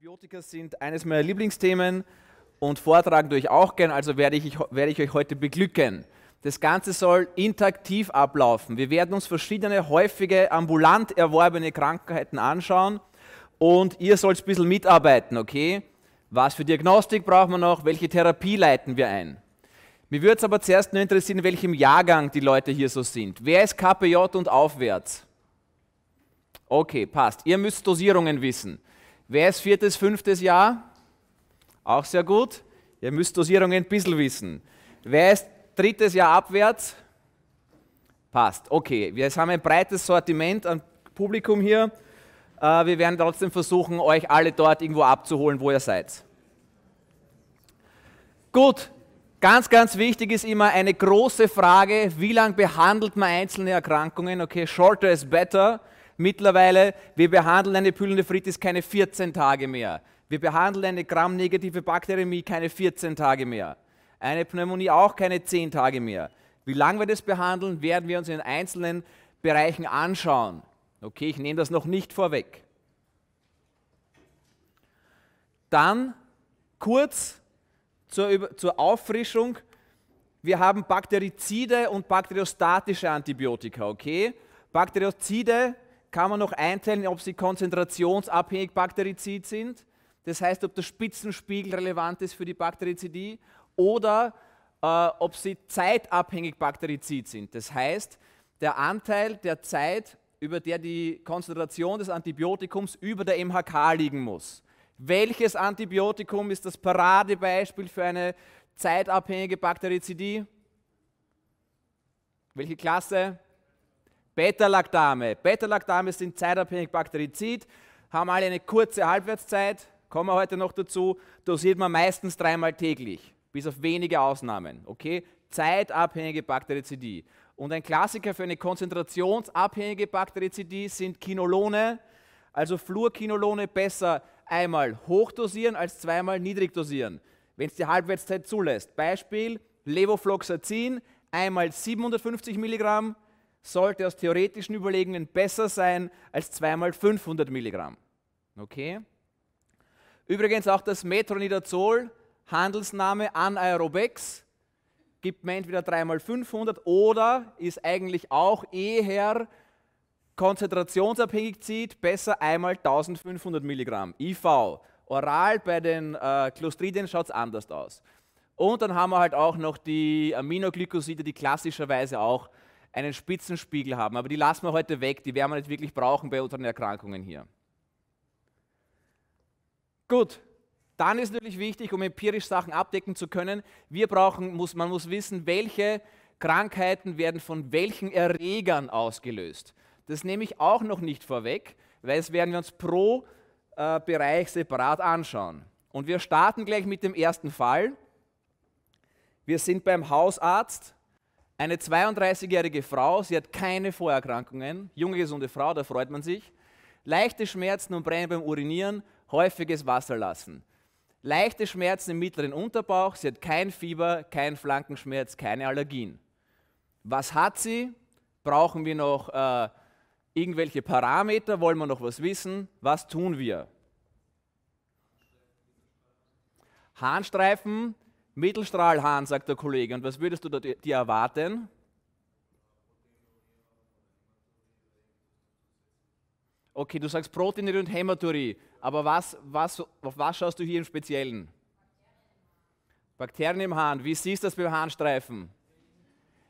Antibiotika sind eines meiner Lieblingsthemen und vortragen durch auch gern, also werde ich, werde ich euch heute beglücken. Das Ganze soll interaktiv ablaufen. Wir werden uns verschiedene häufige ambulant erworbene Krankheiten anschauen und ihr sollt ein bisschen mitarbeiten, okay? Was für Diagnostik braucht man noch? Welche Therapie leiten wir ein? Mir würde es aber zuerst nur interessieren, in welchem Jahrgang die Leute hier so sind. Wer ist KPJ und aufwärts? Okay, passt. Ihr müsst Dosierungen wissen. Wer ist viertes, fünftes Jahr? Auch sehr gut. Ihr müsst Dosierungen ein bisschen wissen. Wer ist drittes Jahr abwärts? Passt. Okay, wir haben ein breites Sortiment an Publikum hier. Äh, wir werden trotzdem versuchen, euch alle dort irgendwo abzuholen, wo ihr seid. Gut, ganz, ganz wichtig ist immer eine große Frage, wie lange behandelt man einzelne Erkrankungen? Okay, shorter is better. Mittlerweile, wir behandeln eine Pyelonephritis keine 14 Tage mehr. Wir behandeln eine gramnegative Bakteriämie keine 14 Tage mehr. Eine Pneumonie auch keine 10 Tage mehr. Wie lange wir das behandeln, werden wir uns in einzelnen Bereichen anschauen. Okay, ich nehme das noch nicht vorweg. Dann kurz zur, zur Auffrischung. Wir haben Bakterizide und bakteriostatische Antibiotika, okay? Bakterizide kann man noch einteilen, ob sie konzentrationsabhängig bakterizid sind, das heißt, ob der Spitzenspiegel relevant ist für die Bakterizidie, oder äh, ob sie zeitabhängig bakterizid sind. Das heißt, der Anteil der Zeit, über der die Konzentration des Antibiotikums über der MHK liegen muss. Welches Antibiotikum ist das Paradebeispiel für eine zeitabhängige Bakterizidie? Welche Klasse? Beta-Lactame. Beta-Lactame sind zeitabhängig Bakterizid, haben alle eine kurze Halbwertszeit, kommen wir heute noch dazu, dosiert man meistens dreimal täglich, bis auf wenige Ausnahmen. Okay? Zeitabhängige Bakterizidie. Und ein Klassiker für eine konzentrationsabhängige Bakterizidie sind Kinolone, also Fluorkinolone besser einmal hochdosieren als zweimal niedrig dosieren, wenn es die Halbwertszeit zulässt. Beispiel Levofloxacin, einmal 750 Milligramm, sollte aus theoretischen Überlegungen besser sein als zweimal 500 Milligramm. Okay? Übrigens auch das Metronidazol, Handelsname Anaerobex, gibt man entweder dreimal 500 oder ist eigentlich auch eher konzentrationsabhängig zieht, besser einmal 1500 Milligramm IV. Oral bei den äh, Clostridien schaut es anders aus. Und dann haben wir halt auch noch die Aminoglycoside, die klassischerweise auch einen Spitzenspiegel haben. Aber die lassen wir heute weg, die werden wir nicht wirklich brauchen bei unseren Erkrankungen hier. Gut, dann ist natürlich wichtig, um empirisch Sachen abdecken zu können, wir brauchen, muss, man muss wissen, welche Krankheiten werden von welchen Erregern ausgelöst. Das nehme ich auch noch nicht vorweg, weil es werden wir uns pro äh, Bereich separat anschauen. Und wir starten gleich mit dem ersten Fall. Wir sind beim Hausarzt eine 32-jährige Frau, sie hat keine Vorerkrankungen, junge, gesunde Frau, da freut man sich. Leichte Schmerzen und Brennen beim Urinieren, häufiges Wasserlassen. Leichte Schmerzen im mittleren Unterbauch, sie hat kein Fieber, kein Flankenschmerz, keine Allergien. Was hat sie? Brauchen wir noch äh, irgendwelche Parameter? Wollen wir noch was wissen? Was tun wir? Harnstreifen, Mittelstrahlhahn, sagt der Kollege. Und was würdest du dir erwarten? Okay, du sagst Proteinurie und Hämaturie, aber was, was, auf was schaust du hier im Speziellen? Bakterien im Hahn, wie siehst du das beim Harnstreifen?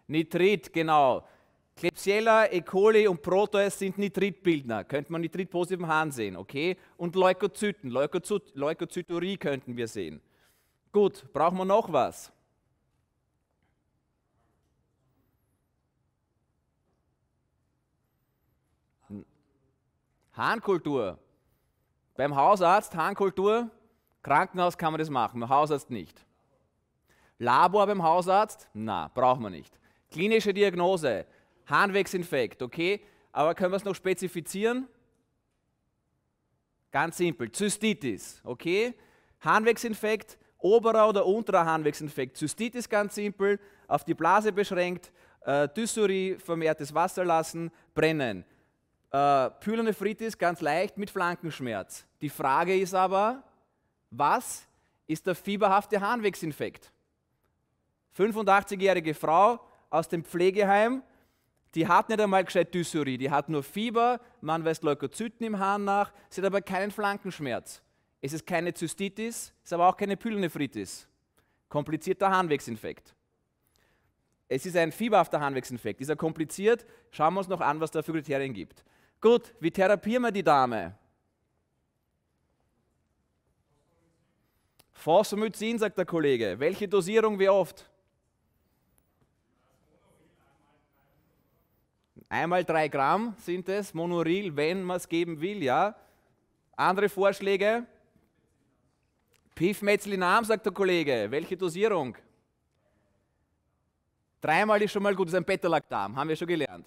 Nitrit, genau. Klebsiella, E. coli und Proteus sind Nitritbildner. Könnte man Nitrit positiv im Hahn sehen, okay? Und Leukozyten, Leukozy Leukozyturie könnten wir sehen. Gut, brauchen wir noch was? Harnkultur. Beim Hausarzt Harnkultur, Krankenhaus kann man das machen, beim Hausarzt nicht. Labor beim Hausarzt? Na, brauchen wir nicht. Klinische Diagnose, Harnwegsinfekt, okay, aber können wir es noch spezifizieren? Ganz simpel, Zystitis, okay? Harnwegsinfekt, Oberer oder unterer Harnwegsinfekt. Zystitis ganz simpel, auf die Blase beschränkt, äh, Dysurie, vermehrtes Wasser lassen, brennen. Äh, Pyelonephritis ganz leicht mit Flankenschmerz. Die Frage ist aber, was ist der fieberhafte Harnwegsinfekt? 85-jährige Frau aus dem Pflegeheim, die hat nicht einmal gescheit Dysurie, die hat nur Fieber, man weist Leukozyten im Hahn nach, sie hat aber keinen Flankenschmerz. Es ist keine Zystitis, es ist aber auch keine Pyelonephritis. Komplizierter Harnwegsinfekt. Es ist ein fieberhafter Harnwegsinfekt. Ist er kompliziert? Schauen wir uns noch an, was da für Kriterien gibt. Gut, wie therapieren wir die Dame? Phosphomycin, sagt der Kollege. Welche Dosierung, wie oft? Einmal drei Gramm sind es, Monoril, wenn man es geben will, ja. Andere Vorschläge? Arm, sagt der Kollege. Welche Dosierung? Dreimal ist schon mal gut, das ist ein Beta-Lactam, haben wir schon gelernt.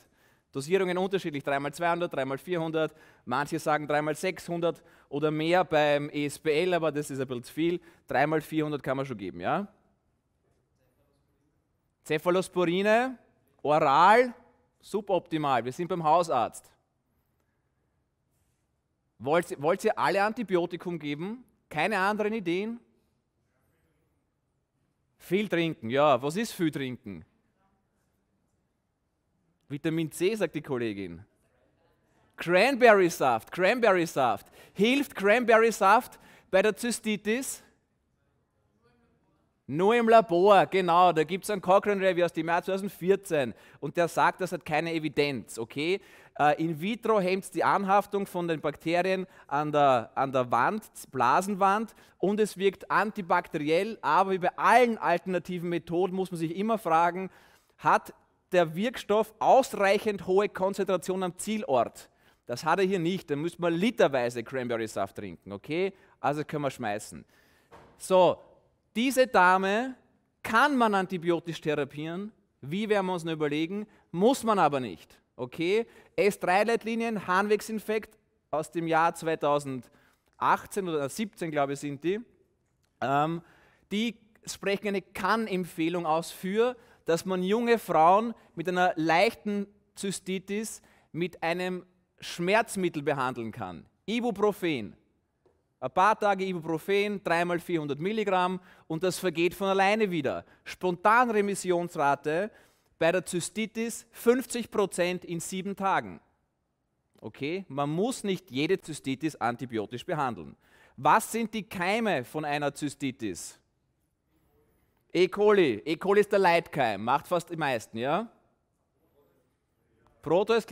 Dosierungen unterschiedlich, dreimal 200, dreimal 400, manche sagen dreimal 600 oder mehr beim ESBL, aber das ist ein bisschen zu viel. Dreimal 400 kann man schon geben, ja? Cephalosporine, oral, suboptimal, wir sind beim Hausarzt. Wollt, wollt ihr alle Antibiotikum geben? Keine anderen Ideen? Viel trinken, ja. Was ist viel trinken? Vitamin C, sagt die Kollegin. Cranberry-Saft, Cranberry-Saft. Hilft Cranberry-Saft bei der Zystitis? Nur im Labor, genau. Da gibt es einen Cochrane Review aus dem Jahr 2014 und der sagt, das hat keine Evidenz, okay? Äh, in vitro hemmt die Anhaftung von den Bakterien an der, an der Wand, Blasenwand und es wirkt antibakteriell. Aber wie bei allen alternativen Methoden muss man sich immer fragen, hat der Wirkstoff ausreichend hohe Konzentration am Zielort? Das hat er hier nicht. Dann müsste man literweise Cranberry-Saft trinken, okay? Also können wir schmeißen. So, diese Dame kann man antibiotisch therapieren, wie werden wir uns überlegen, muss man aber nicht. Okay, S3-Leitlinien, Harnwegsinfekt aus dem Jahr 2018 oder 2017, glaube ich, sind die. Ähm, die sprechen eine Kann-Empfehlung aus für, dass man junge Frauen mit einer leichten Zystitis mit einem Schmerzmittel behandeln kann. Ibuprofen. Ein paar Tage Ibuprofen, dreimal 400 Milligramm und das vergeht von alleine wieder. Spontanremissionsrate bei der Zystitis 50% in sieben Tagen. Okay, man muss nicht jede Zystitis antibiotisch behandeln. Was sind die Keime von einer Zystitis? E. coli. E. coli ist der Leitkeim, macht fast die meisten, ja? Proteus,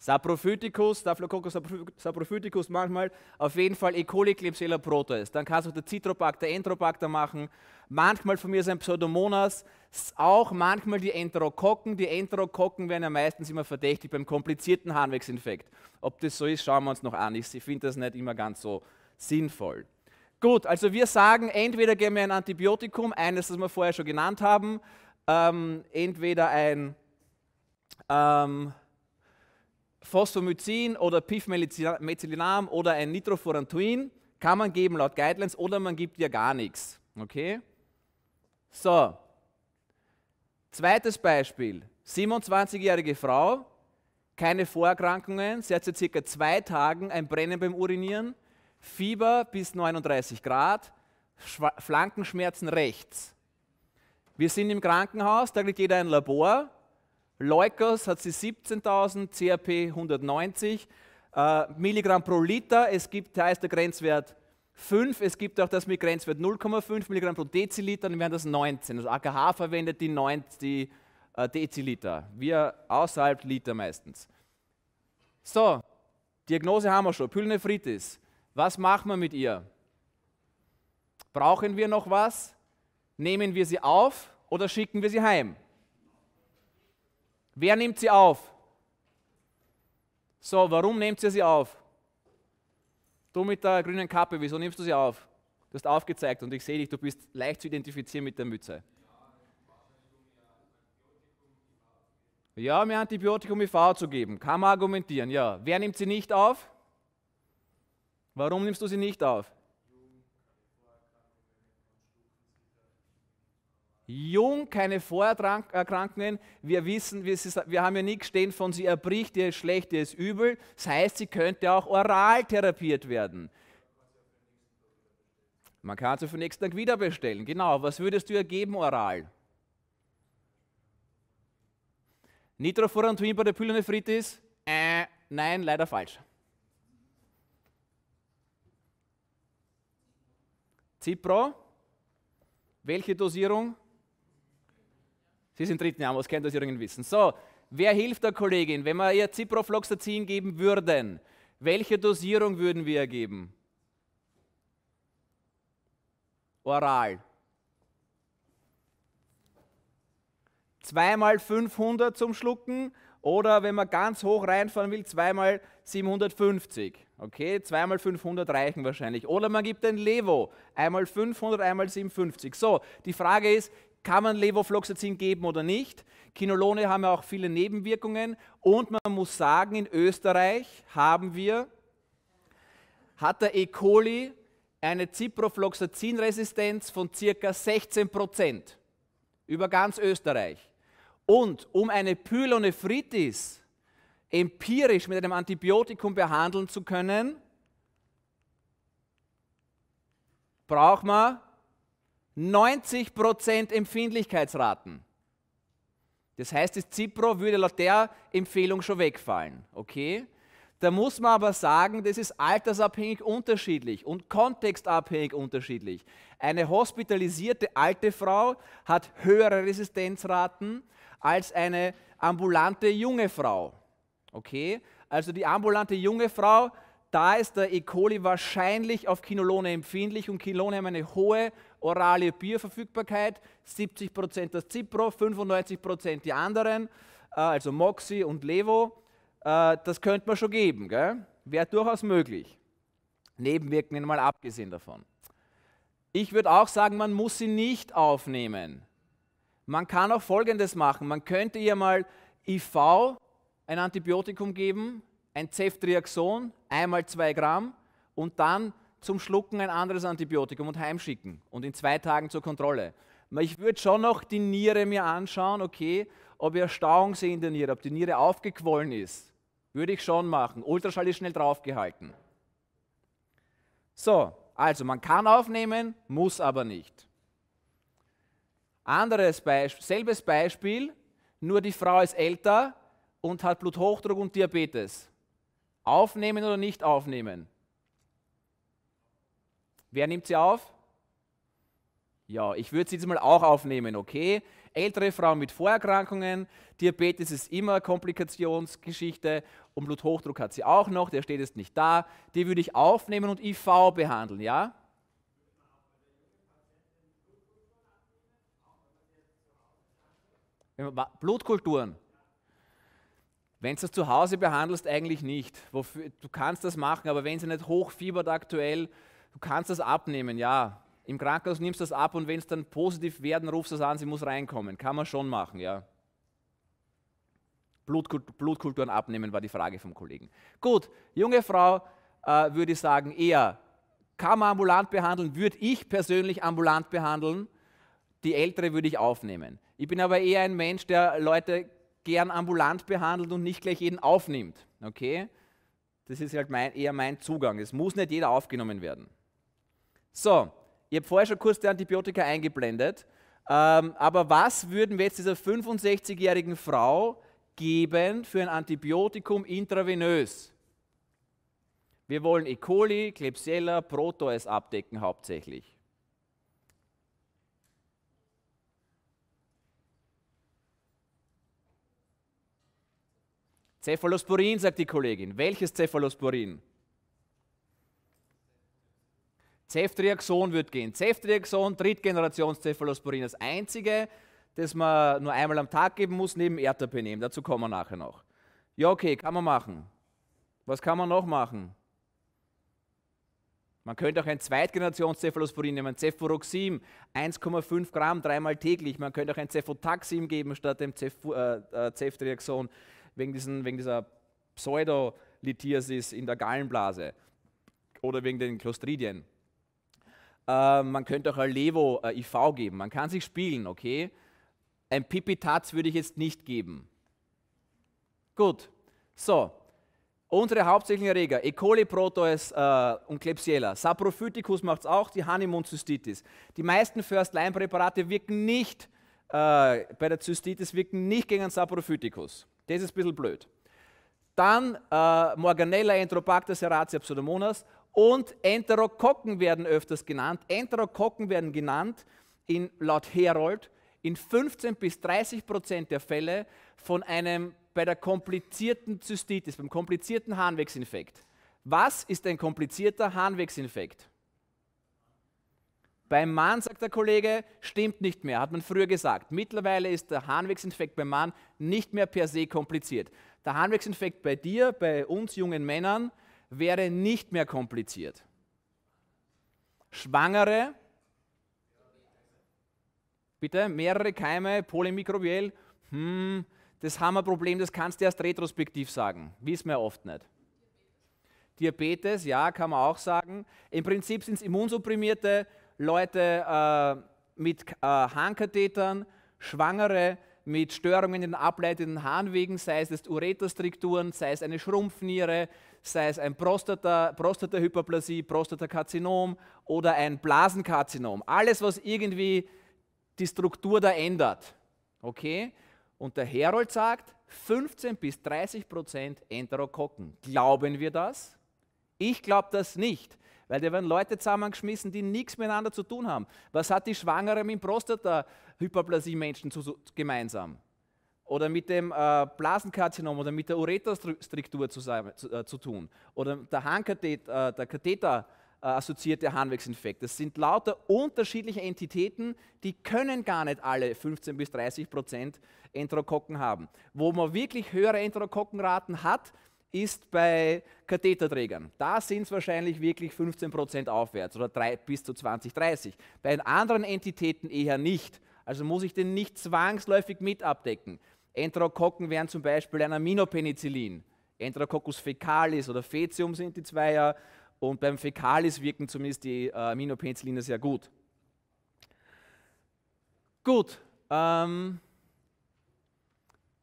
Saprophyticus, Staphylococcus saprophyticus manchmal, auf jeden Fall E. coli Klebsiella proteus. Dann kannst du der Citrobacter, Enterobacter machen. Manchmal von mir sind Pseudomonas, auch manchmal die Enterokokken. Die Enterokokken werden ja meistens immer verdächtig beim komplizierten Harnwegsinfekt. Ob das so ist, schauen wir uns noch an. Ich finde das nicht immer ganz so sinnvoll. Gut, also wir sagen, entweder geben wir ein Antibiotikum, eines, das wir vorher schon genannt haben, ähm, entweder ein... Ähm, Phosphomycin oder Pivmethylinam oder ein Nitrofurantoin kann man geben laut Guidelines oder man gibt ja gar nichts. Okay? So. Zweites Beispiel. 27-jährige Frau, keine Vorerkrankungen, sie hat seit circa zwei Tagen ein Brennen beim Urinieren, Fieber bis 39 Grad, Flankenschmerzen rechts. Wir sind im Krankenhaus, da kriegt jeder ein Labor, Leukos hat sie 17.000, CRP 190 äh, Milligramm pro Liter. Es gibt, da ist der Grenzwert 5. Es gibt auch das mit Grenzwert 0,5 Milligramm pro Deziliter, dann wären das 19. Also AKH verwendet die, 90 äh, Deziliter. Wir außerhalb Liter meistens. So, Diagnose haben wir schon, Pylnephritis. Was machen wir mit ihr? Brauchen wir noch was? Nehmen wir sie auf oder schicken wir sie heim? Wer nimmt sie auf? So, warum nimmt sie sie auf? Du mit der grünen Kappe, wieso nimmst du sie auf? Du hast aufgezeigt und ich sehe dich, du bist leicht zu identifizieren mit der Mütze. Ja, mir Antibiotikum IV zu geben, kann man argumentieren, ja. Wer nimmt sie nicht auf? Warum nimmst du sie nicht auf? jung, keine Vorerkrankungen. Wir wissen, wir haben ja nichts stehen von sie erbricht, ihr ist schlecht, ihr ist übel. Das heißt, sie könnte auch oral therapiert werden. Man kann sie für den nächsten Tag wieder bestellen. Genau, was würdest du ihr geben oral? Nitrofurantoin bei der Pyelonephritis? Äh, nein, leider falsch. Cipro? Welche Dosierung? Sie sind dritten Jahr, was kennt das irgendwie wissen. So, wer hilft der Kollegin, wenn wir ihr Ciprofloxacin geben würden? Welche Dosierung würden wir geben? Oral. Zweimal 500 zum Schlucken oder wenn man ganz hoch reinfahren will, zweimal 750. Okay, zweimal 500 reichen wahrscheinlich. Oder man gibt ein Levo, einmal 500, einmal 750. So, die Frage ist, kann man Levofloxacin geben oder nicht. Kinolone haben ja auch viele Nebenwirkungen und man muss sagen, in Österreich haben wir, hat der E. coli eine Ciprofloxacin-Resistenz von ca. 16 über ganz Österreich. Und um eine Pylonephritis empirisch mit einem Antibiotikum behandeln zu können, braucht man 90% Empfindlichkeitsraten. Das heißt, das Zipro würde laut der Empfehlung schon wegfallen. Okay? Da muss man aber sagen, das ist altersabhängig unterschiedlich und kontextabhängig unterschiedlich. Eine hospitalisierte alte Frau hat höhere Resistenzraten als eine ambulante junge Frau. Okay? Also die ambulante junge Frau, da ist der E. coli wahrscheinlich auf Kinolone empfindlich und Kinolone haben eine hohe orale Bierverfügbarkeit, 70% das Cipro, 95% die anderen, äh, also Moxi und Levo. Äh, das könnte man schon geben, wäre durchaus möglich. Nebenwirkungen mal abgesehen davon. Ich würde auch sagen, man muss sie nicht aufnehmen. Man kann auch Folgendes machen. Man könnte ihr mal IV, ein Antibiotikum geben, ein Ceftriaxon, einmal 2 Gramm und dann zum Schlucken ein anderes Antibiotikum und heimschicken und in zwei Tagen zur Kontrolle. Ich würde schon noch die Niere mir anschauen, okay, ob ich Stauung sehe in der Niere, ob die Niere aufgequollen ist. Würde ich schon machen. Ultraschall ist schnell draufgehalten. So, also man kann aufnehmen, muss aber nicht. Anderes Beispiel, selbes Beispiel, nur die Frau ist älter und hat Bluthochdruck und Diabetes. Aufnehmen oder nicht aufnehmen? Wer nimmt sie auf? Ja, ich würde sie jetzt mal auch aufnehmen, okay? Ältere Frauen mit Vorerkrankungen, Diabetes ist immer Komplikationsgeschichte und Bluthochdruck hat sie auch noch, der steht jetzt nicht da. Die würde ich aufnehmen und IV behandeln, ja? Blutkulturen. Wenn du das zu Hause behandelst, eigentlich nicht. du kannst das machen, aber wenn sie nicht hochfiebert aktuell, Du kannst das abnehmen, ja. Im Krankenhaus nimmst du das ab und wenn es dann positiv werden, rufst du es an, sie muss reinkommen. Kann man schon machen, ja. Blutkult Blutkulturen abnehmen war die Frage vom Kollegen. Gut, junge Frau, äh, würde ich sagen, eher kann man ambulant behandeln, würde ich persönlich ambulant behandeln. Die ältere würde ich aufnehmen. Ich bin aber eher ein Mensch, der Leute gern ambulant behandelt und nicht gleich jeden aufnimmt. Okay? Das ist halt mein, eher mein Zugang. Es muss nicht jeder aufgenommen werden. So, ich habe vorher schon kurz die Antibiotika eingeblendet. Ähm, aber was würden wir jetzt dieser 65-jährigen Frau geben für ein Antibiotikum intravenös? Wir wollen E. coli, Klebsiella, Proteus abdecken hauptsächlich. Cephalosporin, sagt die Kollegin. Welches Cephalosporin? Ceftriaxon wird gehen. Ceftriaxon, Drittgenerations-Cephalosporin, das einzige, das man nur einmal am Tag geben muss, neben Erdapenem. Dazu kommen wir nachher noch. Ja, okay, kann man machen. Was kann man noch machen? Man könnte auch ein Zweitgenerations-Cephalosporin nehmen, Cefuroxim, 1,5 Gramm dreimal täglich. Man könnte auch ein Cephotaxim geben statt dem Cef äh, Ceftriaxon äh, wegen, diesen, wegen dieser Pseudolithiasis in der Gallenblase oder wegen den Clostridien. Äh, man könnte auch ein Levo äh, IV geben. Man kann sich spielen, okay? Ein Pipi Taz würde ich jetzt nicht geben. Gut, so. Unsere hauptsächlichen Erreger, E. coli, Proteus äh, und Klebsiella. Saprophyticus macht es auch, die Honeymoon-Zystitis. Die meisten First-Line-Präparate wirken nicht, äh, bei der Zystitis wirken nicht gegen einen Saprophyticus. Das ist ein bisschen blöd. Dann äh, Morganella, Enterobacter, Serratia, Pseudomonas und Enterokokken werden öfters genannt. Enterokokken werden genannt in, laut Herold in 15 bis 30 Prozent der Fälle von einem bei der komplizierten Zystitis, beim komplizierten Harnwegsinfekt. Was ist ein komplizierter Harnwegsinfekt? Beim Mann, sagt der Kollege, stimmt nicht mehr, hat man früher gesagt. Mittlerweile ist der Harnwegsinfekt beim Mann nicht mehr per se kompliziert. Der Harnwegsinfekt bei dir, bei uns jungen Männern, wäre nicht mehr kompliziert. Schwangere, bitte, mehrere Keime, polymikrobiell, hm, das haben wir ein Problem, das kannst du erst retrospektiv sagen. Wissen wir oft nicht. Diabetes, ja, kann man auch sagen. Im Prinzip sind es immunsupprimierte Leute äh, mit äh, Harnkathetern, Schwangere mit Störungen in den ableitenden Harnwegen, sei es Ureterstrukturen, sei es eine Schrumpfniere, sei es ein Prostata, Prostatahyperplasie, Prostatakarzinom oder ein Blasenkarzinom. Alles, was irgendwie die Struktur da ändert. Okay? Und der Herold sagt, 15 bis 30 Prozent Enterokokken. Glauben wir das? Ich glaube das nicht, weil da werden Leute zusammengeschmissen, die nichts miteinander zu tun haben. Was hat die Schwangere mit Prostatahyperplasie-Menschen gemeinsam? oder mit dem äh, Blasenkarzinom oder mit der Ureterstriktur zu, äh, zu, tun oder der, Harnkathet, äh, der Katheter äh, assoziierte Harnwegsinfekt. Das sind lauter unterschiedliche Entitäten, die können gar nicht alle 15 bis 30 Prozent Enterokokken haben. Wo man wirklich höhere Enterokokkenraten hat, ist bei Katheterträgern. Da sind es wahrscheinlich wirklich 15 Prozent aufwärts oder 3, bis zu 20, 30. Bei anderen Entitäten eher nicht. Also muss ich den nicht zwangsläufig mit abdecken. Enterokokken wären zum Beispiel ein Aminopenicillin. Enterococcus fecalis oder Fetium sind die zwei ja. Und beim Fecalis wirken zumindest die äh, Aminopenicilline sehr gut. Gut. Ähm,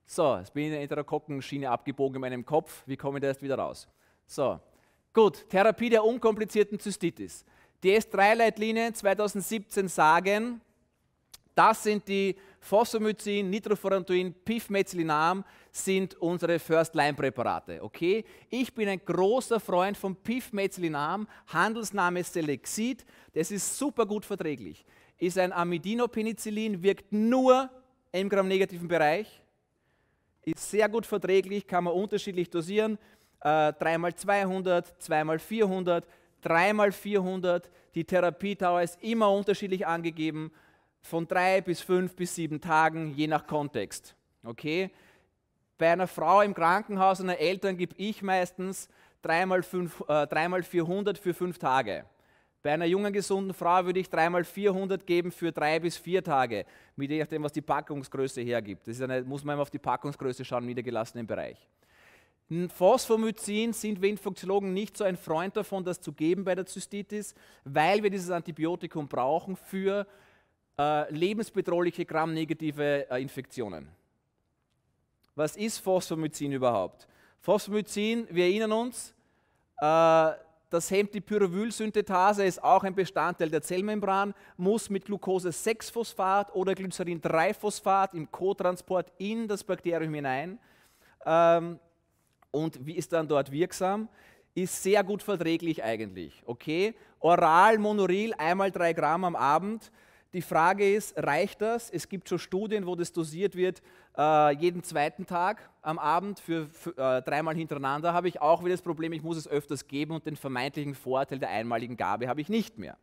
so, jetzt bin ich in der Enterokokkenschiene abgebogen in meinem Kopf. Wie komme ich da erst wieder raus? So, gut. Therapie der unkomplizierten Zystitis. Die S3-Leitlinien 2017 sagen, das sind die Phosphomycin, Nitrofurantoin, Pifmetzelinam sind unsere First-Line-Präparate. Okay? Ich bin ein großer Freund von Pifmetzelinam, Handelsname Selexid. Das ist super gut verträglich. Ist ein Amidinopenicillin, wirkt nur im gram-negativen Bereich. Ist sehr gut verträglich, kann man unterschiedlich dosieren. Äh, 3x200, 2x400, 3x400. Die Therapiedauer ist immer unterschiedlich angegeben von drei bis fünf bis sieben Tagen, je nach Kontext. Okay? Bei einer Frau im Krankenhaus und einer Eltern gebe ich meistens dreimal, fünf, äh, dreimal 400 für fünf Tage. Bei einer jungen, gesunden Frau würde ich dreimal 400 geben für drei bis vier Tage, mit je nachdem, was die Packungsgröße hergibt. Das eine, muss man immer auf die Packungsgröße schauen, niedergelassen im Bereich. Phosphomycin sind wir Infektiologen nicht so ein Freund davon, das zu geben bei der Zystitis, weil wir dieses Antibiotikum brauchen für äh, lebensbedrohliche gramnegative äh, Infektionen. Was ist Phosphomycin überhaupt? Phosphomycin, wir erinnern uns, äh, das hemmt die Pyruvylsynthetase, ist auch ein Bestandteil der Zellmembran, muss mit Glucose-6-Phosphat oder Glycerin-3-Phosphat im Co-Transport in das Bakterium hinein. Ähm, und wie ist dann dort wirksam? Ist sehr gut verträglich eigentlich. Okay, oral Monoril, einmal 3 Gramm am Abend. Die Frage ist, reicht das? Es gibt schon Studien, wo das dosiert wird, äh, jeden zweiten Tag am Abend für, für äh, dreimal hintereinander habe ich auch wieder das Problem, ich muss es öfters geben und den vermeintlichen Vorteil der einmaligen Gabe habe ich nicht mehr.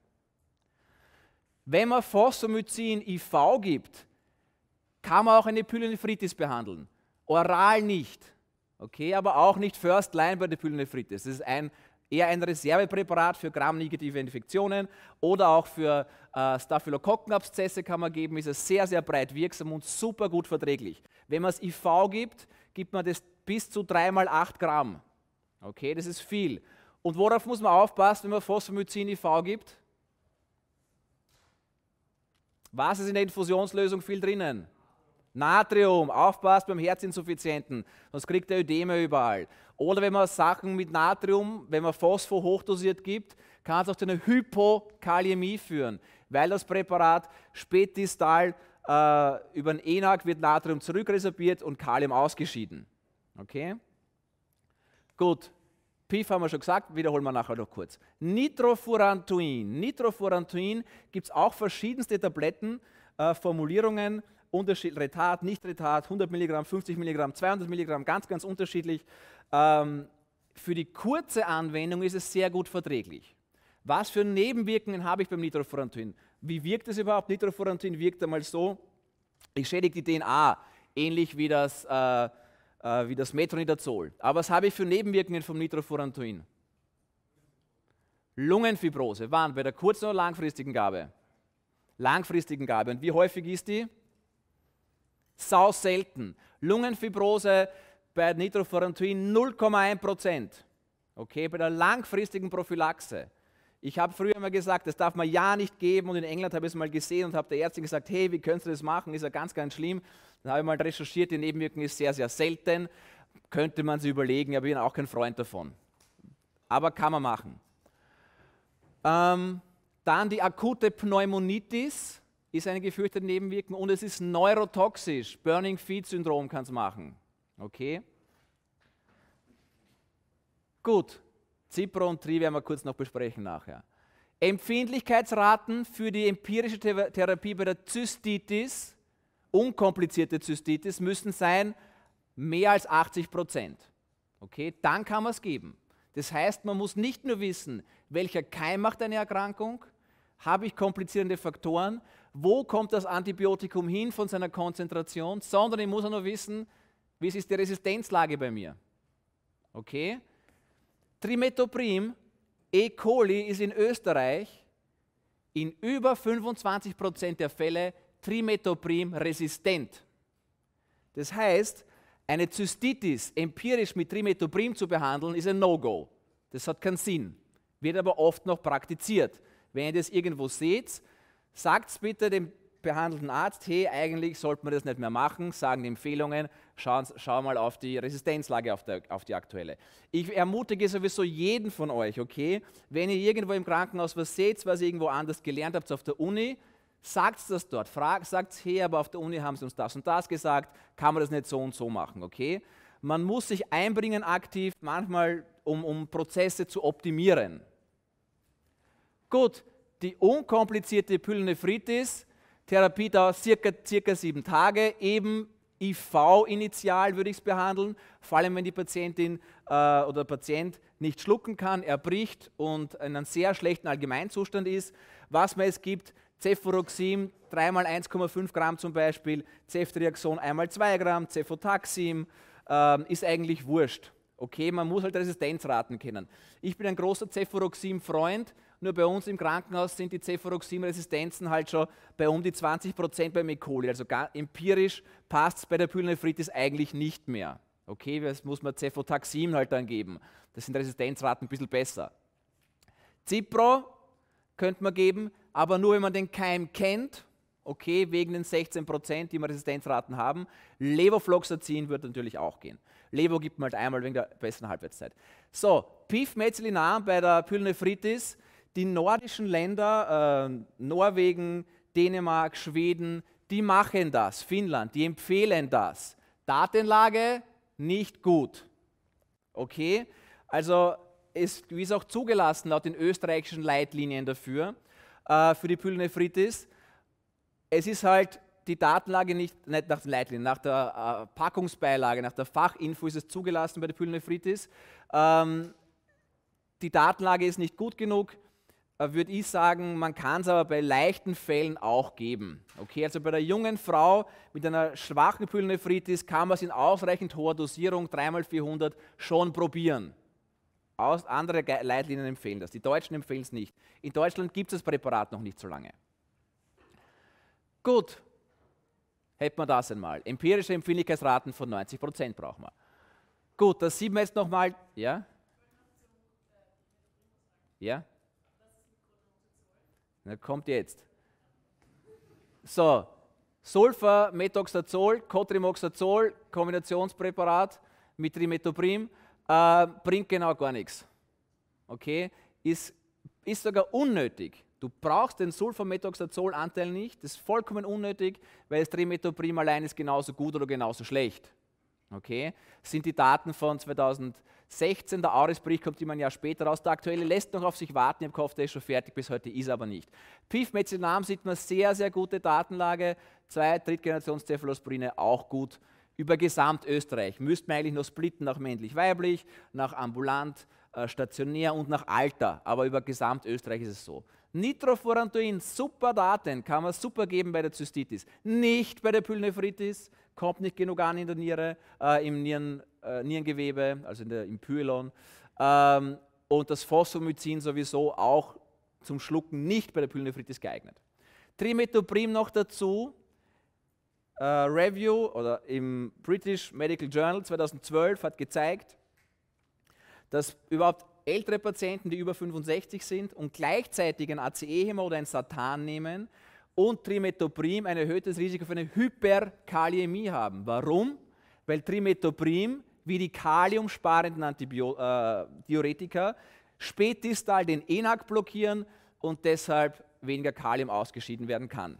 Wenn man Phosphomycin IV gibt, kann man auch eine Pyelonephritis behandeln. Oral nicht, okay, aber auch nicht First Line bei der Pyelonephritis. Das ist ein eher ein Reservepräparat für gramnegative Infektionen oder auch für äh, Staphylokokkenabszesse kann man geben, ist es sehr, sehr breit wirksam und super gut verträglich. Wenn man es IV gibt, gibt man das bis zu 3 mal 8 Gramm. Okay, das ist viel. Und worauf muss man aufpassen, wenn man Phosphomycin IV gibt? Was ist in der Infusionslösung viel drinnen? Natrium, aufpasst beim Herzinsuffizienten, sonst kriegt er Ödeme überall. Oder wenn man Sachen mit Natrium, wenn man Phosphor hochdosiert gibt, kann es auch zu einer Hypokaliämie führen, weil das Präparat spätdistal äh, über den ENAC wird Natrium zurückresorbiert und Kalium ausgeschieden. Okay? Gut, PIF haben wir schon gesagt, wiederholen wir nachher noch kurz. Nitrofurantoin. Nitrofurantoin gibt es auch verschiedenste Tabletten, äh, Formulierungen, Unterschied, Retard, Nicht-Retard, 100 Milligramm, 50 Milligramm, 200 Milligramm, ganz, ganz unterschiedlich ähm, für die kurze Anwendung ist es sehr gut verträglich. Was für Nebenwirkungen habe ich beim Nitrofurantoin? Wie wirkt es überhaupt? Nitrofurantoin wirkt einmal so, ich schädige die DNA, ähnlich wie das, äh, äh, wie das Metronidazol. Aber was habe ich für Nebenwirkungen vom Nitrofurantoin? Lungenfibrose, wann? Bei der kurzen oder langfristigen Gabe? Langfristigen Gabe. Und wie häufig ist die? Sau selten. Lungenfibrose bei Nitrofurantoin 0,1%. Prozent. Okay, bei der langfristigen Prophylaxe. Ich habe früher mal gesagt, das darf man ja nicht geben und in England habe ich es mal gesehen und habe der Ärztin gesagt, hey, wie könntest du das machen? Ist ja ganz, ganz schlimm. Dann habe ich mal recherchiert, die Nebenwirkung ist sehr, sehr selten. Könnte man sich überlegen, aber ich bin auch kein Freund davon. Aber kann man machen. Ähm, dann die akute Pneumonitis ist eine gefürchtete Nebenwirkung und es ist neurotoxisch. Burning Feet Syndrom kann es machen. Okay? Gut, Zipro und Tri werden wir kurz noch besprechen nachher. Empfindlichkeitsraten für die empirische Therapie bei der Zystitis, unkomplizierte Zystitis, müssen sein mehr als 80 Prozent. Okay, dann kann man es geben. Das heißt, man muss nicht nur wissen, welcher Keim macht eine Erkrankung, habe ich komplizierende Faktoren, wo kommt das Antibiotikum hin von seiner Konzentration, sondern ich muss auch noch wissen, wie ist die Resistenzlage bei mir? Okay. Trimetoprim, E. coli ist in Österreich in über 25 Prozent der Fälle Trimetoprim resistent. Das heißt, eine Zystitis empirisch mit Trimetoprim zu behandeln, ist ein No-Go. Das hat keinen Sinn. Wird aber oft noch praktiziert. Wenn ihr das irgendwo seht, sagt bitte dem behandelten Arzt, hey, eigentlich sollte man das nicht mehr machen, sagen die Empfehlungen, schau, schau mal auf die Resistenzlage, auf, der, auf die aktuelle. Ich ermutige sowieso jeden von euch, okay, wenn ihr irgendwo im Krankenhaus was seht, was ihr irgendwo anders gelernt habt auf der Uni, sagt das dort, fragt, sagt hey, aber auf der Uni haben sie uns das und das gesagt, kann man das nicht so und so machen, okay? Man muss sich einbringen aktiv, manchmal um, um Prozesse zu optimieren. Gut, die unkomplizierte Pyelonephritis Therapie dauert circa, circa sieben Tage, eben IV initial würde ich es behandeln, vor allem wenn die Patientin äh, oder Patient nicht schlucken kann, erbricht und in einem sehr schlechten Allgemeinzustand ist. Was man es gibt, Cefuroxim 3x 1,5 Gramm zum Beispiel, Ceftriaxon 1x2 Gramm, Cefotaxim, äh, ist eigentlich wurscht. Okay, man muss halt Resistenzraten kennen. Ich bin ein großer Cefuroxim-Freund, nur bei uns im Krankenhaus sind die Cefuroxim-Resistenzen halt schon bei um die 20 Prozent bei Mekoli. coli. Also empirisch passt es bei der Pyelonephritis eigentlich nicht mehr. Okay, das muss man Cefotaxim halt dann geben. Das sind Resistenzraten ein bisschen besser. Cipro könnte man geben, aber nur wenn man den Keim kennt. Okay, wegen den 16 Prozent, die wir Resistenzraten haben. Levofloxacin wird natürlich auch gehen. Levo gibt man halt einmal wegen der besseren Halbwertszeit. So, Pifmezelinar bei der Pyelonephritis die nordischen Länder, äh, Norwegen, Dänemark, Schweden, die machen das, Finnland, die empfehlen das. Datenlage nicht gut. Okay, also es ist, auch zugelassen laut den österreichischen Leitlinien dafür, äh, für die Pyelonephritis. Es ist halt die Datenlage nicht, nicht nach den Leitlinien, nach der äh, Packungsbeilage, nach der Fachinfo ist es zugelassen bei der Pyelonephritis. Ähm, die Datenlage ist nicht gut genug, äh, würde ich sagen, man kann es aber bei leichten Fällen auch geben. Okay, also bei der jungen Frau mit einer schwachen Pyelonephritis kann man es in ausreichend hoher Dosierung, 3x400, schon probieren. Aus, andere Leitlinien empfehlen das, die Deutschen empfehlen es nicht. In Deutschland gibt es das Präparat noch nicht so lange. Gut, hätten wir das einmal. Empirische Empfindlichkeitsraten von 90% brauchen wir. Gut, das sieht man jetzt nochmal. Ja? Ja? Na, kommt jetzt. So, Sulfa, Metoxazol, Cotrimoxazol, Kombinationspräparat mit Trimetoprim, äh, bringt genau gar nichts. Okay? Ist, ist sogar unnötig. Du brauchst den Sulfamethoxazol-Anteil nicht, das ist vollkommen unnötig, weil das Trimetoprim allein ist genauso gut oder genauso schlecht. Okay? sind die Daten von 2000, 16. Der Aurisbericht kommt immer ein Jahr später raus. Der aktuelle lässt noch auf sich warten. Ich habe gehofft, der ist schon fertig. Bis heute ist er aber nicht. Pifmezinam sieht man sehr, sehr gute Datenlage. Zwei cephalosporine auch gut über Gesamtösterreich. Müsste man eigentlich noch splitten nach männlich-weiblich, nach ambulant, äh, stationär und nach Alter. Aber über Gesamtösterreich ist es so. Nitroforantoin, super Daten, kann man super geben bei der Zystitis. Nicht bei der Pylnephritis, kommt nicht genug an in der Niere, äh, im Nieren, äh, Nierengewebe, also der, im Pylon. Ähm, und das Phosphomycin sowieso auch zum Schlucken nicht bei der Pyelonephritis geeignet. Trimetoprim noch dazu. Äh, Review oder im British Medical Journal 2012 hat gezeigt, dass überhaupt ältere Patienten, die über 65 sind und gleichzeitig ein ACE-Hemmer oder ein Satan nehmen, und Trimetoprim ein erhöhtes Risiko für eine Hyperkaliämie haben. Warum? Weil Trimetoprim, wie die kaliumsparenden Antibio äh, Diuretika, spätdistal den ENAC blockieren und deshalb weniger Kalium ausgeschieden werden kann.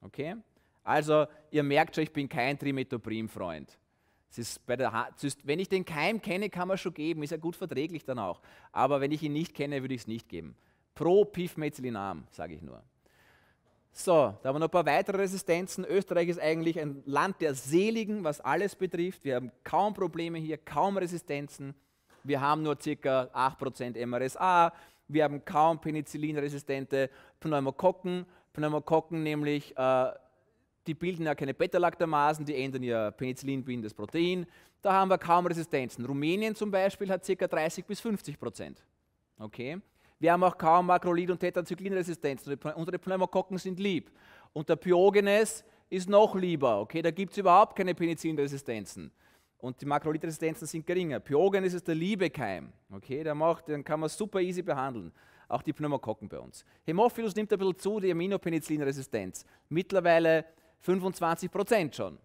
Okay? Also, ihr merkt schon, ich bin kein Trimetoprim-Freund. Wenn ich den Keim kenne, kann man schon geben, ist ja gut verträglich dann auch. Aber wenn ich ihn nicht kenne, würde ich es nicht geben. Pro Pifmezilinam, sage ich nur. So, da haben wir noch ein paar weitere Resistenzen. Österreich ist eigentlich ein Land der Seligen, was alles betrifft. Wir haben kaum Probleme hier, kaum Resistenzen. Wir haben nur ca. 8% MRSA. Wir haben kaum penicillinresistente Pneumokokken. Pneumokokken nämlich, äh, die bilden ja keine Beta-Lactamasen, die ändern ihr penicillinbindendes Protein. Da haben wir kaum Resistenzen. Rumänien zum Beispiel hat ca. 30 bis 50 Okay? Wir haben auch kaum Makrolid- und Tetrazyklinresistenz. Unsere Pneumokokken sind lieb. Und der Pyogenes ist noch lieber. Okay, da gibt es überhaupt keine Penicillinresistenzen. Und die Makrolidresistenzen sind geringer. Pyogenes ist der Liebekeim. Okay, der macht, den kann man super easy behandeln. Auch die Pneumokokken bei uns. Hämophilus nimmt ein bisschen zu, die Aminopenicillinresistenz. Mittlerweile 25 schon.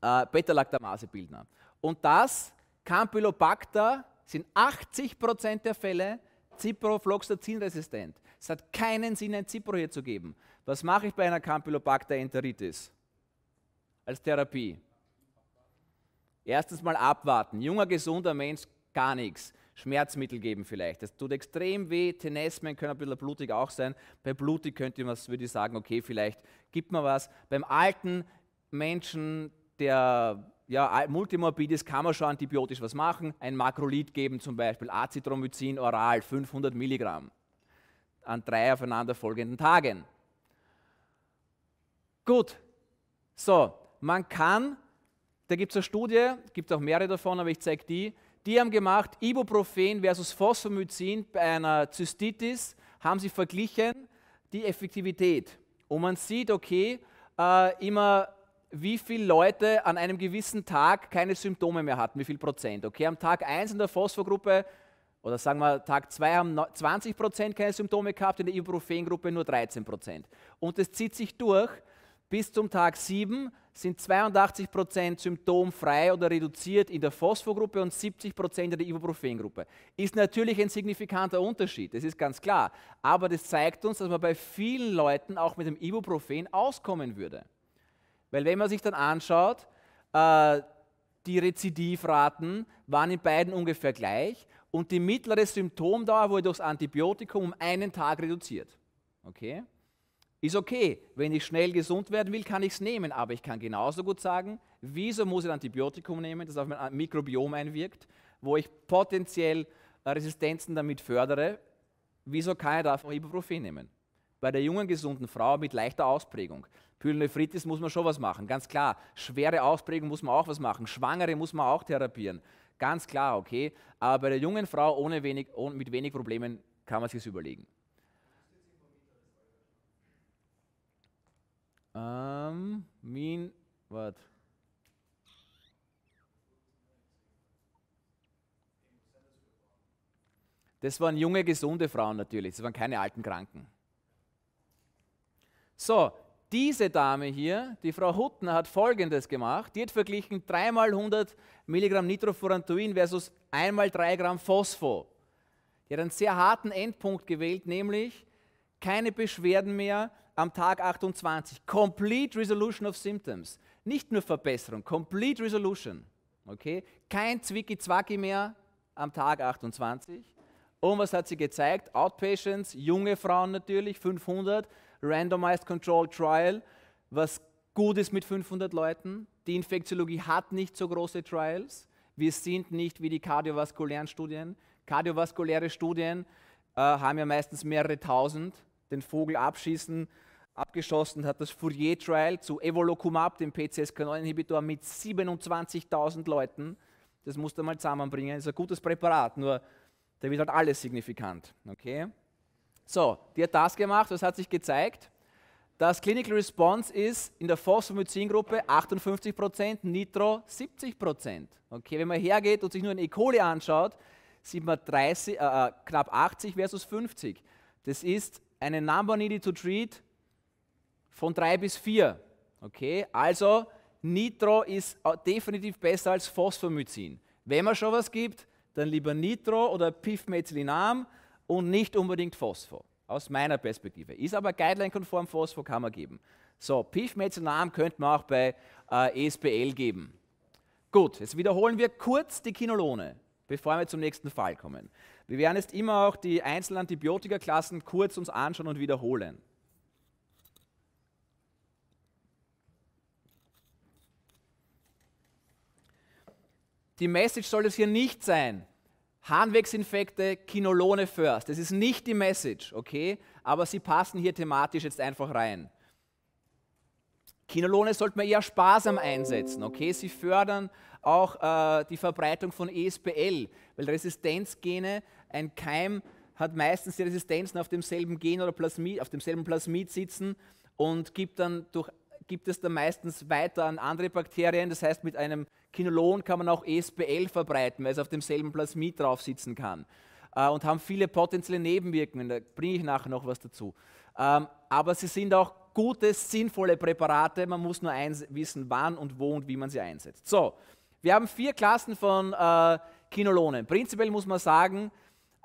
Äh, Beta-Lactamase-Bildner. Und das, Campylobacter, sind 80 der Fälle Ciprofloxacin-resistent. Es hat keinen Sinn, ein Cipro hier zu geben. Was mache ich bei einer Campylobacter enteritis? Als Therapie. Erstens mal abwarten. Junger, gesunder Mensch, gar nichts. Schmerzmittel geben vielleicht. Das tut extrem weh. Tenesmen können ein bisschen blutig auch sein. Bei blutig könnte man, würde ich sagen, okay, vielleicht gibt man was. Beim alten Menschen, der ja, äh, multimorbides kann man schon antibiotisch was machen. Ein Makrolid geben zum Beispiel, Acetromycin oral, 500 Milligramm an drei aufeinanderfolgenden Tagen. Gut, so, man kann, da gibt es eine Studie, gibt auch mehrere davon, aber ich zeige die, die haben gemacht Ibuprofen versus Phosphomycin bei einer Zystitis, haben sie verglichen die Effektivität. Und man sieht, okay, äh, immer wie viele Leute an einem gewissen Tag keine Symptome mehr hatten, wie viel Prozent. Okay, am Tag 1 in der Phosphogruppe oder sagen wir Tag 2 haben 20 Prozent keine Symptome gehabt, in der Ibuprofen-Gruppe nur 13 Prozent. Und es zieht sich durch. Bis zum Tag 7 sind 82 Prozent symptomfrei oder reduziert in der Phosphogruppe und 70 Prozent in der Ibuprofen-Gruppe. Ist natürlich ein signifikanter Unterschied, das ist ganz klar. Aber das zeigt uns, dass man bei vielen Leuten auch mit dem Ibuprofen auskommen würde. Weil wenn man sich dann anschaut, äh, die Rezidivraten waren in beiden ungefähr gleich und die mittlere Symptomdauer wurde durchs Antibiotikum um einen Tag reduziert. Okay? Ist okay, wenn ich schnell gesund werden will, kann ich es nehmen, aber ich kann genauso gut sagen, wieso muss ich ein Antibiotikum nehmen, das auf mein Mikrobiom einwirkt, wo ich potenziell äh, Resistenzen damit fördere, wieso kann ich da einfach Ibuprofen nehmen? Bei der jungen, gesunden Frau mit leichter Ausprägung. Pyelonephritis muss man schon was machen, ganz klar. Schwere Ausprägung muss man auch was machen. Schwangere muss man auch therapieren. Ganz klar, okay. Aber bei der jungen Frau ohne wenig, ohne, mit wenig Problemen kann man sich das überlegen. Ähm, mean, what? Das waren junge, gesunde Frauen natürlich, das waren keine alten Kranken. So, diese Dame hier, die Frau Huttner, hat Folgendes gemacht. Die hat verglichen 3 x 100 Milligramm Nitrofurantoin versus 1 x 3 Gramm Phosphor. Die hat einen sehr harten Endpunkt gewählt, nämlich keine Beschwerden mehr am Tag 28. Complete Resolution of Symptoms. Nicht nur Verbesserung, Complete Resolution. Okay? Kein zwicki zwacki mehr am Tag 28. Und was hat sie gezeigt? Outpatients, junge Frauen natürlich, 500 Randomized Control Trial, was gut ist mit 500 Leuten. Die Infektiologie hat nicht so große Trials. Wir sind nicht wie die kardiovaskulären Studien. Kardiovaskuläre Studien äh, haben ja meistens mehrere tausend. Den Vogel abschießen, abgeschossen hat das Fourier-Trial zu Evolocumab, dem PCSK9-Inhibitor, mit 27.000 Leuten. Das musst du mal zusammenbringen. Das ist ein gutes Präparat, nur da wird halt alles signifikant. Okay? So, die hat das gemacht, was hat sich gezeigt? Das Clinical Response ist in der Phosphomycin-Gruppe 58%, Nitro 70%. Okay, wenn man hergeht und sich nur ein E. coli anschaut, sieht man 30, äh, äh, knapp 80 versus 50. Das ist eine Number needed to treat von 3 bis 4. Okay, also Nitro ist äh, definitiv besser als Phosphomycin. Wenn man schon was gibt, dann lieber Nitro oder Pivmetylinam und nicht unbedingt Phosphor, aus meiner Perspektive. Ist aber guideline-konform, Phosphor kann man geben. So, PIF-Mezzanam könnte man auch bei äh, ESBL geben. Gut, jetzt wiederholen wir kurz die Kinolone, bevor wir zum nächsten Fall kommen. Wir werden jetzt immer auch die einzelnen Antibiotika-Klassen kurz uns anschauen und wiederholen. Die Message soll es hier nicht sein. Harnwegsinfekte, Kinolone first. Das ist nicht die Message, okay? Aber sie passen hier thematisch jetzt einfach rein. Kinolone sollte man eher sparsam einsetzen, okay? Sie fördern auch äh, die Verbreitung von ESBL, weil Resistenzgene, ein Keim hat meistens die Resistenzen auf demselben Gen oder Plasmid, auf demselben Plasmid sitzen und gibt dann durch gibt es dann meistens weiter an andere Bakterien. Das heißt, mit einem Kinolon kann man auch ESBL verbreiten, weil es auf demselben Plasmid drauf sitzen kann. Äh, und haben viele potenzielle Nebenwirkungen, da bringe ich nachher noch was dazu. Ähm, aber sie sind auch gute, sinnvolle Präparate, man muss nur wissen, wann und wo und wie man sie einsetzt. So, wir haben vier Klassen von äh, Kinolonen. Prinzipiell muss man sagen,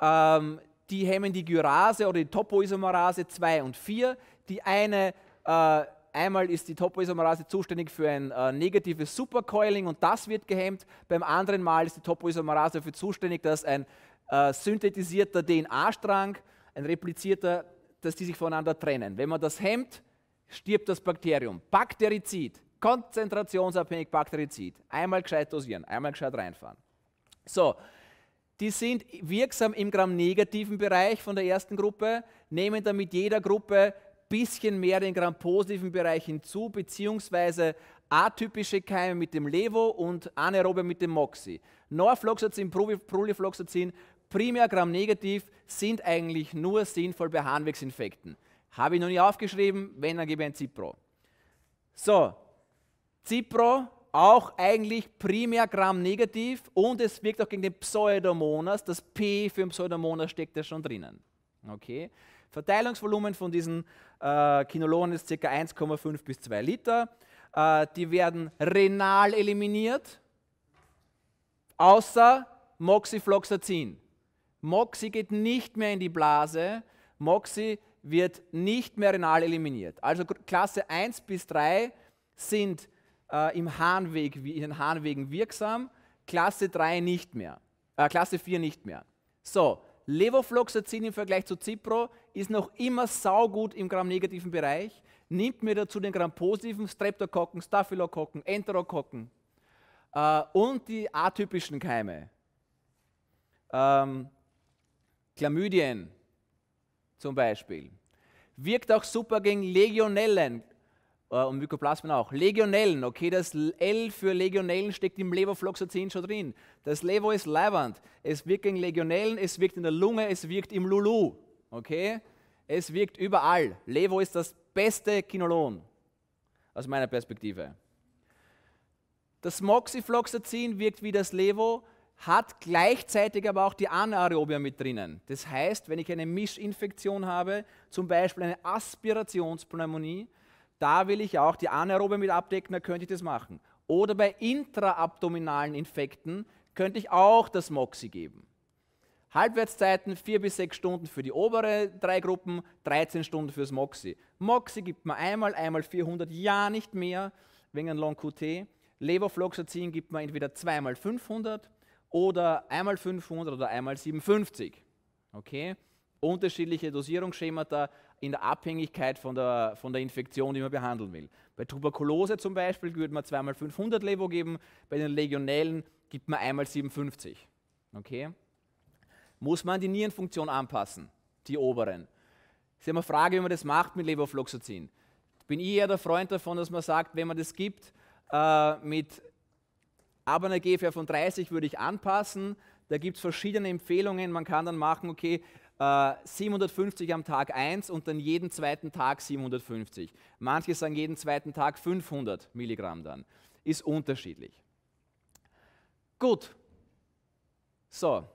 ähm, die hemmen die Gyrase oder die Topoisomerase 2 und 4. Die eine äh, Einmal ist die Topoisomerase zuständig für ein äh, negatives Supercoiling und das wird gehemmt. Beim anderen Mal ist die Topoisomerase dafür zuständig, dass ein äh, synthetisierter DNA-Strang, ein replizierter, dass die sich voneinander trennen. Wenn man das hemmt, stirbt das Bakterium. Bakterizid, konzentrationsabhängig Bakterizid. Einmal gescheit dosieren, einmal gescheit reinfahren. So, die sind wirksam im gramnegativen Bereich von der ersten Gruppe, nehmen damit jeder Gruppe bisschen mehr den gram-positiven Bereich hinzu, beziehungsweise atypische Keime mit dem Levo und anaerobe mit dem Moxi. Norfloxacin, Prolifloxacin, primär gram-negativ sind eigentlich nur sinnvoll bei Harnwegsinfekten. Habe ich noch nie aufgeschrieben, wenn, dann gebe ich ein Zipro. So, Zipro auch eigentlich primär gram-negativ und es wirkt auch gegen den Pseudomonas. Das P für den Pseudomonas steckt ja schon drinnen. Okay? Verteilungsvolumen von diesen äh, Kinolon ist ca. 1,5 bis 2 Liter. Äh, die werden renal eliminiert, außer Moxifloxacin. Moxi geht nicht mehr in die Blase, Moxi wird nicht mehr renal eliminiert. Also Klasse 1 bis 3 sind äh, im Harnweg, in den Harnwegen wirksam, Klasse 3 nicht mehr, äh, Klasse 4 nicht mehr. So, Levofloxacin im Vergleich zu Cipro ist noch immer saugut im Gramm-negativen Bereich, nimmt mir dazu den Gramm-positiven Streptokokken, Staphylokokken, Enterokokken äh, und die atypischen Keime. Ähm, Chlamydien zum Beispiel. Wirkt auch super gegen Legionellen äh, und Mykoplasmen auch. Legionellen, okay, das L für Legionellen steckt im Levofloxacin schon drin. Das Levo ist leiwand. Es wirkt gegen Legionellen, es wirkt in der Lunge, es wirkt im Lulu. Okay? Es wirkt überall. Levo ist das beste Kinolon aus meiner Perspektive. Das Moxifloxacin wirkt wie das Levo, hat gleichzeitig aber auch die Anaerobia mit drinnen. Das heißt, wenn ich eine Mischinfektion habe, zum Beispiel eine Aspirationspneumonie, da will ich auch die Anaerobe mit abdecken, da könnte ich das machen. Oder bei intraabdominalen Infekten könnte ich auch das Moxi geben. Halbwertszeiten 4 bis 6 Stunden für die obere drei Gruppen, 13 Stunden fürs Moxi. Moxi gibt man einmal, einmal 400, ja nicht mehr, wegen einem Long QT. Levofloxacin gibt man entweder zweimal 500 oder einmal 500 oder einmal 750. Okay? Unterschiedliche Dosierungsschemata in der Abhängigkeit von der, von der Infektion, die man behandeln will. Bei Tuberkulose zum Beispiel würde man zweimal 500 Levo geben, bei den Legionellen gibt man einmal 750. Okay? muss man die Nierenfunktion anpassen, die oberen. Das ist immer eine Frage, wie man das macht mit Levofloxacin. Bin ich eher der Freund davon, dass man sagt, wenn man das gibt, äh, mit aber einer GFR von 30 würde ich anpassen. Da gibt es verschiedene Empfehlungen. Man kann dann machen, okay, äh, 750 am Tag 1 und dann jeden zweiten Tag 750. Manche sagen jeden zweiten Tag 500 Milligramm dann. Ist unterschiedlich. Gut. So,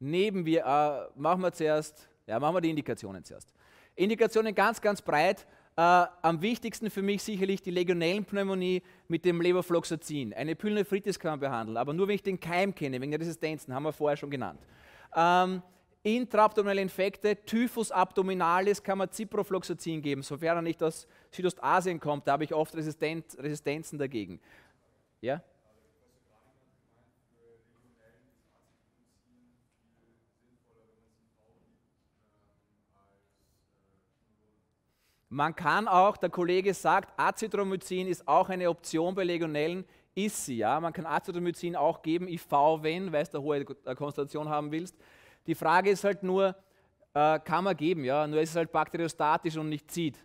neben wir, äh, machen wir zuerst, ja, machen wir die Indikationen zuerst. Indikationen ganz, ganz breit. Äh, am wichtigsten für mich sicherlich die Legionellenpneumonie mit dem Levofloxacin. Eine Pylnephritis kann man behandeln, aber nur wenn ich den Keim kenne, wegen der Resistenzen, haben wir vorher schon genannt. Ähm, intraabdominelle Infekte, Typhus abdominalis kann man Ciprofloxacin geben, sofern er nicht aus Südostasien kommt, da habe ich oft Resistent, Resistenzen dagegen. Ja? Man kann auch, der Kollege sagt, Acetromycin ist auch eine Option bei Legionellen, ist sie, ja. Man kann Acetromycin auch geben, IV, wenn, weil du, eine hohe Konzentration haben willst. Die Frage ist halt nur, äh, kann man geben, ja, nur ist es halt bakteriostatisch und nicht zieht.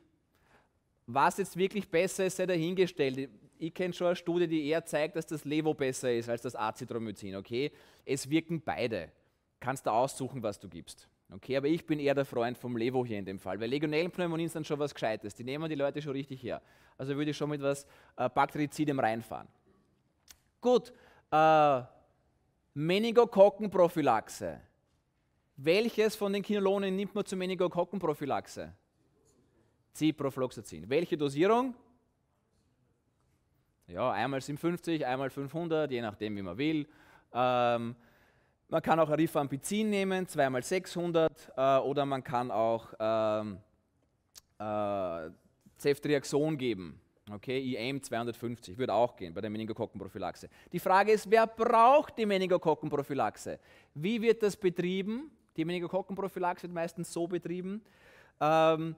Was jetzt wirklich besser ist, sei dahingestellt. Ich kenne schon eine Studie, die eher zeigt, dass das Levo besser ist als das Acetromycin, okay? Es wirken beide. Kannst du aussuchen, was du gibst. Okay, aber ich bin eher der Freund vom Levo hier in dem Fall, weil Legionellenpneumonien sind schon was Gescheites. Die nehmen die Leute schon richtig her. Also würde ich schon mit was äh, Baktrizidem reinfahren. Gut, äh, Meningokokkenprophylaxe. Welches von den Kinolonen nimmt man zur Meningokokkenprophylaxe? Ciprofloxacin. Welche Dosierung? Ja, einmal 750, einmal 500, je nachdem, wie man will. Ähm, man kann auch Arif nehmen, 2x600 äh, oder man kann auch ähm, äh, Ceftriaxon geben. Okay, IM 250 würde auch gehen bei der Meningokokkenprophylaxe. Die Frage ist, wer braucht die Meningokokkenprophylaxe? Wie wird das betrieben? Die Meningokokkenprophylaxe wird meistens so betrieben. Ähm,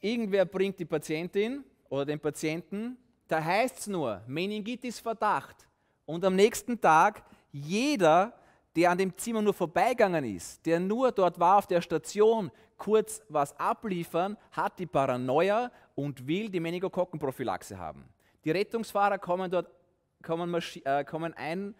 irgendwer bringt die Patientin oder den Patienten, da heißt es nur Meningitis-Verdacht. Und am nächsten Tag jeder, der an dem Zimmer nur vorbeigegangen ist, der nur dort war auf der Station, kurz was abliefern, hat die Paranoia und will die Meningokokkenprophylaxe haben. Die Rettungsfahrer kommen dort kommen, äh, kommen ein,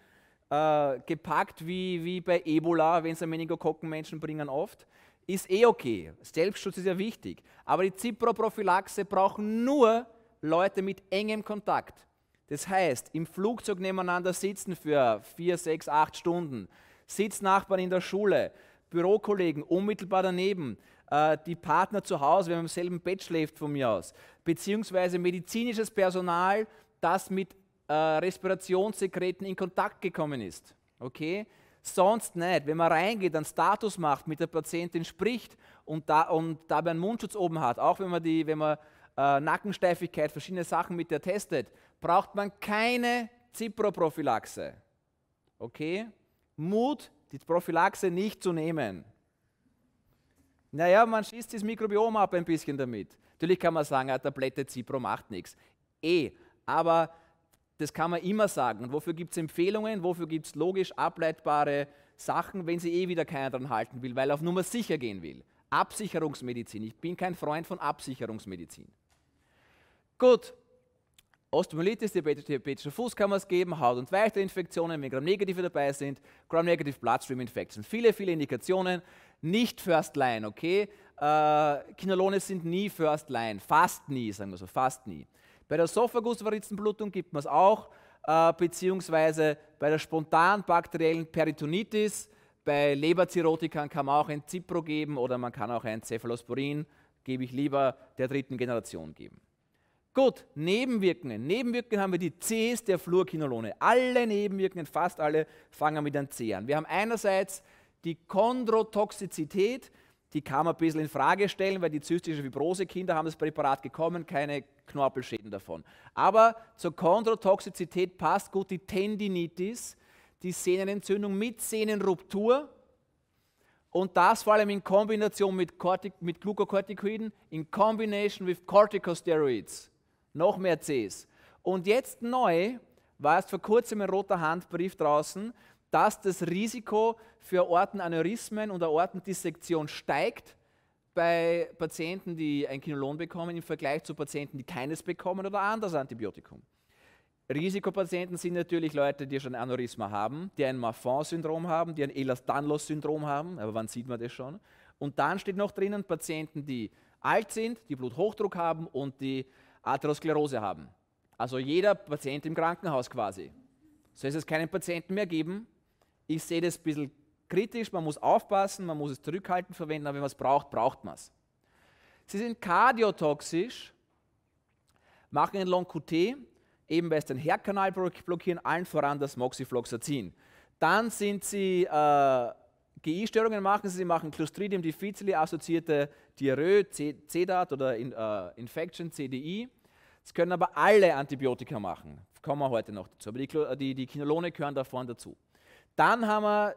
äh, gepackt wie, wie bei Ebola, wenn sie Meningokokkenmenschen bringen oft. Ist eh okay. Selbstschutz ist ja wichtig. Aber die Zipro-Prophylaxe brauchen nur Leute mit engem Kontakt. Das heißt, im Flugzeug nebeneinander sitzen für vier, sechs, acht Stunden, Sitznachbarn in der Schule, Bürokollegen unmittelbar daneben, äh, die Partner zu Hause, wenn man im selben Bett schläft von mir aus, beziehungsweise medizinisches Personal, das mit äh, Respirationssekreten in Kontakt gekommen ist. Okay? Sonst nicht. Wenn man reingeht, einen Status macht, mit der Patientin spricht und, da, und dabei einen Mundschutz oben hat, auch wenn man, die, wenn man äh, Nackensteifigkeit, verschiedene Sachen mit der testet, braucht man keine Ziproprophylaxe. Okay? Mut, die Prophylaxe nicht zu nehmen. Naja, man schießt das Mikrobiom ab ein bisschen damit. Natürlich kann man sagen, eine Tablette Zipro macht nichts. Eh, aber das kann man immer sagen. Und wofür gibt es Empfehlungen? Wofür gibt es logisch ableitbare Sachen, wenn sie eh wieder keiner dran halten will, weil er auf Nummer sicher gehen will? Absicherungsmedizin. Ich bin kein Freund von Absicherungsmedizin. Gut, Osteomyelitis, diabetische Fußkammers geben, Haut- und Weichtelinfektionen, wenn Gram-Negative dabei sind, Gram-Negative Bloodstream infektionen Viele, viele Indikationen, nicht First Line, okay? Äh, Kinolone sind nie First Line, fast nie, sagen wir so, fast nie. Bei der sophagus Sophagusvarizzenblutung gibt man es auch, äh, beziehungsweise bei der spontan bakteriellen Peritonitis, bei Leberzirotikern kann man auch ein Cipro geben oder man kann auch ein Cephalosporin, gebe ich lieber der dritten Generation geben. Gut, Nebenwirkungen. Nebenwirkungen haben wir die Cs der Fluorquinolone. Alle Nebenwirkungen, fast alle, fangen mit einem C an. Wir haben einerseits die Chondrotoxizität, die kann man ein bisschen in Frage stellen, weil die zystische Fibrose Kinder haben das Präparat gekommen, keine Knorpelschäden davon. Aber zur Chondrotoxizität passt gut die Tendinitis, die Sehnenentzündung mit Sehnenruptur und das vor allem in Kombination mit, mit Glucocorticoiden, in Combination with Corticosteroids noch mehr Cs. Und jetzt neu war erst vor kurzem ein roter Handbrief draußen, dass das Risiko für Ortenaneurysmen und Ortendissektion steigt bei Patienten, die ein Kinolon bekommen, im Vergleich zu Patienten, die keines bekommen oder anderes Antibiotikum. Risikopatienten sind natürlich Leute, die schon Aneurysma haben, die ein Marfan-Syndrom haben, die ein Ehlers-Danlos-Syndrom haben, aber wann sieht man das schon? Und dann steht noch drinnen Patienten, die alt sind, die Bluthochdruck haben und die Atherosklerose haben. Also jeder Patient im Krankenhaus quasi. So ist es keinen Patienten mehr geben? Ich sehe das ein bisschen kritisch, man muss aufpassen, man muss es zurückhaltend verwenden, aber wenn man es braucht, braucht man es. Sie sind kardiotoxisch, machen einen Long-QT, eben weil sie den Herdkanal blockieren, allen voran das Moxifloxacin. Dann sind sie äh, GI-Störungen machen sie, sie machen Clostridium difficile assoziierte Diarrhoe, CDAT oder in, äh, Infection, CDI. Sie können aber alle Antibiotika machen. Kommen wir heute noch dazu. Aber die, äh, die, die Kinolone gehören da vorne dazu. Dann haben wir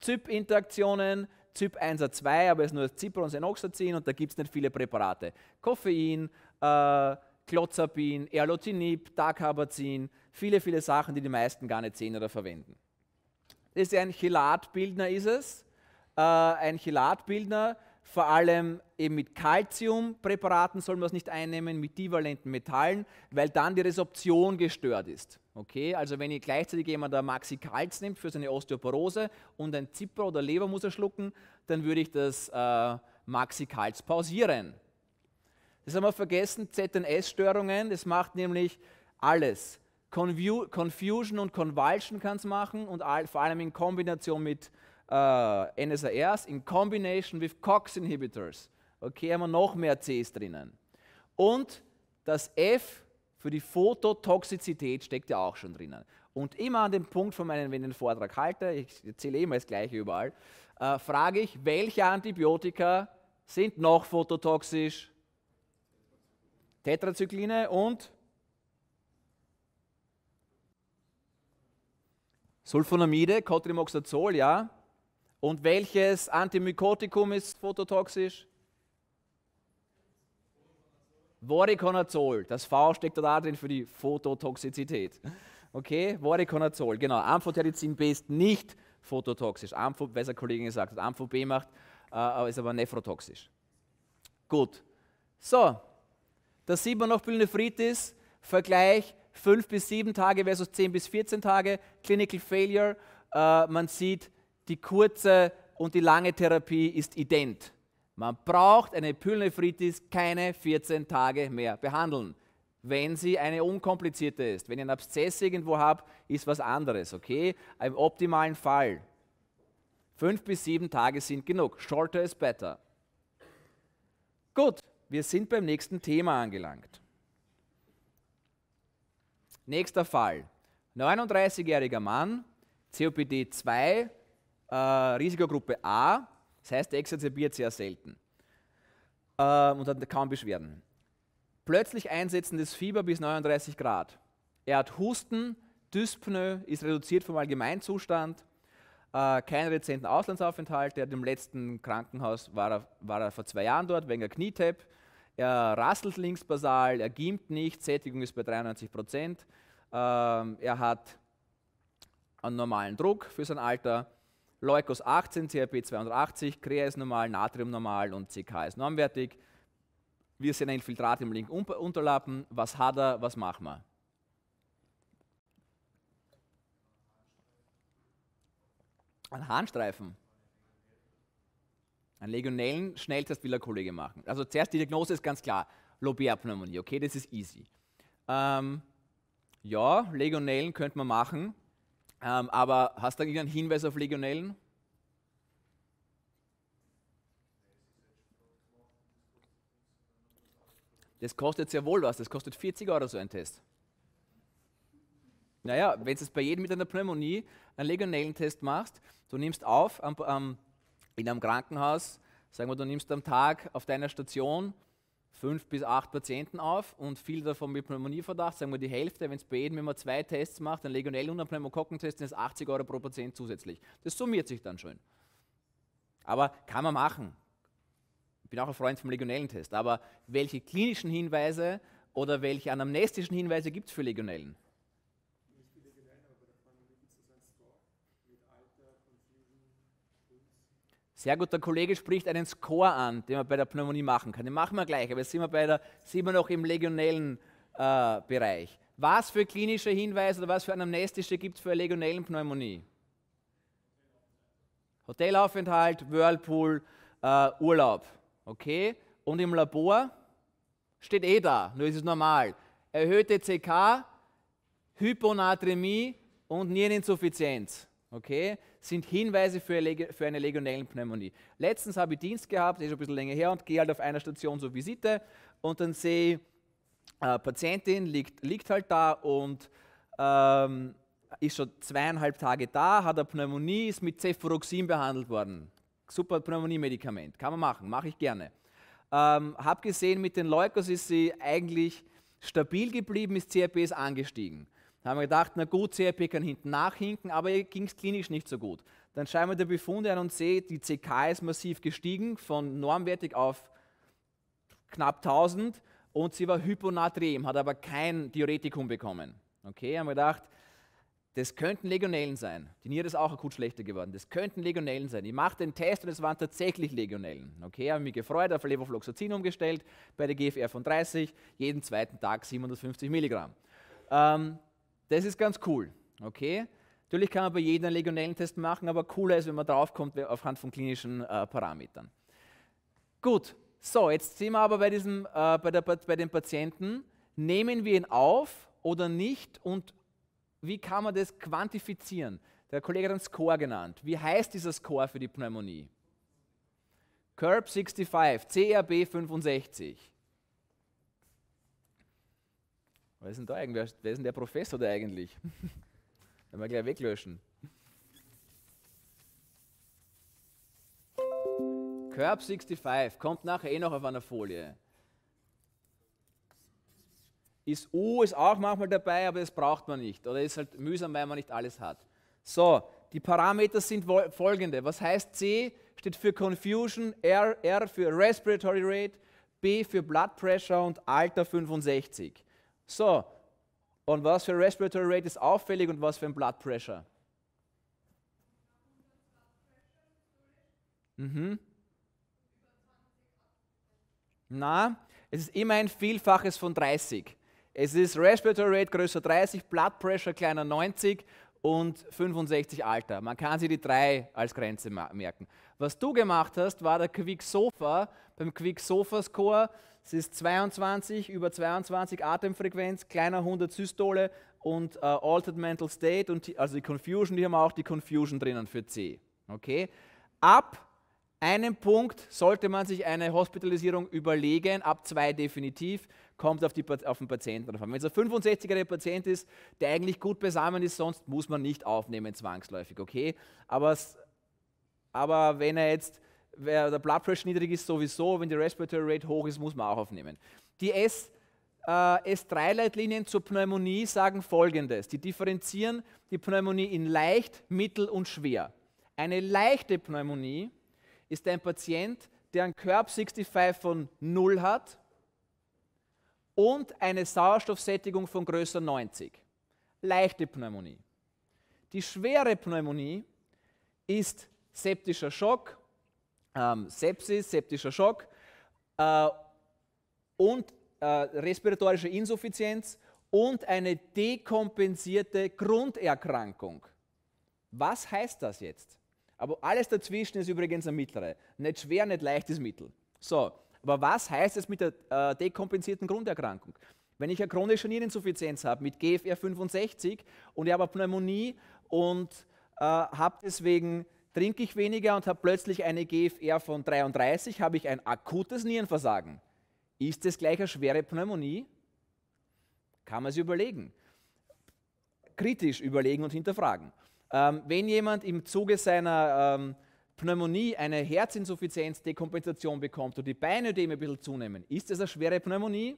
ZYP-Interaktionen, ZYP1A2, aber es ist nur das und Senoxazin und da gibt es nicht viele Präparate. Koffein, äh, Clozapin, Erlotinib, Dacarbazin, viele, viele Sachen, die die meisten gar nicht sehen oder verwenden das ist ein Chelatbildner, ist es. Äh, ein Chelatbildner, vor allem eben mit Calciumpräparaten soll man es nicht einnehmen, mit divalenten Metallen, weil dann die Resorption gestört ist. Okay, also wenn ihr gleichzeitig jemand der Maxi Calz nimmt für seine Osteoporose und ein Zipper oder Leber muss er schlucken, dann würde ich das äh, Maxi Calz pausieren. Das haben wir vergessen, ZNS-Störungen, das macht nämlich alles. Confusion und Convulsion kann es machen und all, vor allem in Kombination mit äh, NSARs, in Combination with COX Inhibitors. Okay, haben wir noch mehr Cs drinnen. Und das F für die Phototoxizität steckt ja auch schon drinnen. Und immer an dem Punkt von meinen, wenn ich den Vortrag halte, ich erzähle immer das Gleiche überall, äh, frage ich, welche Antibiotika sind noch phototoxisch? Tetrazykline und Sulfonamide, Cotrimoxazol, ja. Und welches Antimykotikum ist phototoxisch? Voriconazol. Das V steckt da drin für die Phototoxizität. Okay, Voriconazol, genau. Amphotericin B ist nicht phototoxisch. Ampho, weil es eine Kollegin gesagt hat, Ampho B macht, äh, ist aber nephrotoxisch. Gut. So, da sieht man noch Pylnephritis, Vergleich 5 bis 7 Tage versus 10 bis 14 Tage, Clinical Failure, äh, man sieht, die kurze und die lange Therapie ist ident. Man braucht eine Pyelonephritis keine 14 Tage mehr behandeln, wenn sie eine unkomplizierte ist. Wenn ihr einen Abszess irgendwo habt, ist was anderes, okay? Im optimalen Fall. Fünf bis sieben Tage sind genug. Shorter is better. Gut, wir sind beim nächsten Thema angelangt. Nächster Fall. 39-jähriger Mann, COPD 2, äh, Risikogruppe A, das heißt, er exazerbiert sehr selten äh, und hat kaum Beschwerden. Plötzlich einsetzendes Fieber bis 39 Grad. Er hat Husten, Dyspnoe, ist reduziert vom Allgemeinzustand, äh, keinen rezenten Auslandsaufenthalt. Er hat im letzten Krankenhaus, war er, war er vor zwei Jahren dort wegen der Knietap er rasselt linksbasal, er gimmt nicht, Sättigung ist bei 93 Prozent. Ähm, er hat einen normalen Druck für sein Alter. Leukos 18, CRP 280, Krea ist normal, Natrium normal und CK ist normwertig. Wir sehen ein Infiltrat im linken Unterlappen. Was hat er, was machen wir? Ein Harnstreifen. Ein Legionellen-Schnelltest will der Kollege machen. Also zuerst die Diagnose ist ganz klar. Lobärpneumonie, okay, das ist easy. Ähm, ja, Legionellen könnte man machen, ähm, aber hast du irgendeinen Hinweis auf Legionellen? Das kostet sehr wohl was, das kostet 40 Euro so ein Test. Naja, wenn du es bei jedem mit einer Pneumonie einen Legionellen-Test machst, du nimmst auf am, am in einem Krankenhaus, sagen wir, du nimmst am Tag auf deiner Station fünf bis acht Patienten auf und viel davon mit Pneumonieverdacht, sagen wir die Hälfte, wenn es bei jedem immer zwei Tests macht, ein Legionell und ein Pneumokokkentest, sind ist 80 Euro pro Patient zusätzlich. Das summiert sich dann schön. Aber kann man machen. Ich bin auch ein Freund vom Legionellentest. Aber welche klinischen Hinweise oder welche anamnestischen Hinweise gibt es für Legionellen? Sehr gut, der Kollege spricht einen Score an, den man bei der Pneumonie machen kann. Den machen wir gleich, aber jetzt sind wir, bei der, sind wir noch im legionellen äh, Bereich. Was für klinische Hinweise oder was für anamnestische gibt es für eine legionellen Pneumonie? Hotelaufenthalt, Whirlpool, äh, Urlaub. Okay, und im Labor steht eh da, nur ist es normal. Erhöhte CK, Hyponatremie und Niereninsuffizienz. Okay, sind Hinweise für eine Legionellenpneumonie. Letztens habe ich Dienst gehabt, ist schon ein bisschen länger her, und gehe halt auf einer Station zur Visite und dann sehe ich, äh, Patientin liegt, liegt halt da und ähm, ist schon zweieinhalb Tage da, hat eine Pneumonie, ist mit Cefuroxin behandelt worden. Super Pneumonie-Medikament, kann man machen, mache ich gerne. Ähm, hab gesehen, mit den Leukos ist sie eigentlich stabil geblieben, ist CRPS angestiegen. Haben wir gedacht, na gut, CRP kann hinten nachhinken, aber ihr ging es klinisch nicht so gut. Dann schauen wir die Befunde an und sehen, die CK ist massiv gestiegen, von normwertig auf knapp 1000 und sie war hyponatrem, hat aber kein Diuretikum bekommen. Okay, haben wir gedacht, das könnten Legionellen sein. Die Niere ist auch akut schlechter geworden. Das könnten Legionellen sein. Ich mache den Test und es waren tatsächlich Legionellen. Okay, habe mich gefreut, auf Levofloxacin umgestellt, bei der GFR von 30, jeden zweiten Tag 750 Milligramm. Ähm, das ist ganz cool, okay? Natürlich kann man bei jedem einen Legionellen-Test machen, aber cooler ist, wenn man draufkommt aufhand von klinischen äh, Parametern. Gut, so, jetzt sind wir aber bei, diesem, äh, bei, der, bei dem Patienten. Nehmen wir ihn auf oder nicht und wie kann man das quantifizieren? Der Kollege hat einen Score genannt. Wie heißt dieser Score für die Pneumonie? CURB 65, CRB 65. Wer ist denn da eigentlich? Wer ist denn der Professor da eigentlich? Wenn wir gleich weglöschen. Curb 65 kommt nachher eh noch auf einer Folie. Ist U ist auch manchmal dabei, aber das braucht man nicht. Oder ist halt mühsam, weil man nicht alles hat. So, die Parameter sind folgende. Was heißt C? Steht für Confusion, R, R für Respiratory Rate, B für Blood Pressure und Alter 65. So, und was für Respiratory Rate ist auffällig und was für ein Blood Pressure? Mhm. Na, es ist immer ein Vielfaches von 30. Es ist Respiratory Rate größer 30, Blood Pressure kleiner 90 und 65 Alter. Man kann sich die drei als Grenze merken. Was du gemacht hast, war der Quicksofa. Beim Quicksofa-Score es ist 22 über 22 Atemfrequenz, kleiner 100 Systole und äh, Altered Mental State und die, also die Confusion, die haben wir auch die Confusion drinnen für C. Okay? Ab einem Punkt sollte man sich eine Hospitalisierung überlegen, ab zwei definitiv, kommt auf, die, auf den Patienten drauf an. Wenn es ein 65er Patient ist, der eigentlich gut besamen ist, sonst muss man nicht aufnehmen zwangsläufig, okay? Aber, aber wenn er jetzt wer der Blood Pressure niedrig ist, sowieso. Wenn die Respiratory Rate hoch ist, muss man auch aufnehmen. Die S, äh, S3-Leitlinien zur Pneumonie sagen folgendes: Die differenzieren die Pneumonie in leicht, mittel und schwer. Eine leichte Pneumonie ist ein Patient, der einen Curb 65 von 0 hat und eine Sauerstoffsättigung von größer 90. Leichte Pneumonie. Die schwere Pneumonie ist septischer Schock ähm, Sepsis, septischer Schock äh, und äh, respiratorische Insuffizienz und eine dekompensierte Grunderkrankung. Was heißt das jetzt? Aber alles dazwischen ist übrigens ein mittlere. Nicht schwer, nicht leichtes Mittel. So, aber was heißt es mit der äh, dekompensierten Grunderkrankung? Wenn ich eine chronische Niereninsuffizienz habe mit GFR 65 und ich habe Pneumonie und äh, habe deswegen trinke ich weniger und habe plötzlich eine GFR von 33, habe ich ein akutes Nierenversagen. Ist das gleich eine schwere Pneumonie? Kann man sich überlegen. Kritisch überlegen und hinterfragen. Ähm, wenn jemand im Zuge seiner ähm, Pneumonie eine Herzinsuffizienzdekompensation bekommt und die Beine dem ein bisschen zunehmen, ist das eine schwere Pneumonie?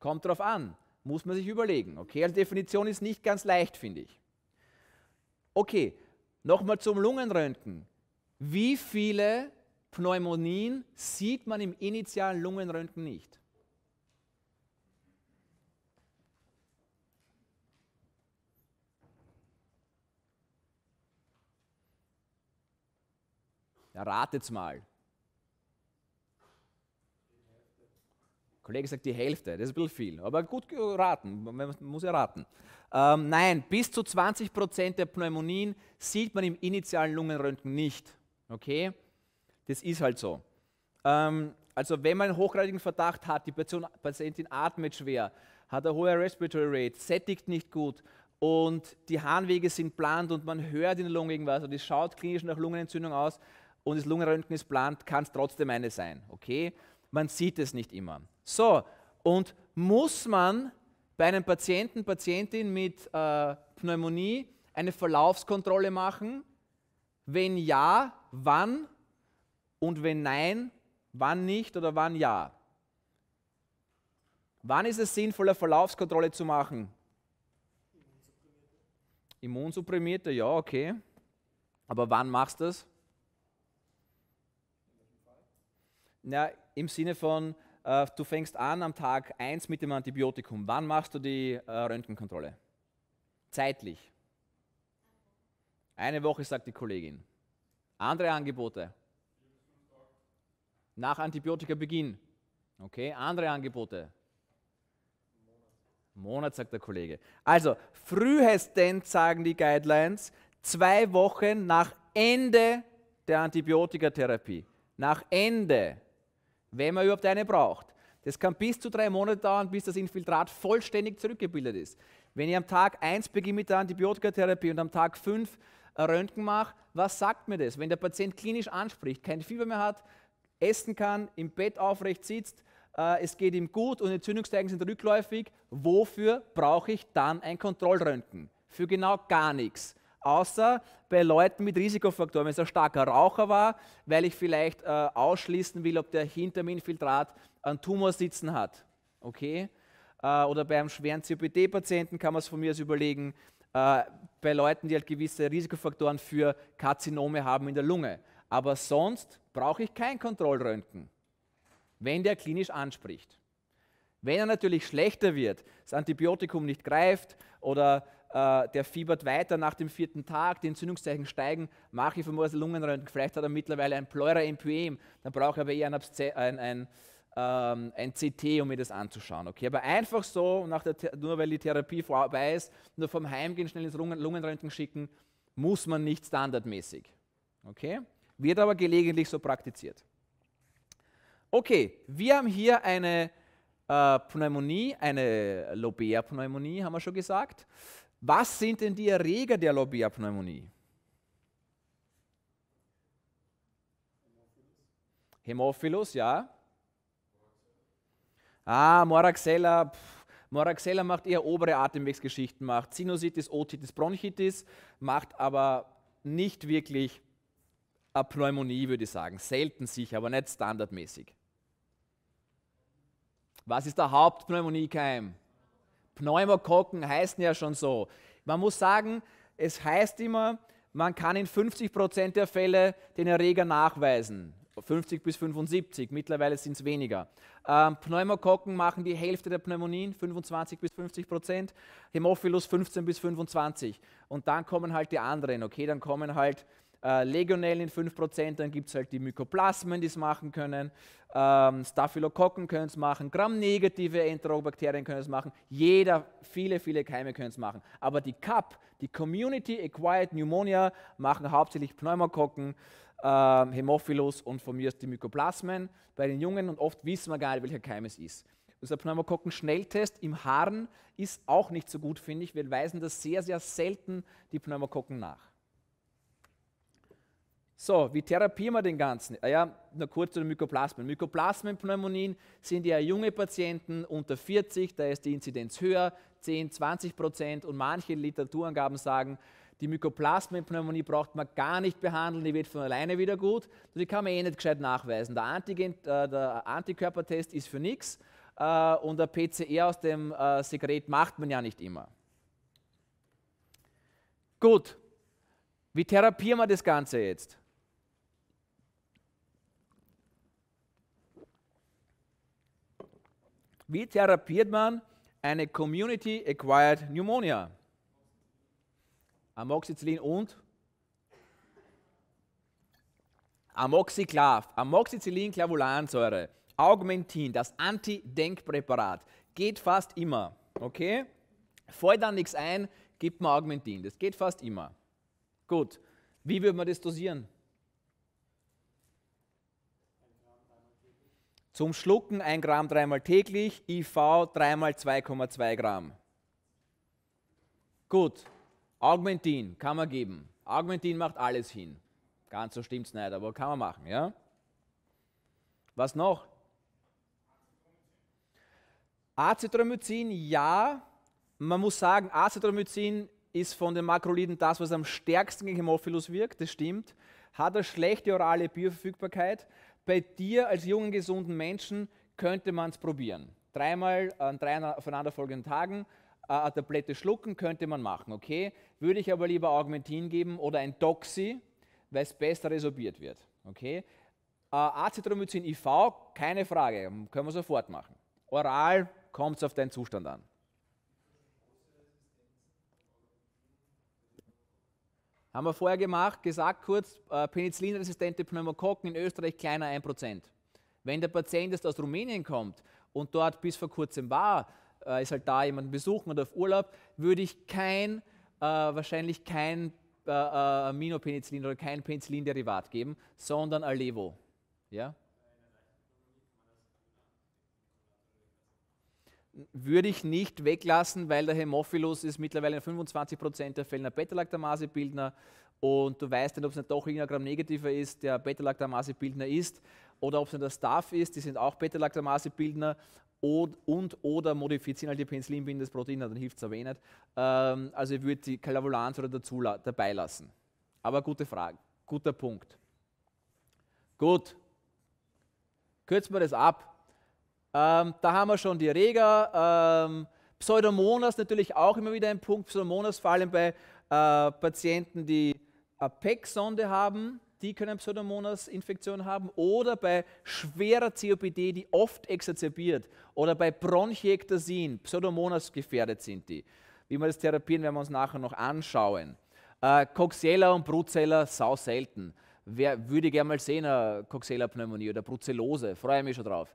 Kommt darauf an, muss man sich überlegen. Okay, also Definition ist nicht ganz leicht, finde ich. Okay, Nochmal zum Lungenröntgen. Wie viele Pneumonien sieht man im initialen Lungenröntgen nicht? Ja, ratet's mal. Der Kollege sagt die Hälfte, das ist ein bisschen viel. Aber gut raten, man muss ja raten. Ähm, nein, bis zu 20% der Pneumonien sieht man im initialen Lungenröntgen nicht. Okay? Das ist halt so. Ähm, also wenn man einen hochgradigen Verdacht hat, die Person, Patientin atmet schwer, hat eine hohe Respiratory Rate, sättigt nicht gut und die Harnwege sind bland und man hört in der Lunge irgendwas und es schaut klinisch nach Lungenentzündung aus und das Lungenröntgen ist bland, kann es trotzdem eine sein. Okay? Man sieht es nicht immer. So, und muss man bei einem Patienten, Patientin mit äh, Pneumonie eine Verlaufskontrolle machen? Wenn ja, wann? Und wenn nein, wann nicht oder wann ja? Wann ist es sinnvoll, eine Verlaufskontrolle zu machen? Immunsupprimierte, ja, okay. Aber wann machst du das? Na, im Sinne von, äh, du fängst an am Tag 1 mit dem Antibiotikum. Wann machst du die äh, Röntgenkontrolle? Zeitlich. Eine Woche, sagt die Kollegin. Andere Angebote. Nach Antibiotikabeginn. Okay, andere Angebote. Monat, sagt der Kollege. Also, frühestens sagen die Guidelines, zwei Wochen nach Ende der Antibiotikatherapie. Nach Ende wenn man überhaupt eine braucht. Das kann bis zu drei Monate dauern, bis das Infiltrat vollständig zurückgebildet ist. Wenn ich am Tag 1 beginne mit der Antibiotikatherapie und am Tag 5 Röntgen mache, was sagt mir das? Wenn der Patient klinisch anspricht, kein Fieber mehr hat, essen kann, im Bett aufrecht sitzt, äh, es geht ihm gut und Entzündungszeichen sind rückläufig, wofür brauche ich dann ein Kontrollröntgen? Für genau gar nichts außer bei Leuten mit Risikofaktoren, wenn es ein starker Raucher war, weil ich vielleicht äh, ausschließen will, ob der Hinterminfiltrat einen Tumor sitzen hat. Okay? Äh, oder bei einem schweren COPD-Patienten kann man es von mir aus überlegen, äh, bei Leuten, die halt gewisse Risikofaktoren für Karzinome haben in der Lunge. Aber sonst brauche ich kein Kontrollröntgen, wenn der klinisch anspricht. Wenn er natürlich schlechter wird, das Antibiotikum nicht greift oder äh, der fiebert weiter nach dem vierten Tag, die Entzündungszeichen steigen, mache ich vermutlich Lungenröntgen, vielleicht hat er mittlerweile ein pleura Pleuraemphysem, dann brauche ich aber eher ein, ein, ein, ähm, ein CT, um mir das anzuschauen. Okay? Aber einfach so, nur weil die Therapie vorbei ist, nur vom Heimgehen schnell ins Lungenröntgen schicken, muss man nicht standardmäßig. Okay? Wird aber gelegentlich so praktiziert. Okay, wir haben hier eine äh, Pneumonie, eine Lobea-Pneumonie, haben wir schon gesagt. Was sind denn die Erreger der Lobiapneumonie? Hämophilus, ja. Ah, Moraxella, Moraxella macht eher obere Atemwegsgeschichten, macht Sinusitis, Otitis, Bronchitis, macht aber nicht wirklich eine Pneumonie, würde ich sagen. Selten sicher, aber nicht standardmäßig. Was ist der Hauptpneumoniekeim? Pneumokokken heißen ja schon so. Man muss sagen, es heißt immer, man kann in 50 Prozent der Fälle den Erreger nachweisen. 50 bis 75, mittlerweile sind es weniger. Ähm, Pneumokokken machen die Hälfte der Pneumonien, 25 bis 50 Prozent. Hämophilus 15 bis 25. Und dann kommen halt die anderen, okay? Dann kommen halt äh, Legionellen in 5%, dann gibt es halt die Mykoplasmen, die es machen können, ähm, Staphylokokken können es machen, gramnegative Enterobakterien können es machen, jeder, viele, viele Keime können es machen. Aber die CAP, die Community Acquired Pneumonia, machen hauptsächlich Pneumokokken, äh, Hämophilus und von mir aus die Mykoplasmen bei den Jungen und oft wissen wir gar nicht, welcher Keim es ist. Unser Pneumokokken-Schnelltest im Harn ist auch nicht so gut, finde ich. Wir weisen das sehr, sehr selten die Pneumokokken nach. So, wie therapieren wir den Ganzen? Ah ja, nur kurz zu den Mykoplasmen. Mykoplasmenpneumonien sind ja junge Patienten unter 40, da ist die Inzidenz höher, 10, 20 Prozent und manche Literaturangaben sagen, die Mykoplasmenpneumonie braucht man gar nicht behandeln, die wird von alleine wieder gut. Die kann man eh nicht gescheit nachweisen. Der, Antigen, äh, der Antikörpertest ist für nichts äh, und der PCR aus dem äh, Sekret macht man ja nicht immer. Gut, wie therapieren wir das Ganze jetzt? Wie therapiert man eine Community Acquired Pneumonia? Amoxicillin und Amoxiclav, Amoxicillin-Clavulansäure, Augmentin, das Antidenkpräparat, geht fast immer, okay? Fällt dann nichts ein, gibt man Augmentin, das geht fast immer. Gut, wie würde man das dosieren? Zum Schlucken 1 Gramm dreimal täglich, IV dreimal 2,2 Gramm. Gut, Augmentin kann man geben. Augmentin macht alles hin. Ganz so stimmt es nicht, aber kann man machen, ja? Was noch? Acetromycin, ja. Man muss sagen, Acetromycin ist von den Makroliden das, was am stärksten gegen Hämophilus wirkt, das stimmt. Hat eine schlechte orale Bioverfügbarkeit, bei dir als jungen, gesunden Menschen könnte man es probieren. Dreimal an drei aufeinanderfolgenden Tagen äh, eine Tablette schlucken könnte man machen, okay? Würde ich aber lieber Augmentin geben oder ein Doxy, weil es besser resorbiert wird, okay? Äh, Acetromycin IV, keine Frage, können wir sofort machen. Oral kommt es auf deinen Zustand an. Haben wir vorher gemacht, gesagt kurz, äh, penicillinresistente Pneumokokken in Österreich kleiner 1%. Wenn der Patient jetzt aus Rumänien kommt und dort bis vor kurzem war, äh, ist halt da jemanden besuchen oder auf Urlaub, würde ich kein, äh, wahrscheinlich kein äh, äh Aminopenicillin oder kein Penicillinderivat geben, sondern Alevo. Ja? würde ich nicht weglassen, weil der Hämophilus ist mittlerweile in 25% der Fälle ein Beta-Lactamase-Bildner und du weißt nicht, ob es nicht doch irgendein Gramm-Negativer ist, der Beta-Lactamase-Bildner ist oder ob es nicht der Staff ist, die sind auch Beta-Lactamase-Bildner und, und, oder modifizieren halt die penicillinbindendes Protein, dann hilft es aber eh nicht. Ähm, also ich würde die Calavulans oder dazu, dabei lassen. Aber gute Frage, guter Punkt. Gut, kürzen wir das ab. Ähm, da haben wir schon die Erreger. Ähm, Pseudomonas natürlich auch immer wieder ein Punkt. Pseudomonas vor allem bei äh, Patienten, die eine PEC-Sonde haben, die können Pseudomonas-Infektion haben. Oder bei schwerer COPD, die oft exazerbiert. Oder bei Bronchiektasin, Pseudomonas gefährdet sind die. Wie wir das therapieren, werden wir uns nachher noch anschauen. Äh, Coxella und Brutzella, sau selten. Wer würde gerne mal sehen, eine äh, Coxella-Pneumonie oder Brucellose? Freue mich schon drauf.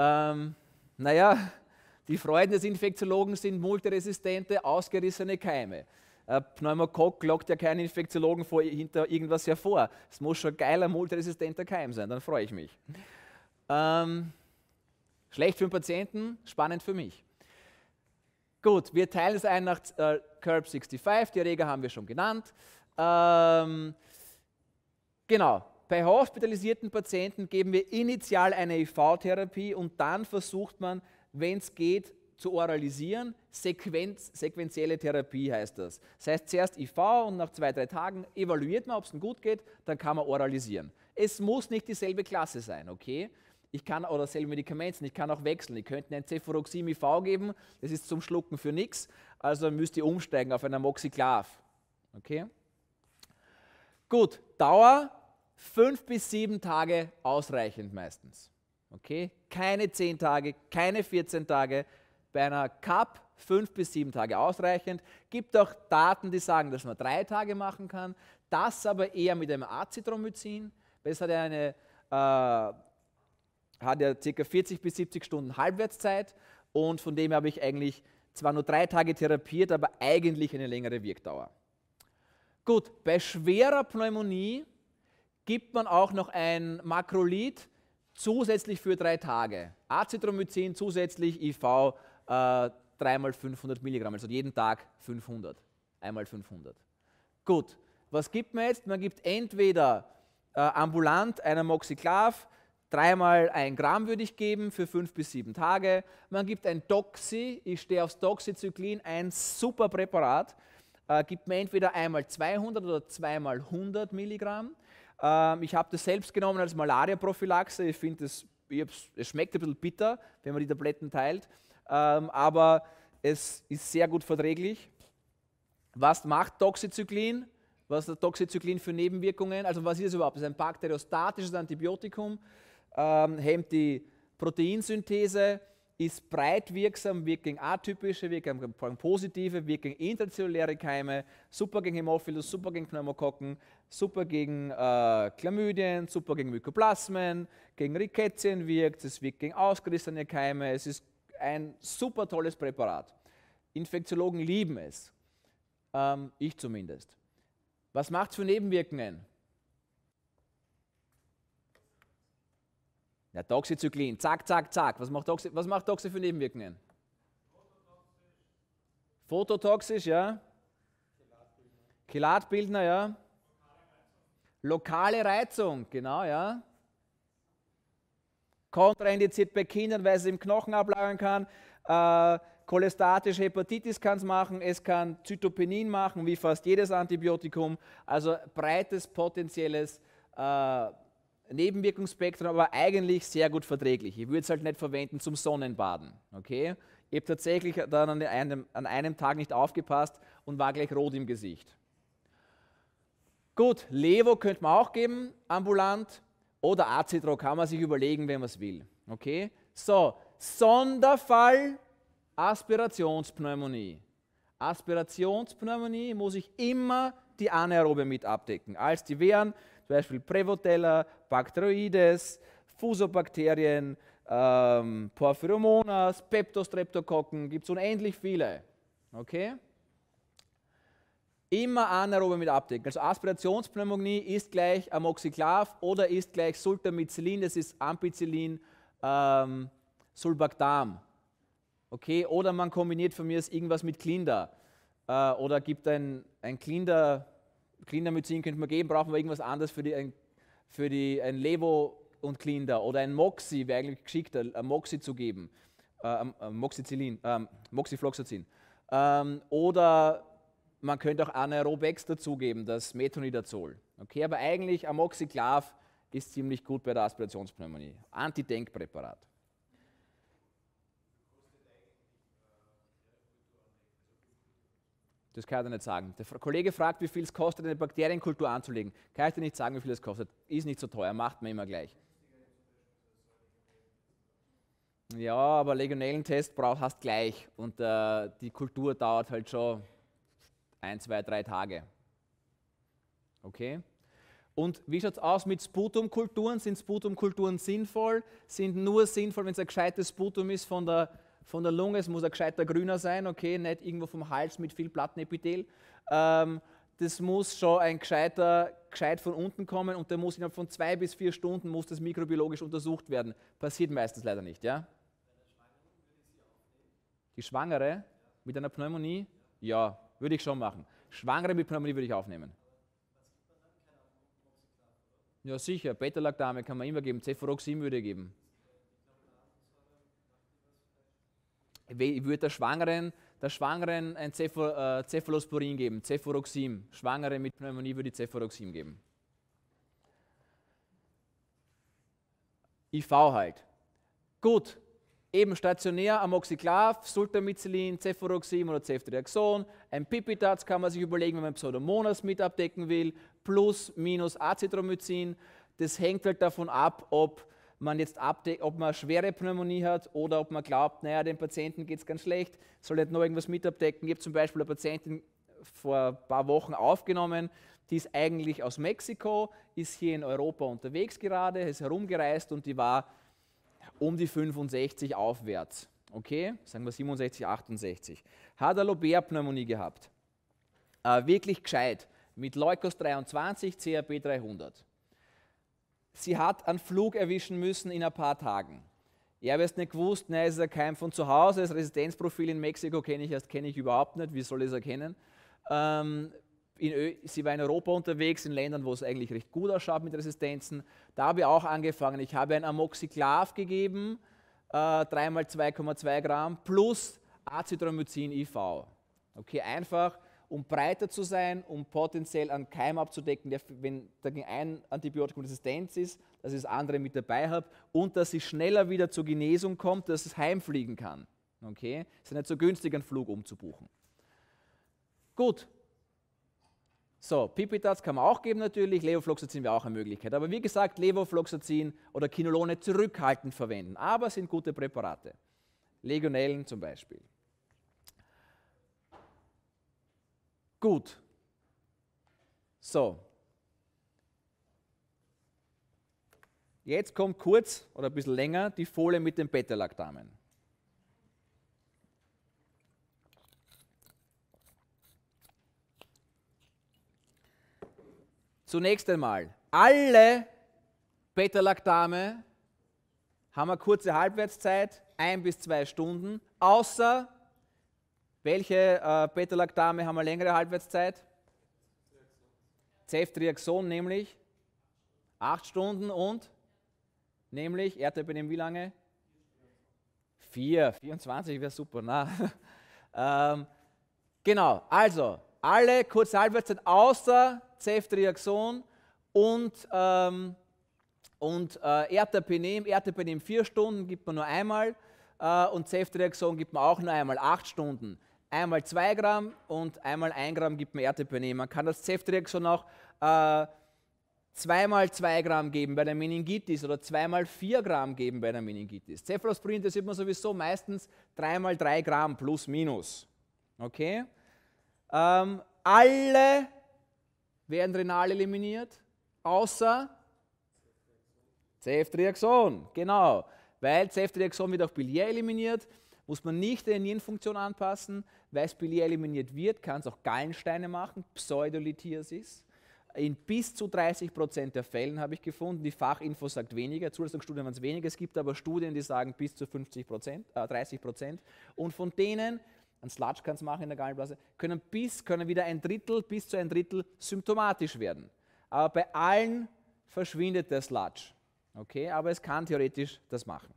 Ähm, naja, die Freuden des Infektiologen sind multiresistente, ausgerissene Keime. Äh, Pneumokok lockt ja keinen Infektiologen vor, hinter irgendwas hervor. Es muss schon geiler, multiresistenter Keim sein, dann freue ich mich. Ähm, schlecht für den Patienten, spannend für mich. Gut, wir teilen es ein nach äh, Curb 65, die Erreger haben wir schon genannt. Ähm, genau, bei hospitalisierten Patienten geben wir initial eine IV-Therapie und dann versucht man, wenn es geht, zu oralisieren. Sequenz, sequenzielle Therapie heißt das. Das heißt, zuerst IV und nach zwei, drei Tagen evaluiert man, ob es gut geht, dann kann man oralisieren. Es muss nicht dieselbe Klasse sein, okay? Ich kann oder selbe Medikamente, ich kann auch wechseln. Ich könnte ein Cefuroxim IV geben, das ist zum Schlucken für nichts, also müsst ihr umsteigen auf einen Moxiclav. Okay? Gut, Dauer fünf bis sieben Tage ausreichend meistens. Okay? Keine zehn Tage, keine 14 Tage. Bei einer Cup fünf bis sieben Tage ausreichend. Gibt auch Daten, die sagen, dass man drei Tage machen kann. Das aber eher mit einem Azithromycin. Das hat ja eine äh, hat ja ca. 40 bis 70 Stunden Halbwertszeit und von dem habe ich eigentlich zwar nur drei Tage therapiert, aber eigentlich eine längere Wirkdauer. Gut, bei schwerer Pneumonie gibt man auch noch ein Makrolid zusätzlich für drei Tage. Acetromycin zusätzlich IV äh, 3x500 Milligramm, also jeden Tag 500, einmal 500. Gut, was gibt man jetzt? Man gibt entweder äh, ambulant einen Moxiclav, dreimal ein Gramm würde ich geben für fünf bis sieben Tage. Man gibt ein Doxy, ich stehe aufs Doxycyclin, ein super Präparat. Äh, gibt man entweder einmal 200 oder zweimal 100 Milligramm. Ähm, ich habe das selbst genommen als Malaria-Prophylaxe. Ich finde, es schmeckt ein bisschen bitter, wenn man die Tabletten teilt, ähm, aber es ist sehr gut verträglich. Was macht Doxycyclin? Was hat Doxycyclin für Nebenwirkungen? Also was ist es überhaupt? Es ist ein bakteriostatisches Antibiotikum, ähm, hemmt die Proteinsynthese, ist breit wirksam, wirkt gegen atypische, wirkt gegen positive, wirkt gegen intrazelluläre Keime, super gegen Hämophilus, super gegen Pneumokokken, super gegen äh, Chlamydien, super gegen Mykoplasmen, gegen Rickettien wirkt, es wirkt gegen ausgerissene Keime, es ist ein super tolles Präparat. Infektiologen lieben es, ähm, ich zumindest. Was macht es für Nebenwirkungen? Ja, Doxycyclin, zack, zack, zack. Was macht Doxy, was macht Doxy für Nebenwirkungen? Phototoxisch, ja. Chelatbildner, ja. Lokale Reizung, genau, ja. Kontraindiziert bei Kindern, weil es im Knochen ablagern kann. Äh, cholestatische Hepatitis kann es machen, es kann Zytopenin machen, wie fast jedes Antibiotikum. Also breites potenzielles äh, Nebenwirkungsspektrum, aber eigentlich sehr gut verträglich. Ich würde es halt nicht verwenden zum Sonnenbaden. Okay? Ich habe tatsächlich dann an einem, an einem Tag nicht aufgepasst und war gleich rot im Gesicht. Gut, Levo könnte man auch geben, ambulant, oder Acidro kann man sich überlegen, wenn man es will. Okay? So, Sonderfall Aspirationspneumonie. Aspirationspneumonie muss ich immer die Anaerobe mit abdecken. Als die Viren zum Beispiel Prevotella, Bacteroides, Fusobakterien, ähm, Porphyromonas, Peptostreptokokken, gibt es unendlich viele. Okay? Immer anaerobe mit abdecken. Also Aspirationspneumonie ist gleich Amoxiclav oder ist gleich Sultamicillin, das ist Ampicillin, ähm, Sulbactam. Okay? Oder man kombiniert von mir irgendwas mit Klinder äh, oder gibt ein, ein Klinder Cleaner-Medizin könnte man geben, brauchen wir irgendwas anderes für, die, ein, für die, ein Levo und Cleaner oder ein Moxi, wäre eigentlich geschickter, ein Moxi zu geben, äh, ähm, äh, Moxicillin, ähm, Moxifloxacin. Ähm, oder man könnte auch Anaerobex dazugeben, das Metonidazol. Okay, aber eigentlich Amoxiclav ist ziemlich gut bei der Aspirationspneumonie. Antidenkpräparat. Das kann ich dir nicht sagen. Der Kollege fragt, wie viel es kostet, eine Bakterienkultur anzulegen. Kann ich dir nicht sagen, wie viel es kostet. Ist nicht so teuer, macht man immer gleich. Ja, aber Legionellentest brauchst hast gleich und äh, die Kultur dauert halt schon ein, zwei, drei Tage. Okay? Und wie schaut es aus mit Sputumkulturen? Sind Sputumkulturen sinnvoll? Sind nur sinnvoll, wenn es ein gescheites Sputum ist von der von der Lunge, es muss ein gescheiter Grüner sein, okay, nicht irgendwo vom Hals mit viel Plattenepithel. Ähm, das muss schon ein gescheiter, gescheit von unten kommen und der muss innerhalb von zwei bis vier Stunden muss das mikrobiologisch untersucht werden. Passiert meistens leider nicht, ja? Die Schwangere mit einer Pneumonie? Ja, würde ich schon machen. Schwangere mit Pneumonie würde ich aufnehmen. Ja, sicher. Beta-Lactame kann man immer geben. Cefuroxim würde ich geben. würde der Schwangeren, der Schwangeren ein Cephal, äh, Cephalosporin geben, Cephoroxim. Schwangere mit Pneumonie würde ich Cephoroxim geben. IV halt. Gut, eben stationär Amoxiclav, Sultamicillin, Cephoroxim oder Ceftriaxon. Ein Pipitaz kann man sich überlegen, wenn man Pseudomonas mit abdecken will, plus, minus Acetromycin. Das hängt halt davon ab, ob man jetzt abdeckt, ob man schwere Pneumonie hat oder ob man glaubt, naja, dem Patienten geht es ganz schlecht, soll nicht noch irgendwas mit abdecken. Ich habe zum Beispiel eine Patientin vor ein paar Wochen aufgenommen, die ist eigentlich aus Mexiko, ist hier in Europa unterwegs gerade, ist herumgereist und die war um die 65 aufwärts. Okay, sagen wir 67, 68. Hat eine Lobär-Pneumonie gehabt. Äh, wirklich gescheit. Mit Leukos 23, CRP 300 sie hat einen Flug erwischen müssen in ein paar Tagen. Ich habe es nicht gewusst, nein, ist kein von zu Hause, das Residenzprofil in Mexiko kenne ich erst, kenne ich überhaupt nicht, wie soll ich es erkennen? Ähm, sie war in Europa unterwegs, in Ländern, wo es eigentlich recht gut ausschaut mit Resistenzen. Da habe ich auch angefangen. Ich habe ein Amoxiclav gegeben, äh, 3x2,2 Gramm, plus Acetromycin IV. Okay, einfach um breiter zu sein, um potenziell einen Keim abzudecken, der, wenn dagegen ein Antibiotikum resistent ist, dass ich das andere mit dabei habe und dass ich schneller wieder zur Genesung kommt, dass es heimfliegen kann. Okay? Es ist nicht so günstig, einen Flug umzubuchen. Gut. So, Pipitaz kann man auch geben natürlich, Levofloxacin wäre auch eine Möglichkeit. Aber wie gesagt, Levofloxacin oder Kinolone zurückhaltend verwenden, aber sind gute Präparate. Legionellen zum Beispiel. Gut. So. Jetzt kommt kurz oder ein bisschen länger die Folie mit den Beta-Lactamen. Zunächst einmal, alle Beta-Lactame haben eine kurze Halbwertszeit, ein bis zwei Stunden, außer welche äh, Beta-Lactame haben eine längere Halbwertszeit? Ceftriaxon nämlich 8 Stunden und nämlich Erdbeeren wie lange? 4, 24 wäre super. Na. ähm, genau, also alle kurze Halbwertszeit außer Ceftriaxon und, ähm, und äh, Ertapenem. Ertapenem 4 Stunden gibt man nur einmal äh, und Ceftriaxon gibt man auch nur einmal 8 Stunden einmal 2 Gramm und einmal 1 Gramm gibt man Erdäpfel nehmen. Man kann das Zeftrick schon auch äh, zweimal 2 Gramm geben bei der Meningitis oder zweimal 4 Gramm geben bei der Meningitis. Cephalosporin, das sieht man sowieso meistens 3 mal 3 Gramm plus minus. Okay? Ähm, alle werden renal eliminiert, außer Ceftriaxon, genau. Weil Ceftriaxon wird auch Bilier eliminiert, muss man nicht der Nierenfunktion anpassen. Weißbilie eliminiert wird, kann es auch Gallensteine machen, Pseudolithiasis. In bis zu 30 Prozent der Fällen habe ich gefunden, die Fachinfo sagt weniger, Zulassungsstudien waren es weniger, es gibt aber Studien, die sagen bis zu 50 Prozent, äh 30 Prozent. Und von denen, ein Sludge kann es machen in der Gallenblase, können, bis, können wieder ein Drittel bis zu ein Drittel symptomatisch werden. Aber bei allen verschwindet der Sludge. Okay, aber es kann theoretisch das machen.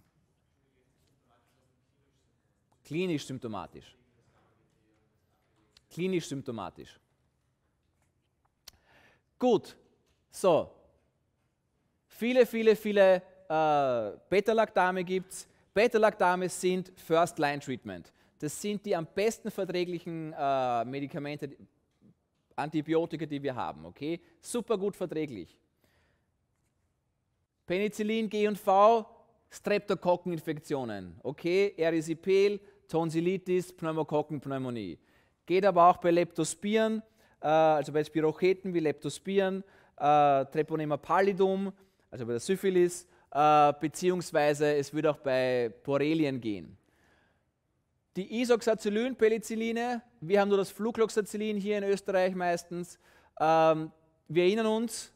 Klinisch symptomatisch klinisch symptomatisch. Gut, so. Viele, viele, viele äh, Beta-Lactame gibt es. Beta-Lactame sind First-Line-Treatment. Das sind die am besten verträglichen äh, Medikamente, Antibiotika, die wir haben. Okay? Super gut verträglich. Penicillin, G und V, Streptokokkeninfektionen. Okay? Erisipel, Tonsillitis, Pneumokokkenpneumonie. Geht aber auch bei Leptospiren, äh, also bei Spirocheten wie Leptospiren, äh, Treponema pallidum, also bei der Syphilis, äh, beziehungsweise es wird auch bei Borrelien gehen. Die Isoxacillin-Penicilline, wir haben nur das Flucloxacillin hier in Österreich meistens. Ähm, wir erinnern uns,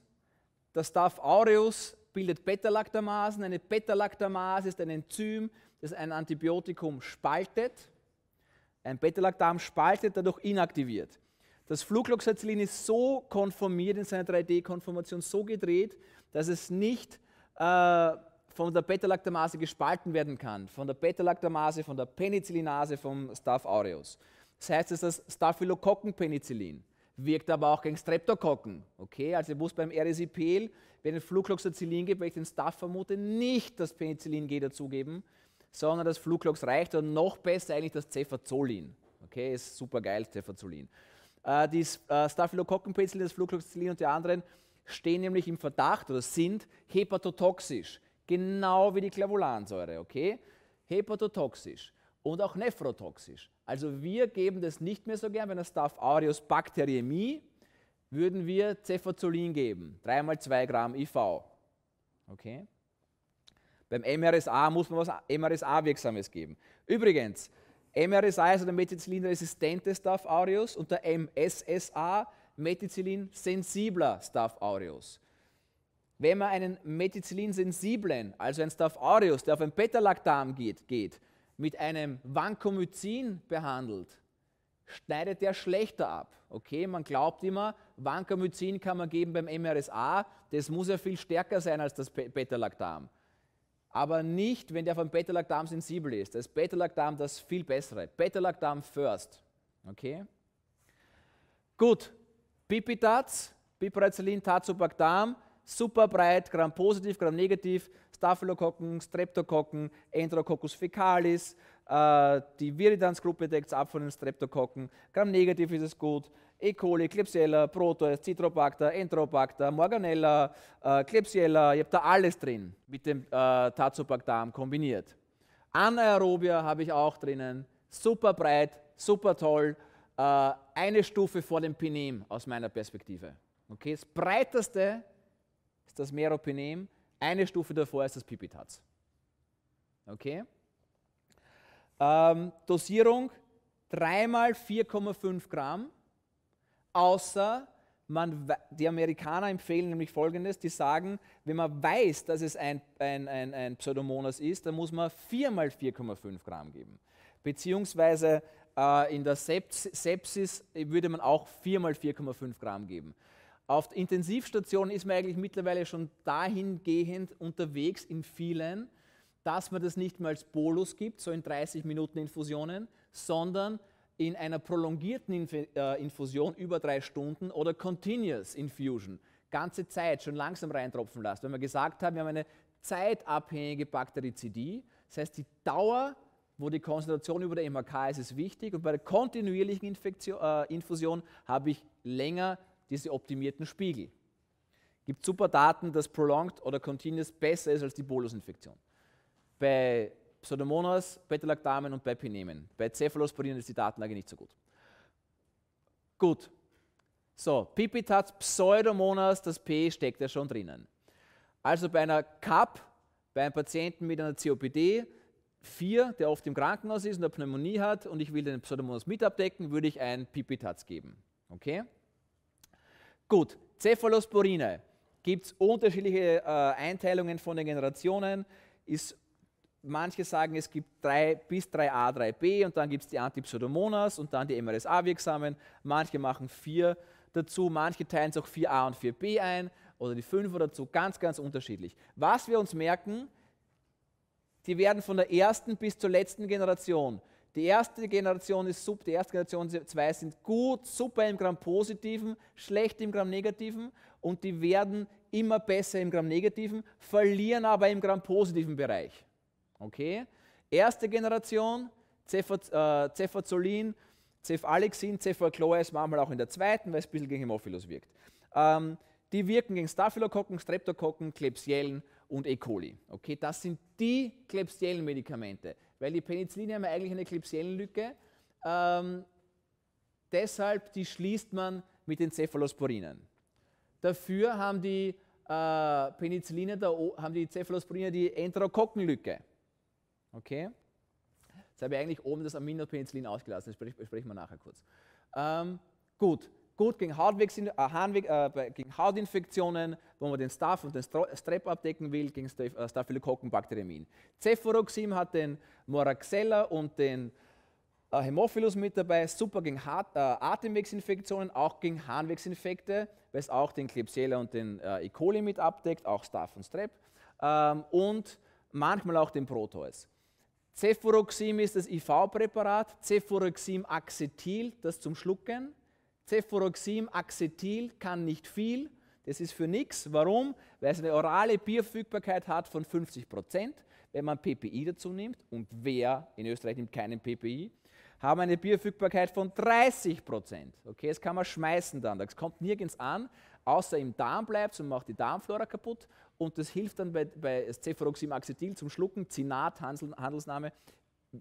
das Staph aureus bildet Beta-Lactamasen. Eine Beta-Lactamase ist ein Enzym, das ein Antibiotikum spaltet. Ein Beta-Lactam spaltet dadurch inaktiviert. Das Flugloxacillin ist so konformiert in seiner 3D-Konformation, so gedreht, dass es nicht äh, von der Beta-Lactamase gespalten werden kann. Von der Beta-Lactamase, von der Penicillinase, vom Staph aureus. Das heißt, es ist das Staphylokokken-Penicillin wirkt aber auch gegen Streptokokken. Okay, also ihr wisst beim RSIPL, wenn ein Flugloxacillin gibt, weil ich den Staph vermute, nicht das Penicillin G dazugeben, sondern das Fluglox reicht und noch besser eigentlich das Cefazolin. Okay, ist super geil, Cefazolin. Äh, die äh, Staphylokokkenpilzel, das Flugloxzellin und die anderen stehen nämlich im Verdacht oder sind hepatotoxisch, genau wie die Clavulansäure, okay? Hepatotoxisch und auch nephrotoxisch. Also wir geben das nicht mehr so gern, wenn das Staph aureus Bakteriämie, würden wir Cefazolin geben, 3 mal 2 Gramm IV. Okay? Beim MRSA muss man was MRSA-Wirksames geben. Übrigens, MRSA ist der methicillin-resistente Staph aureus und der MSSA methicillin-sensibler Staph aureus. Wenn man einen methicillin-sensiblen, also einen Staph aureus, der auf ein Beta-Lactam geht, geht, mit einem Vancomycin behandelt, schneidet der schlechter ab. Okay, man glaubt immer, Vancomycin kann man geben beim MRSA, das muss ja viel stärker sein als das Beta-Lactam aber nicht, wenn der von Beta-Lactam sensibel ist. Das Beta-Lactam das viel bessere. Beta-Lactam first. Okay? Gut. Pipitats, Piperacillin, Tazobactam, super breit, Gram positiv, Gram negativ, Staphylokokken, Streptokokken, Enterococcus fecalis, äh, die Viridans-Gruppe deckt es ab von den Streptokokken. gramm negativ ist es gut. E. coli, Klebsiella, Proteus, Citrobacter, Entrobacter, Morganella, äh, Klebsiella, ihr habt da alles drin mit dem äh, Tazobactam kombiniert. Anaerobia habe ich auch drinnen, super breit, super toll, äh, eine Stufe vor dem Pinem aus meiner Perspektive. Okay, das breiteste ist das Meropinem, eine Stufe davor ist das Pipitaz. Okay? Ähm, Dosierung 3 mal 4,5 Gramm, außer man, die Amerikaner empfehlen nämlich folgendes: Die sagen, wenn man weiß, dass es ein, ein, ein, ein Pseudomonas ist, dann muss man 4 mal 4,5 Gramm geben. Beziehungsweise äh, in der Sepsis, würde man auch 4 mal 4,5 Gramm geben. Auf Intensivstationen ist man eigentlich mittlerweile schon dahingehend unterwegs in vielen, dass man das nicht mehr als Bolus gibt, so in 30 Minuten Infusionen, sondern in einer prolongierten Inf äh, Infusion über drei Stunden oder Continuous Infusion, ganze Zeit schon langsam reintropfen lässt. Wenn wir gesagt haben, wir haben eine zeitabhängige Bakterizidie, das heißt die Dauer, wo die Konzentration über der MHK ist, ist wichtig und bei der kontinuierlichen Infektion, äh, Infusion habe ich länger diese optimierten Spiegel. Gibt super Daten, dass Prolonged oder Continuous besser ist als die Bolusinfektion. Bei Pseudomonas, beta und bei Pinemen. Bei Cephalosporin ist die Datenlage nicht so gut. Gut. So, Pipitat Pseudomonas, das P steckt ja schon drinnen. Also bei einer CAP, bei einem Patienten mit einer COPD 4, der oft im Krankenhaus ist und eine Pneumonie hat und ich will den Pseudomonas mit abdecken, würde ich einen Pipitaz geben. Okay? Gut, Cephalosporine. Gibt es unterschiedliche äh, Einteilungen von den Generationen? Ist manche sagen, es gibt drei, bis 3a, 3b und dann gibt es die Antipsodomonas und dann die MRSA-wirksamen. Manche machen vier dazu, manche teilen es auch 4a und 4b ein oder die 5 dazu, ganz, ganz unterschiedlich. Was wir uns merken, die werden von der ersten bis zur letzten Generation. Die erste Generation ist sub, die erste Generation 2 sind gut, super im Gramm positiven, schlecht im Gramm negativen und die werden immer besser im Gramm negativen, verlieren aber im Gramm positiven Bereich. Okay? Erste Generation, Cefazolin, Cefalexin, Cefacloa ist manchmal auch in der zweiten, weil es ein bisschen gegen Hämophilus wirkt. Ähm, die wirken gegen Staphylokokken, Streptokokken, Klebsiellen und E. coli. Okay, das sind die Klebsiellen-Medikamente, weil die Penicilline haben eigentlich eine Klebsiellenlücke. Ähm, deshalb die schließt man mit den Cephalosporinen. Dafür haben die äh, Penicilline, haben die Cephalosporine die Enterokokkenlücke. Okay? Jetzt habe ich eigentlich oben das Aminopenicillin ausgelassen, das sprechen wir nachher kurz. Ähm, gut, gut gegen, Hautwegs, äh, Harnweg, äh, gegen Hautinfektionen, wo man den Staph und den Strep abdecken will, gegen äh, Staphylokokkenbakterien. Cefuroxim hat den Moraxella und den äh, Hämophilus mit dabei, super gegen Hart, äh, Atemwegsinfektionen, auch gegen Harnwegsinfekte, weil es auch den Klebsiella und den äh, E. coli mit abdeckt, auch Staph und Strep ähm, und manchmal auch den Proteus. Cephuroxim ist das IV-Präparat, Cephuroxim Acetyl, das zum Schlucken. Cephuroxim Acetyl kann nicht viel, das ist für nichts. Warum? Weil es eine orale Bierverfügbarkeit hat von 50 Prozent, wenn man PPI dazu nimmt. Und wer in Österreich nimmt keinen PPI? haben eine Bierverfügbarkeit von 30 Prozent. Okay, das kann man schmeißen dann. Das kommt nirgends an, außer im Darm bleibt es und macht die Darmflora kaputt und das hilft dann bei, bei cefuroxim zum Schlucken, Zinat, Handelsname,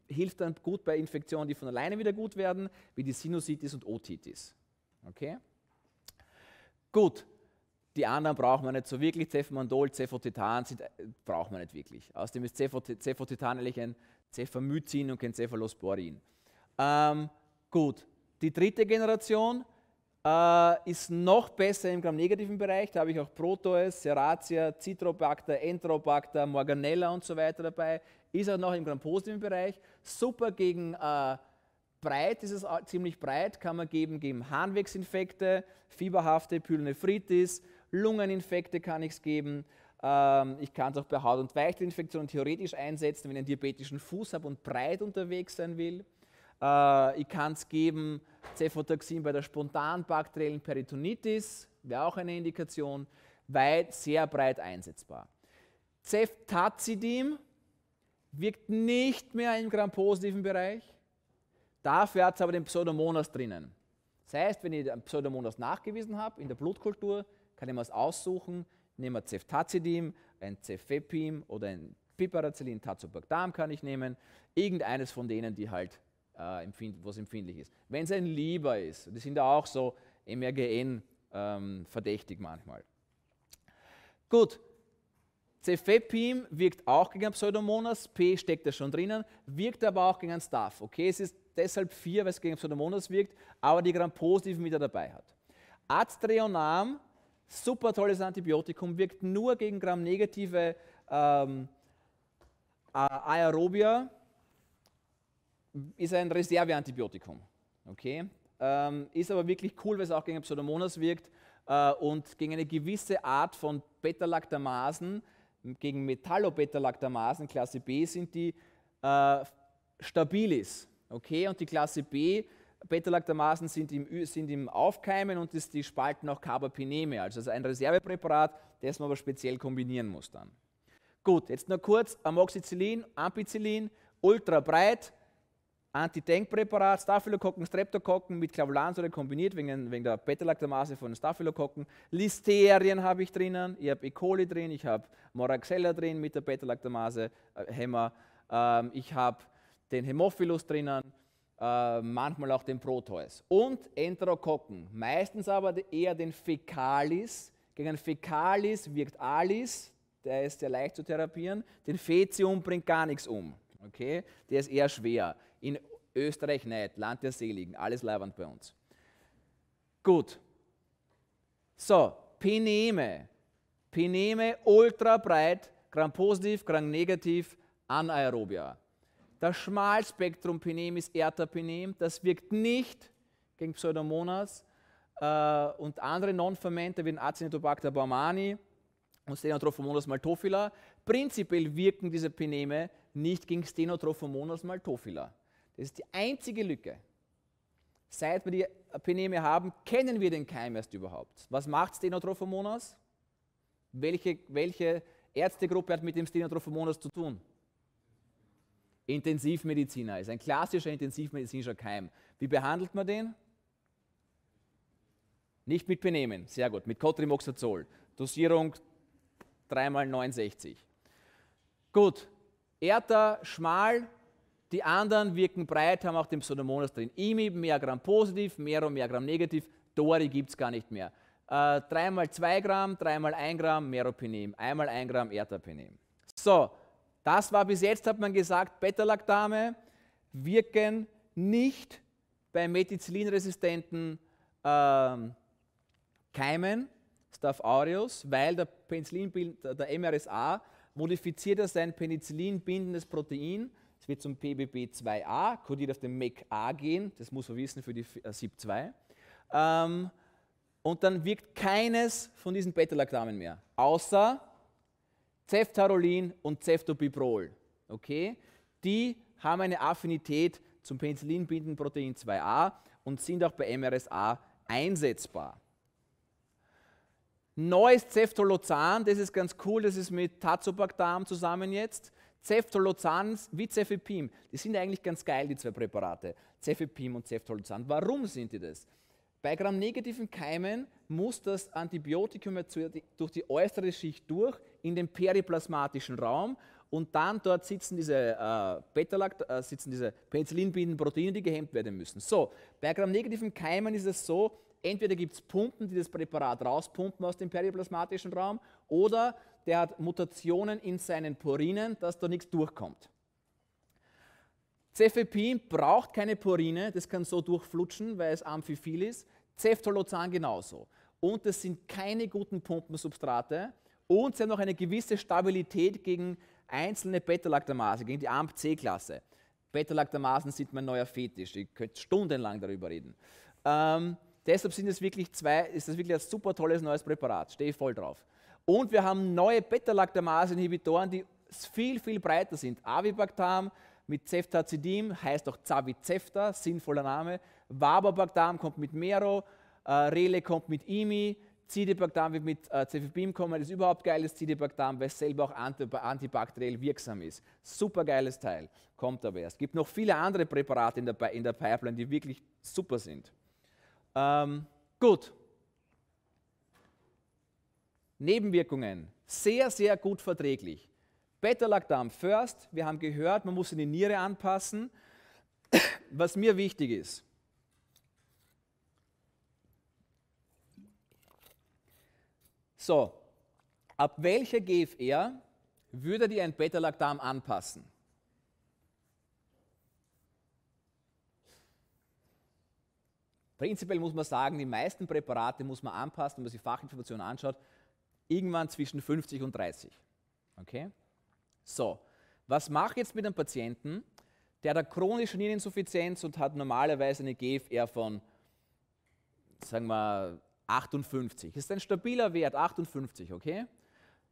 hilft dann gut bei Infektionen, die von alleine wieder gut werden, wie die Sinusitis und Otitis. Okay? Gut, die anderen brauchen wir nicht so wirklich. Cefamandol, Cefotetan sind, äh, braucht man nicht wirklich. Außerdem ist Cefotetan eigentlich ein Cefamycin und kein Cephalosporin. Ähm, gut, die dritte Generation äh, ist noch besser im gramm-negativen Bereich. Da habe ich auch Protoes, Serratia, Citrobacter, Entrobacter, Morganella und so weiter dabei. Ist auch noch im gramm-positiven Bereich. Super gegen äh, breit ist es ziemlich breit, kann man geben gegen Harnwegsinfekte, fieberhafte Pyelonephritis, Lungeninfekte kann ähm, ich es geben. ich kann es auch bei Haut- und Weichelinfektionen theoretisch einsetzen, wenn ich einen diabetischen Fuß habe und breit unterwegs sein will. Äh, ich kann es geben, Cefotaxin bei der spontanen bakteriellen Peritonitis, wäre auch eine Indikation, weit, sehr breit einsetzbar. Ceftazidim wirkt nicht mehr im grampositiven Bereich, dafür hat es aber den Pseudomonas drinnen. Das heißt, wenn ich den Pseudomonas nachgewiesen habe in der Blutkultur, kann ich mir es aussuchen, nehmen wir Ceftazidin, ein Cefepim oder ein Piperacillin, Tazobactam kann ich nehmen, irgendeines von denen, die halt äh, was empfindlich ist. Wenn es ein Lieber ist, die sind ja auch so MRGN ähm, verdächtig manchmal. Gut, Cefepim wirkt auch gegen Pseudomonas, P steckt da schon drinnen, wirkt aber auch gegen einen Staph. Okay, es ist deshalb 4, weil es gegen Pseudomonas wirkt, aber die Gram-Positiven wieder dabei hat. Aztreonam, super tolles Antibiotikum, wirkt nur gegen Gram-negative ähm, Aerobia, ist ein Reserveantibiotikum. Okay? Ähm, ist aber wirklich cool, weil es auch gegen Pseudomonas wirkt äh, und gegen eine gewisse Art von Beta-Lactamasen, gegen Metallobeta-Lactamasen, Klasse B, sind die äh, stabil ist. Okay? Und die Klasse B, Beta-Lactamasen sind im, sind im Aufkeimen und das, die spalten auch Carbapeneme, also ein Reservepräparat, das man aber speziell kombinieren muss dann. Gut, jetzt nur kurz, Amoxicillin, Ampicillin, ultra breit, Antidenkpräparat, Staphylokokken, Streptokokken mit Clavulansäure kombiniert, wegen, wegen der Beta-Lactamase von Staphylokokken. Listerien habe ich drinnen, ich habe E. coli drin, ich habe Moraxella drin mit der Beta-Lactamase-Hämmer, äh, ähm, ich habe den Hämophilus drinnen, äh, manchmal auch den Proteus. Und Enterokokken, meistens aber eher den Fecalis. Gegen Fecalis wirkt Alis, der ist sehr leicht zu therapieren. Den Fetium bringt gar nichts um. Okay? Der ist eher schwer in Österreich nicht, Land der Seligen, alles leibend bei uns. Gut. So, Peneme. Peneme ultra breit, Gramm positiv, Gramm negativ, Anaerobia. Das Schmalspektrum-Penem ist Ertapenem, das wirkt nicht gegen Pseudomonas äh, und andere Non-Fermente wie den Acinetobacter baumani und Stenotrophomonas maltophila. Prinzipiell wirken diese Peneme nicht gegen Stenotrophomonas maltophila. Das ist die einzige Lücke. Seit wir die Epidemie haben, kennen wir den Keim erst überhaupt. Was macht Stenotrophomonas? Welche, welche Ärztegruppe hat mit dem Stenotrophomonas zu tun? Intensivmediziner ist ein klassischer intensivmedizinischer Keim. Wie behandelt man den? Nicht mit Benehmen, sehr gut, mit Cotrimoxazol. Dosierung 3x69. Gut, Erter schmal, die anderen wirken breit, haben auch den Pseudomonas drin. IMI, mehr Gramm positiv, Mero, mehr Gramm negativ. Dori gibt es gar nicht mehr. 3 mal 2 Gramm, 3 mal 1 Gramm Meropenem, 1 einmal 1 Gramm Ertapenem. So, das war bis jetzt, hat man gesagt, Beta-Lactame wirken nicht bei medizinresistenten äh, Keimen, Staph aureus, weil der, Penicillin, der MRSA modifiziert ja sein penicillinbindendes Protein es wird zum PBB 2a, kodiert auf den MEC A gehen, das muss man wissen für die äh, SIP2. Ähm, und dann wirkt keines von diesen Beta-Lactamen mehr, außer Ceftarolin und Ceftobiprol. Okay? Die haben eine Affinität zum penicillin Protein 2a und sind auch bei MRSA einsetzbar. Neues Ceftolozan, das ist ganz cool, das ist mit Tazobactam zusammen jetzt. Ceftolozan, wie Cefepim. Die sind eigentlich ganz geil, die zwei Präparate. Cefepim und Ceftolozan. Warum sind die das? Bei gramnegativen Keimen muss das Antibiotikum durch die äußere Schicht durch in den periplasmatischen Raum und dann dort sitzen diese äh, äh, sitzen diese Penicillinbindenden die gehemmt werden müssen. So, bei gramnegativen Keimen ist es so, entweder gibt es Pumpen, die das Präparat rauspumpen aus dem periplasmatischen Raum oder der hat Mutationen in seinen Purinen, dass da nichts durchkommt. Cefepin braucht keine Purine, das kann so durchflutschen, weil es Amphiphil ist. Ceftolozan genauso. Und das sind keine guten Pumpensubstrate. Und sie haben noch eine gewisse Stabilität gegen einzelne Beta-Lactamase, gegen die AMP-C-Klasse. Beta-Lactamasen sind mein neuer Fetisch. Ich könnte stundenlang darüber reden. Ähm, deshalb sind es wirklich zwei, ist das wirklich ein super tolles neues Präparat. Stehe ich voll drauf. Und wir haben neue Beta-Lactamase-Inhibitoren, die viel, viel breiter sind. Avibactam mit Ceftazidim, heißt auch Zavicefta, sinnvoller Name. Vababactam kommt mit Mero, äh, Rele kommt mit Imi, Zidibactam wird mit äh, Cefibim kommen, das ist überhaupt geiles Zidibactam, weil es selber auch antibakteriell wirksam ist. Super geiles Teil, kommt aber erst. Es gibt noch viele andere Präparate in der, in der Pipeline, die wirklich super sind. Ähm, gut, Nebenwirkungen, sehr, sehr gut verträglich. Beta-Lactam first, wir haben gehört, man muss in die Niere anpassen. Was mir wichtig ist, so, ab welcher GFR würde dir ein Beta-Lactam anpassen? Prinzipiell muss man sagen, die meisten Präparate muss man anpassen, wenn man sich Fachinformationen anschaut, irgendwann zwischen 50 und 30. Okay? So, was mache ich jetzt mit einem Patienten, der hat eine chronische Niereninsuffizienz und hat normalerweise eine GFR von, sagen wir, 58. ist ein stabiler Wert, 58, okay?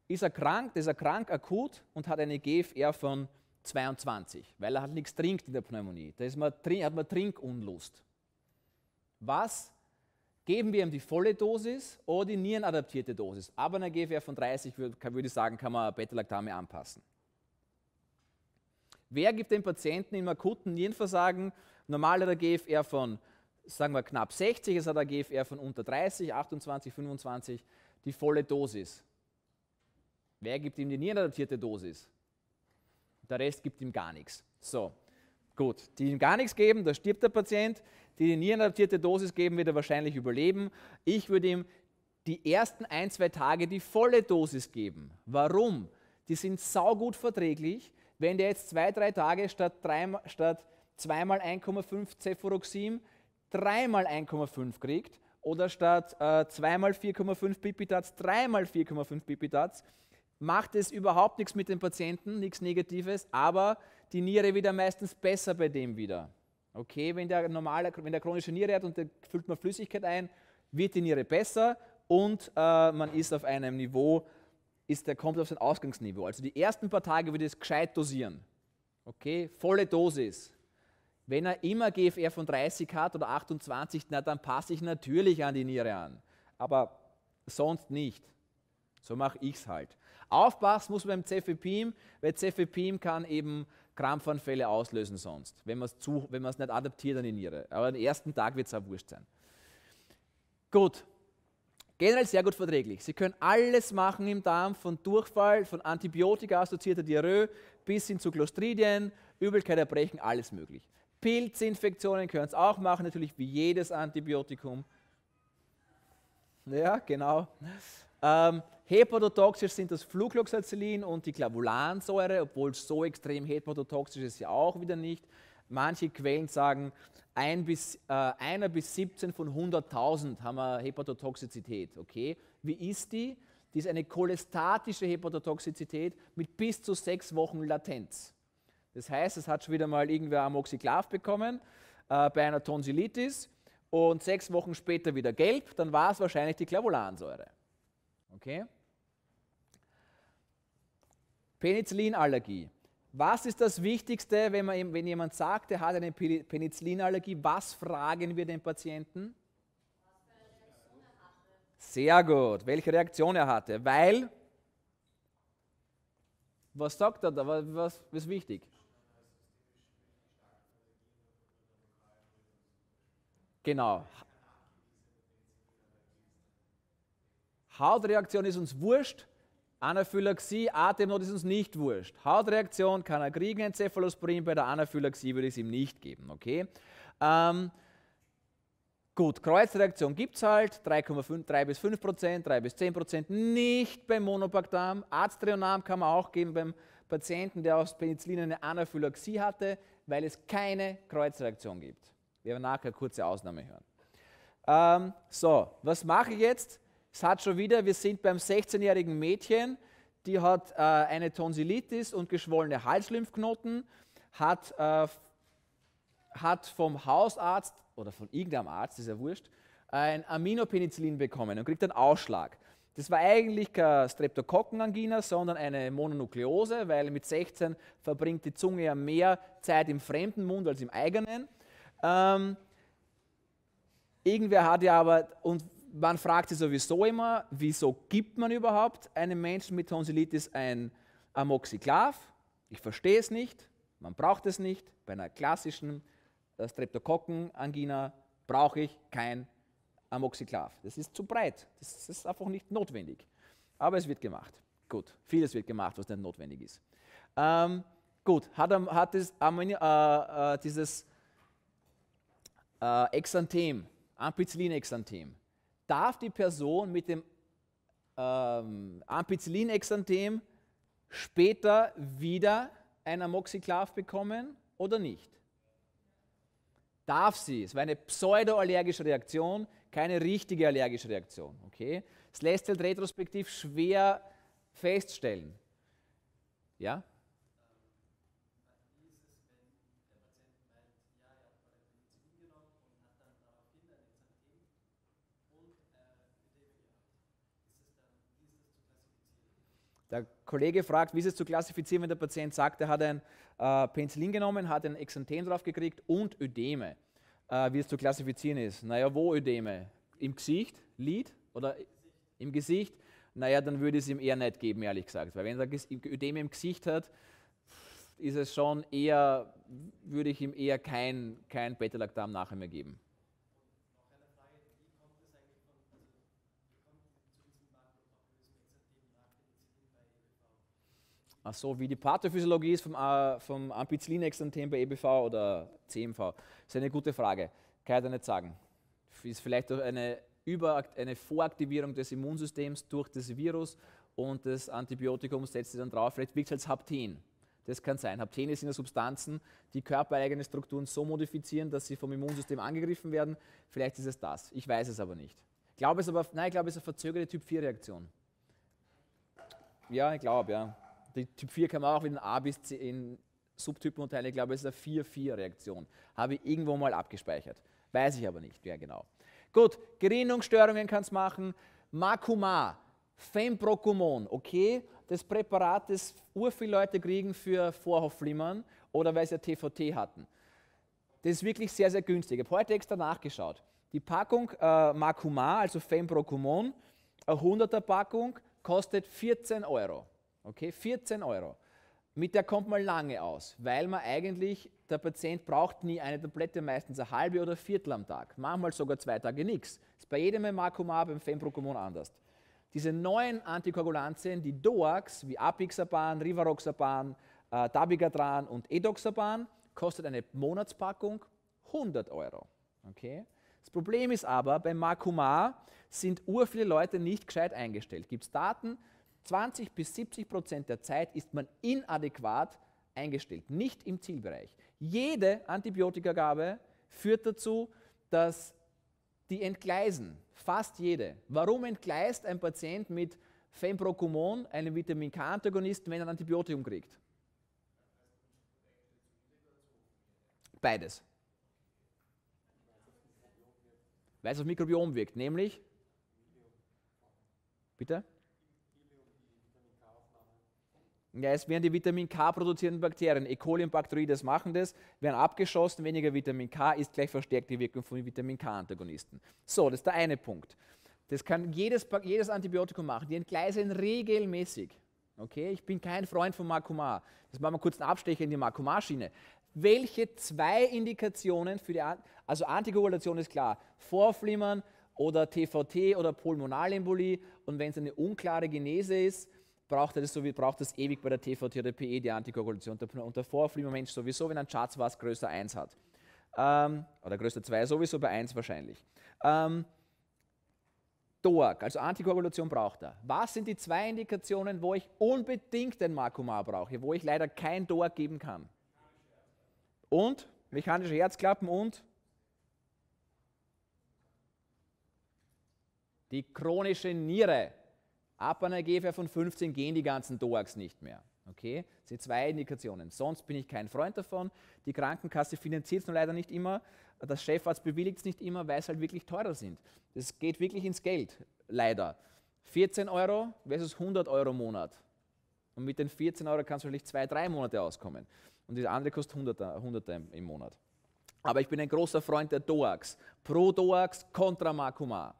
Ist er krank, ist er krank akut und hat eine GFR von 22, weil er halt nichts trinkt in der Pneumonie. Da ist man, hat man Trinkunlust. Was Geben wir ihm die volle Dosis oder die nierenadaptierte Dosis? Aber einer GFR von 30 würde ich sagen, kann man Beta-Lactame anpassen. Wer gibt dem Patienten im akuten Nierenversagen normal GFR von, sagen wir, knapp 60, es hat er GFR von unter 30, 28, 25, die volle Dosis. Wer gibt ihm die nierenadaptierte Dosis? Der Rest gibt ihm gar nichts. So, gut, die ihm gar nichts geben, da stirbt der Patient die die nierenadaptierte Dosis geben, wird er wahrscheinlich überleben. Ich würde ihm die ersten ein, zwei Tage die volle Dosis geben. Warum? Die sind saugut verträglich. Wenn der jetzt zwei, drei Tage statt, drei, statt zweimal 1,5 Cefuroxim dreimal 1,5 kriegt oder statt äh, zweimal 4,5 Pipitats dreimal 4,5 Pipitats, macht es überhaupt nichts mit dem Patienten, nichts Negatives, aber die Niere wieder meistens besser bei dem wieder. Okay, wenn der, normale, wenn der chronische Niere hat und da füllt man Flüssigkeit ein, wird die Niere besser und äh, man ist auf einem Niveau, ist der, kommt auf sein Ausgangsniveau. Also die ersten paar Tage würde ich es gescheit dosieren. Okay, volle Dosis. Wenn er immer GFR von 30 hat oder 28, na, dann passe ich natürlich an die Niere an. Aber sonst nicht. So mache ich es halt. Aufpassen muss man beim Cefepim, weil Cefepim kann eben Krampfanfälle auslösen sonst, wenn man es nicht adaptiert an die Niere. Aber am ersten Tag wird es auch wurscht sein. Gut. Generell sehr gut verträglich. Sie können alles machen im Darm, von Durchfall, von Antibiotika-assoziierter Diarrhoe bis hin zu Clostridien, Übelkeit, Erbrechen, alles möglich. Pilzinfektionen können es auch machen, natürlich wie jedes Antibiotikum. Ja, genau. Ähm, Hepatotoxisch sind das Flugloxacillin und die Clavulansäure, obwohl so extrem hepatotoxisch ist ja auch wieder nicht. Manche Quellen sagen, ein bis, äh, einer bis 17 von 100.000 haben wir Hepatotoxizität. Okay, wie ist die? Die ist eine cholestatische Hepatotoxizität mit bis zu sechs Wochen Latenz. Das heißt, es hat schon wieder mal irgendwer Amoxiclav bekommen äh, bei einer Tonsillitis und sechs Wochen später wieder gelb, dann war es wahrscheinlich die Clavulansäure. Okay? Penicillinallergie. Was ist das Wichtigste, wenn, man, wenn jemand sagt, er hat eine Penicillinallergie? Was fragen wir den Patienten? Sehr gut. Welche Reaktion er hatte? Weil, was sagt er da? Was, ist wichtig? Genau. Hautreaktion ist uns wurscht, Anaphylaxie, Atemnot ist uns nicht wurscht. Hautreaktion kann er kriegen, Enzephalosporin, bei der Anaphylaxie würde ich es ihm nicht geben. Okay? Ähm, gut, Kreuzreaktion gibt es halt, 3,5, 3 bis 5 Prozent, 3 bis 10 Prozent, nicht beim Monobactam. Aztrionam kann man auch geben beim Patienten, der aus Penicillin eine Anaphylaxie hatte, weil es keine Kreuzreaktion gibt. Wir werden nachher eine kurze Ausnahme hören. Ähm, so, was mache ich jetzt? Es hat schon wieder, wir sind beim 16-jährigen Mädchen, die hat äh, eine Tonsillitis und geschwollene Halslymphknoten, hat, äh, hat vom Hausarzt oder von irgendeinem Arzt, ist ja wurscht, ein Aminopenicillin bekommen und kriegt einen Ausschlag. Das war eigentlich kein Streptokokkenangina, sondern eine Mononukleose, weil mit 16 verbringt die Zunge ja mehr Zeit im fremden Mund als im eigenen. Ähm, irgendwer hat ja aber und man fragt sich sowieso immer, wieso gibt man überhaupt einem Menschen mit Tonsillitis ein Amoxiklav? Ich verstehe es nicht, man braucht es nicht. Bei einer klassischen äh, Streptokokkenangina brauche ich kein Amoxiklav. Das ist zu breit, das ist einfach nicht notwendig. Aber es wird gemacht. Gut, vieles wird gemacht, was nicht notwendig ist. Ähm, gut, hat, hat das, äh, äh, dieses äh, Exanthem, Ampicillin-Exanthem, darf die Person mit dem ähm, Ampicillin-Exanthem später wieder ein Amoxiklav bekommen oder nicht? Darf sie. Es war eine pseudoallergische Reaktion, keine richtige allergische Reaktion. Okay? Es lässt sich halt retrospektiv schwer feststellen. Ja? Kollege fragt, wie ist es zu klassifizieren, wenn der Patient sagt, er hat ein äh, Penicillin genommen, hat ein Exanthem drauf gekriegt und Ödeme. Äh, wie es zu klassifizieren ist. Naja, wo Ödeme? Im Gesicht, Lied? oder im Gesicht? Naja, dann würde es ihm eher nicht geben, ehrlich gesagt. Weil wenn er Ödeme im Gesicht hat, ist es schon eher, würde ich ihm eher kein, kein Beta-Lactam nachher mehr geben. Ach so, wie die Pathophysiologie ist vom, äh, vom Ampicillinex-Anthem e bei EBV oder CMV. Das ist eine gute Frage. Kann ich da nicht sagen. Ist vielleicht durch eine, Überakt eine Voraktivierung des Immunsystems durch das Virus und das Antibiotikum setzt sie dann drauf. Vielleicht wirkt es als Hapten. Das kann sein. Haptene sind ja Substanzen, die körpereigene Strukturen so modifizieren, dass sie vom Immunsystem angegriffen werden. Vielleicht ist es das. Ich weiß es aber nicht. Glaube es aber, nein, ich glaube, es ist eine verzögerte Typ-4-Reaktion. Ja, ich glaube, ja die Typ 4 kann man auch wieder in A bis C in Subtypen unterteilen. Ich glaube, es ist eine 4-4-Reaktion. Habe ich irgendwo mal abgespeichert. Weiß ich aber nicht, wer genau. Gut, Gerinnungsstörungen kann es machen. Makuma, Fenprocumon, okay? Das Präparat, das ur Leute kriegen für Vorhofflimmern oder weil sie ja TVT hatten. Das ist wirklich sehr, sehr günstig. Ich habe heute extra nachgeschaut. Die Packung äh, Makuma, also Fenprocumon, eine 100er Packung, kostet 14 Euro. Okay, 14 Euro. Mit der kommt man lange aus, weil man eigentlich, der Patient braucht nie eine Tablette, meistens eine halbe oder Viertel am Tag. Manchmal sogar zwei Tage nichts. Ist bei jedem Markomar, beim Fenprocomon anders. Diese neuen Antikoagulantien, die DOAX, wie Apixaban, Rivaroxaban, äh, Dabigatran und Edoxaban, kostet eine Monatspackung 100 Euro. Okay? Das Problem ist aber, bei Markomar sind ur viele Leute nicht gescheit eingestellt. Gibt es Daten, 20 bis 70 Prozent der Zeit ist man inadäquat eingestellt, nicht im Zielbereich. Jede Antibiotikagabe führt dazu, dass die entgleisen, fast jede. Warum entgleist ein Patient mit Fenprocumon, einem Vitamin K-Antagonisten, wenn er ein Antibiotikum kriegt? Beides. Weil es auf Mikrobiom wirkt, nämlich. Bitte? Ja, es werden die Vitamin K produzierenden Bakterien, E. coli und das machen das, werden abgeschossen, weniger Vitamin K ist gleich verstärkt die Wirkung von Vitamin K-Antagonisten. So, das ist der eine Punkt. Das kann jedes, jedes Antibiotikum machen. Die entgleisen regelmäßig. Okay, ich bin kein Freund von Makoma. Jetzt machen wir kurz einen Abstecher in die Makoma-Schiene. Welche zwei Indikationen für die, An also Antikoagulation ist klar, Vorflimmern oder TVT oder Pulmonalembolie und wenn es eine unklare Genese ist, braucht er das, so wie, braucht das ewig bei der TV-Therapie, eh die Antikoagulation. Und davor fliehen wir Mensch sowieso, wenn ein Schatz was größer 1 hat. Ähm, oder größer 2 sowieso, bei 1 wahrscheinlich. Ähm, DOAC, also Antikoagulation braucht er. Was sind die zwei Indikationen, wo ich unbedingt den Makumar brauche, wo ich leider kein DOAC geben kann? Und mechanische Herzklappen und die chronische Niere. Ab einer GFR von 15 gehen die ganzen DOAX nicht mehr. Okay, das sind zwei Indikationen. Sonst bin ich kein Freund davon. Die Krankenkasse finanziert es nur leider nicht immer. Das Chefarzt bewilligt es nicht immer, weil es halt wirklich teurer sind. Das geht wirklich ins Geld, leider. 14 Euro versus 100 Euro im Monat. Und mit den 14 Euro kannst du natürlich zwei, drei Monate auskommen. Und das andere kostet 100, 100 im Monat. Aber ich bin ein großer Freund der DOAX. Pro DOAX, contra Makuma.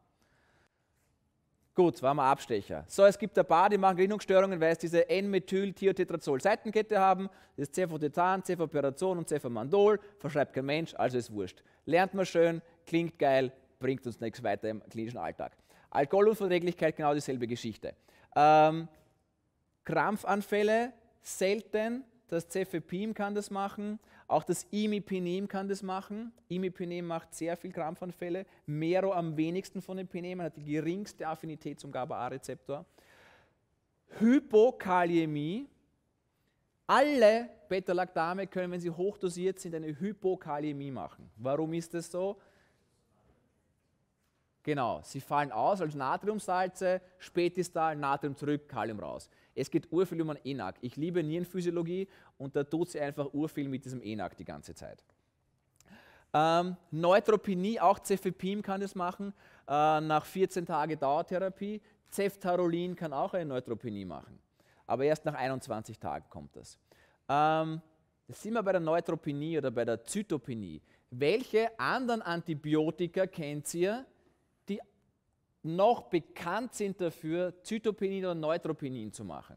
Gut, war mal Abstecher. So, es gibt ein paar, die machen Gerinnungsstörungen, weil es diese N-Methyl-Thiotetrazol-Seitenkette haben. Das ist Cefotetan, Cefoperazon und Cefamandol. Verschreibt kein Mensch, also ist wurscht. Lernt man schön, klingt geil, bringt uns nichts weiter im klinischen Alltag. Alkoholunverträglichkeit, genau dieselbe Geschichte. Ähm, Krampfanfälle, selten. Das Cefepim kann das machen. Auch das Imipenem kann das machen. Imipenem macht sehr viel Krampfanfälle. Mero am wenigsten von den Penemen, hat die geringste Affinität zum GABA-A-Rezeptor. Hypokaliämie. Alle Beta-Lactame können, wenn sie hochdosiert sind, eine Hypokaliämie machen. Warum ist das so? Genau, sie fallen aus als Natriumsalze, Spätistal, Natrium zurück, Kalium raus. Es geht urviel um einen ENAC. Ich liebe Nierenphysiologie und da tut sie einfach urviel mit diesem ENAC die ganze Zeit. Ähm, Neutropenie, auch Cefepim kann das machen, äh, nach 14 Tagen Dauertherapie. Ceftarolin kann auch eine Neutropenie machen, aber erst nach 21 Tagen kommt das. Ähm, das sind wir bei der Neutropenie oder bei der Zytopenie. Welche anderen Antibiotika kennt ihr, noch bekannt sind dafür, Zytopenin oder Neutropenin zu machen.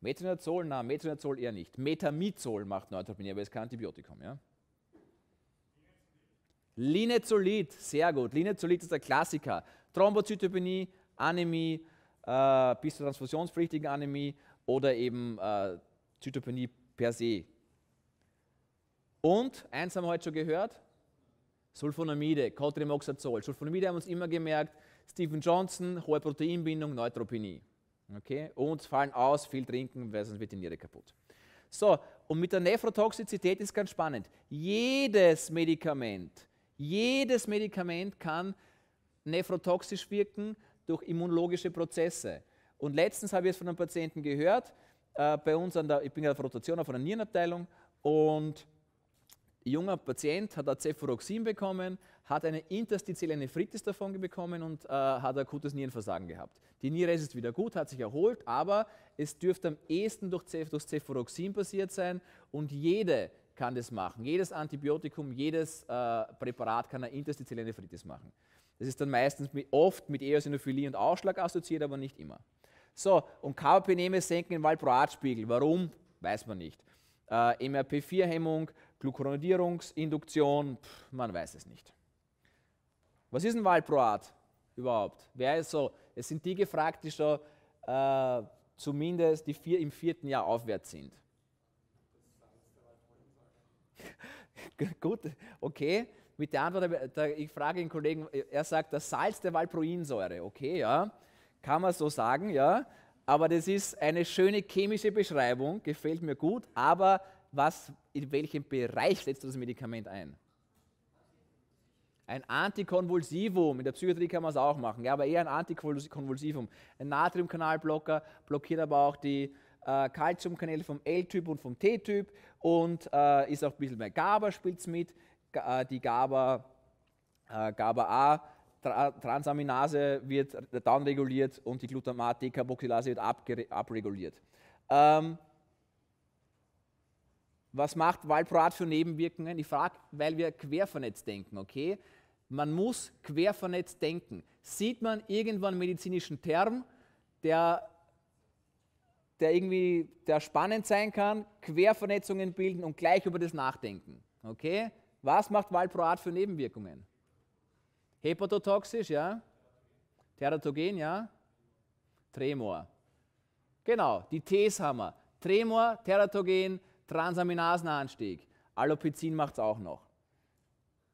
Metronidazol, Nein, Metronidazol eher nicht. Metamizol macht Neutropenin, aber es ist kein Antibiotikum. Ja? Linezolid, sehr gut. Linezolid ist der Klassiker. Thrombozytopenie, Anämie, äh, bis zur transfusionspflichtigen Anämie oder eben äh, Zytopenie per se. Und, eins haben wir heute schon gehört, Sulfonamide, Cotrimoxazol. Sulfonamide haben wir uns immer gemerkt. Stephen Johnson, hohe Proteinbindung, Neutropenie. Okay? Und fallen aus, viel trinken, weil sonst wird die Niere kaputt. So, und mit der Nephrotoxizität ist ganz spannend. Jedes Medikament, jedes Medikament kann nephrotoxisch wirken durch immunologische Prozesse. Und letztens habe ich es von einem Patienten gehört, äh, bei uns, an der, ich bin ja auf Rotation auf einer Nierenabteilung und junger Patient hat ein Cefuroxin bekommen, hat eine interstitielle Nephritis davon bekommen und äh, hat akutes Nierenversagen gehabt. Die Niere ist wieder gut, hat sich erholt, aber es dürfte am ehesten durch, Cef durch Cefuroxin passiert sein und jede kann das machen. Jedes Antibiotikum, jedes äh, Präparat kann eine interstitielle Nephritis machen. Das ist dann meistens mit, oft mit Eosinophilie und Ausschlag assoziiert, aber nicht immer. So, und Carbapeneme senken den Valproatspiegel. Warum? Weiß man nicht. Äh, MRP4-Hemmung, Glucuronidierungsinduktion, man weiß es nicht. Was ist ein Valproat überhaupt? Wer ist so? Es sind die gefragt, die schon äh, zumindest die vier, im vierten Jahr aufwärts sind. Gut, okay. Mit der Antwort, ich frage den Kollegen, er sagt, das Salz der Valproinsäure. Okay, ja, kann man so sagen, ja. Aber das ist eine schöne chemische Beschreibung, gefällt mir gut, aber was, in welchem Bereich setzt du das Medikament ein? Ein Antikonvulsivum, in der Psychiatrie kann man es auch machen, ja, aber eher ein Antikonvulsivum. Ein Natriumkanalblocker blockiert aber auch die äh, Calciumkanäle vom L-Typ und vom T-Typ und äh, ist auch ein bisschen mehr GABA spielt mit. G äh, die GABA, äh, GABA A Transaminase wird downreguliert und die Glutamat-Decarboxylase wird abreguliert. Ähm, was macht Valproat für Nebenwirkungen? Ich frage, weil wir quervernetzt denken, okay? Man muss quervernetzt denken. Sieht man irgendwann einen medizinischen Term, der, der irgendwie der spannend sein kann, Quervernetzungen bilden und gleich über das nachdenken, okay? Was macht Valproat für Nebenwirkungen? Hepatotoxisch, ja? Teratogen, ja? Tremor. Genau, die Ts haben wir. Tremor, Teratogen, Transaminasenanstieg. Alopecin macht es auch noch.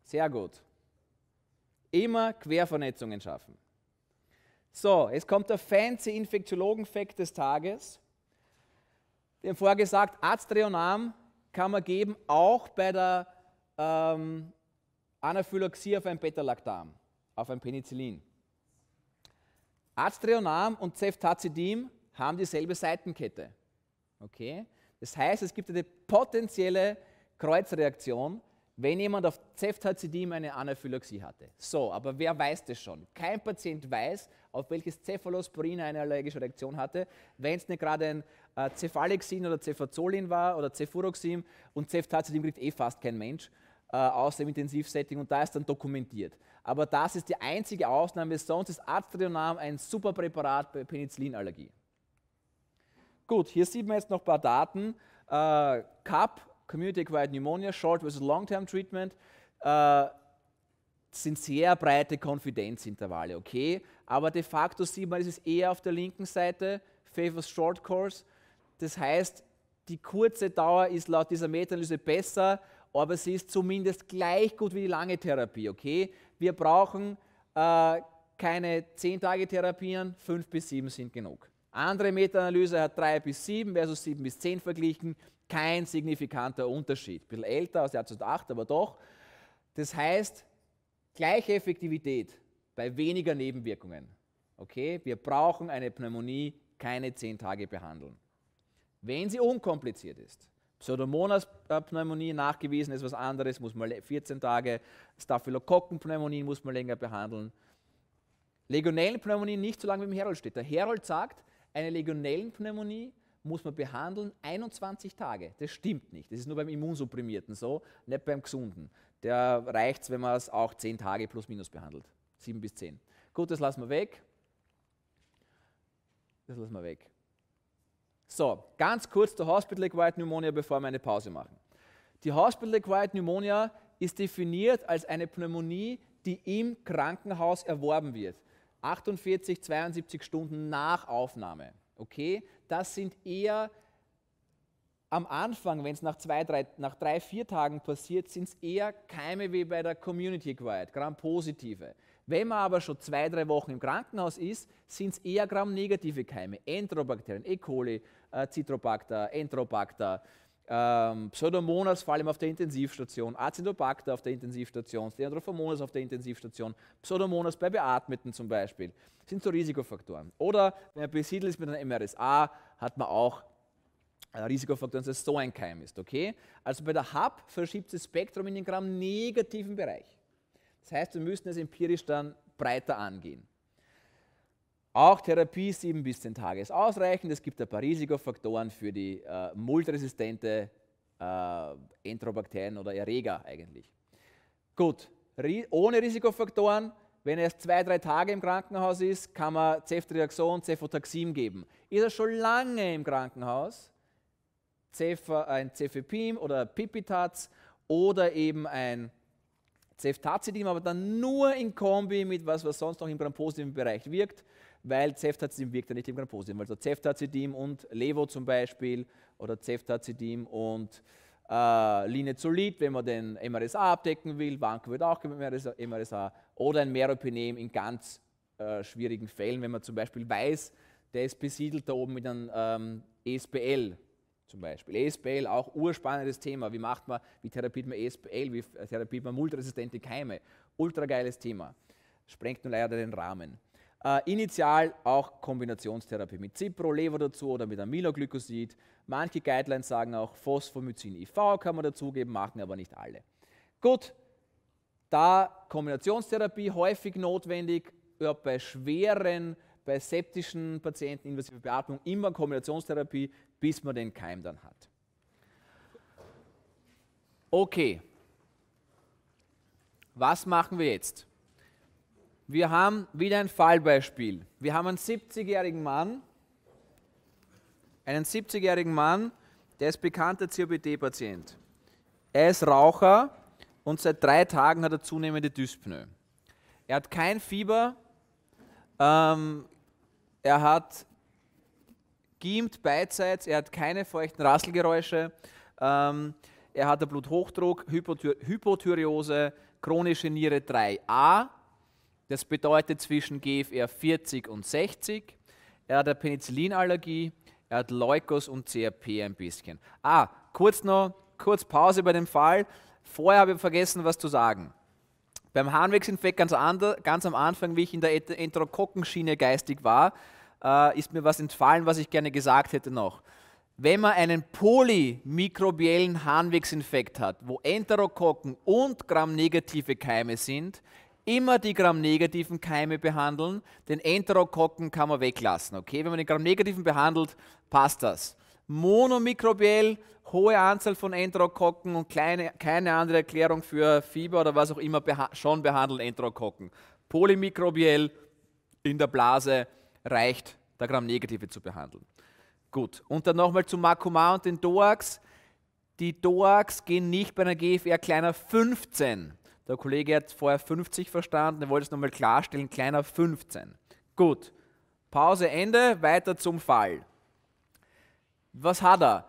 Sehr gut. Immer Quervernetzungen schaffen. So, jetzt kommt der fancy Infektiologen-Fact des Tages. Wir haben vorher gesagt, Arztreonam kann man geben, auch bei der ähm, Anaphylaxie auf ein Beta-Lactam, auf ein Penicillin. Arztreonam und Ceftazidim haben dieselbe Seitenkette. Okay? Das heißt, es gibt eine potenzielle Kreuzreaktion, wenn jemand auf Ceftazidin eine Anaphylaxie hatte. So, aber wer weiß das schon? Kein Patient weiß, auf welches Cephalosporin eine allergische Reaktion hatte, wenn es nicht gerade ein äh, Cefalexin oder Cefazolin war oder Cefuroxim und Ceftazidin kriegt eh fast kein Mensch äh, aus dem Intensivsetting und da ist dann dokumentiert. Aber das ist die einzige Ausnahme, sonst ist Aztrionam ein super Präparat bei Penicillinallergie. Gut, hier sieht man jetzt noch ein paar Daten. Äh, CAP, Community-Acquired Pneumonia, Short versus Long-Term Treatment, äh, sind sehr breite Konfidenzintervalle, okay? Aber de facto sieht man, es ist eher auf der linken Seite, Favors Short Course. Das heißt, die kurze Dauer ist laut dieser Meta-Analyse besser, aber sie ist zumindest gleich gut wie die lange Therapie, okay? Wir brauchen äh, keine 10-Tage-Therapien, 5 bis 7 sind genug. Andere Meta-Analyse hat 3 bis 7 versus 7 bis 10 verglichen. Kein signifikanter Unterschied. Ein bisschen älter, aus Jahr 2008, aber doch. Das heißt, gleiche Effektivität bei weniger Nebenwirkungen. Okay, wir brauchen eine Pneumonie, keine 10 Tage behandeln. Wenn sie unkompliziert ist, Pseudomonas-Pneumonie nachgewiesen ist was anderes, muss man 14 Tage, Staphylokokken-Pneumonie muss man länger behandeln. Legionellen-Pneumonie nicht so lange wie im Herold steht. Der Herold sagt, eine Legionellenpneumonie muss man behandeln 21 Tage. Das stimmt nicht. Das ist nur beim Immunsupprimierten so, nicht beim Gesunden. Der reicht es, wenn man es auch 10 Tage plus minus behandelt. 7 bis 10. Gut, das lassen wir weg. Das lassen wir weg. So, ganz kurz zur Hospital-Acquired Pneumonia, bevor wir eine Pause machen. Die Hospital-Acquired Pneumonia ist definiert als eine Pneumonie, die im Krankenhaus erworben wird. 48, 72 Stunden nach Aufnahme. Okay, das sind eher am Anfang, wenn es nach zwei, drei, nach drei, vier Tagen passiert, sind es eher Keime wie bei der Community Quiet, Gramm positive Wenn man aber schon zwei, drei Wochen im Krankenhaus ist, sind es eher Gramm negative Keime, Enterobakterien, E. coli, äh, Citrobacter, Enterobacter, ähm, Pseudomonas vor allem auf der Intensivstation, Acinobacter auf der Intensivstation, Steandrophomonas auf der Intensivstation, Pseudomonas bei Beatmeten zum Beispiel, sind so Risikofaktoren. Oder wenn er besiedelt ist mit einer MRSA, hat man auch äh, Risikofaktoren, dass es so ein Keim ist. Okay? Also bei der HAP verschiebt das Spektrum in den Gramm-negativen Bereich. Das heißt, wir müssen es empirisch dann breiter angehen. Auch Therapie sieben bis zehn Tage ist ausreichend. Es gibt ein paar Risikofaktoren für die äh, multiresistente äh, Enterobakterien oder Erreger eigentlich. Gut, Ri ohne Risikofaktoren, wenn er erst zwei, drei Tage im Krankenhaus ist, kann man Ceftriaxon, Cefotaxim geben. Ist er schon lange im Krankenhaus, Cef ein Cefepim oder Pipitaz oder eben ein Ceftazidim, aber dann nur in Kombi mit was, was sonst noch im gram-positiven Bereich wirkt, weil Ceftazidin wirkt ja nicht im gram Also Ceftazidin und Levo zum Beispiel oder Ceftazidin und äh, Linezolid, wenn man den MRSA abdecken will, Wanke wird auch mit MRSA oder ein Meropenem in ganz äh, schwierigen Fällen, wenn man zum Beispiel weiß, der ist besiedelt da oben mit einem ähm, ESBL zum Beispiel. ESBL, auch urspannendes Thema. Wie macht man, wie therapiert man ESBL, wie äh, therapiert man multiresistente Keime? Ultrageiles Thema. Sprengt nur leider den Rahmen. Äh, initial auch Kombinationstherapie mit Cipro, Ciprolever dazu oder mit Amyloglycosid. Manche Guidelines sagen auch Phosphomycin IV kann man dazugeben, machen aber nicht alle. Gut, da Kombinationstherapie häufig notwendig, ja, bei schweren, bei septischen Patienten invasive Beatmung immer Kombinationstherapie, bis man den Keim dann hat. Okay, was machen wir jetzt? Wir haben wieder ein Fallbeispiel. Wir haben einen 70-jährigen Mann, einen 70-jährigen Mann, der ist bekannter COPD-Patient. Er ist Raucher und seit drei Tagen hat er zunehmende Dyspnoe. Er hat kein Fieber, ähm, er hat giemt beidseits, er hat keine feuchten Rasselgeräusche, ähm, er hat einen Bluthochdruck, Hypothyreose, chronische Niere 3a, das bedeutet zwischen GFR 40 und 60. Er hat eine Penicillinallergie, er hat Leukos und CRP ein bisschen. Ah, kurz noch, kurz Pause bei dem Fall. Vorher habe ich vergessen, was zu sagen. Beim Harnwegsinfekt ganz, ganz am Anfang, wie ich in der Enterokokkenschiene geistig war, äh, ist mir was entfallen, was ich gerne gesagt hätte noch. Wenn man einen polymikrobiellen Harnwegsinfekt hat, wo Enterokokken und gramnegative Keime sind, immer die gramnegativen Keime behandeln. Den Enterokokken kann man weglassen. Okay? Wenn man den gramnegativen behandelt, passt das. Monomikrobiell, hohe Anzahl von Enterokokken und kleine, keine andere Erklärung für Fieber oder was auch immer beha schon behandeln Enterokokken. Polymikrobiell in der Blase reicht, der Gramnegative zu behandeln. Gut, und dann nochmal zu Makoma und den Doax. Die Doax gehen nicht bei einer GFR kleiner 15 der Kollege hat vorher 50 verstanden, er wollte es nochmal klarstellen, kleiner 15. Gut, Pause, Ende, weiter zum Fall. Was hat er?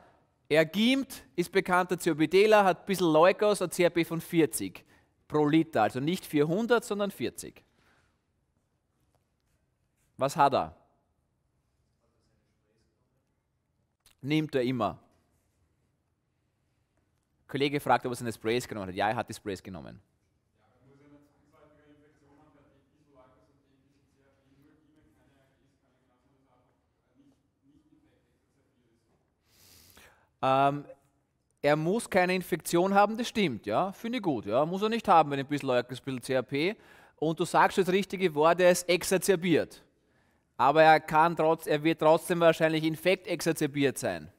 Er gimt, ist bekannter COPDler, hat ein bisschen Leukos, ein CRP von 40 pro Liter, also nicht 400, sondern 40. Was hat er? Nimmt er immer. Der Kollege fragt, ob er seine Sprays genommen hat. Ja, er hat die Sprays genommen. Ähm, er muss keine Infektion haben, das stimmt, ja, finde ich gut, ja, muss er nicht haben, wenn ein bisschen Leukas, ein bisschen CRP und du sagst das richtige Wort, er ist exazerbiert. Aber er, kann trotz, er wird trotzdem wahrscheinlich infekt exazerbiert sein.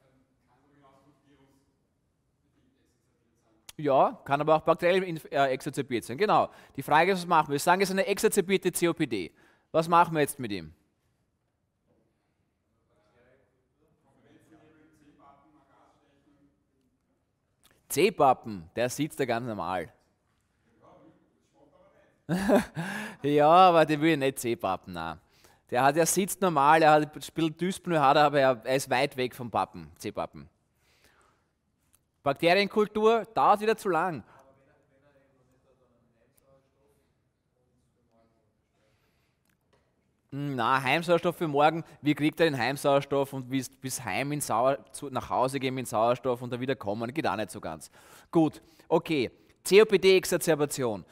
Ja, kann aber auch bakteriell äh, sein, genau. Die Frage ist, was machen wir? Wir sagen, es ist eine exazerbierte COPD. Was machen wir jetzt mit ihm? C-Pappen, der sitzt da ganz normal. ja, aber den will ich nicht C-Pappen, nein. Der, hat, der sitzt normal, er hat ein bisschen Dyspnoe, hat aber er, er ist weit weg vom Pappen, Zeepappen. Bakterienkultur dauert wieder zu lang. Hm, na, Heimsauerstoff für morgen, wie kriegt er den Heimsauerstoff und wie ist bis heim in Sauer, zu, nach Hause gehen mit Sauerstoff und dann wieder kommen, geht auch nicht so ganz. Gut, okay, COPD-Exacerbation.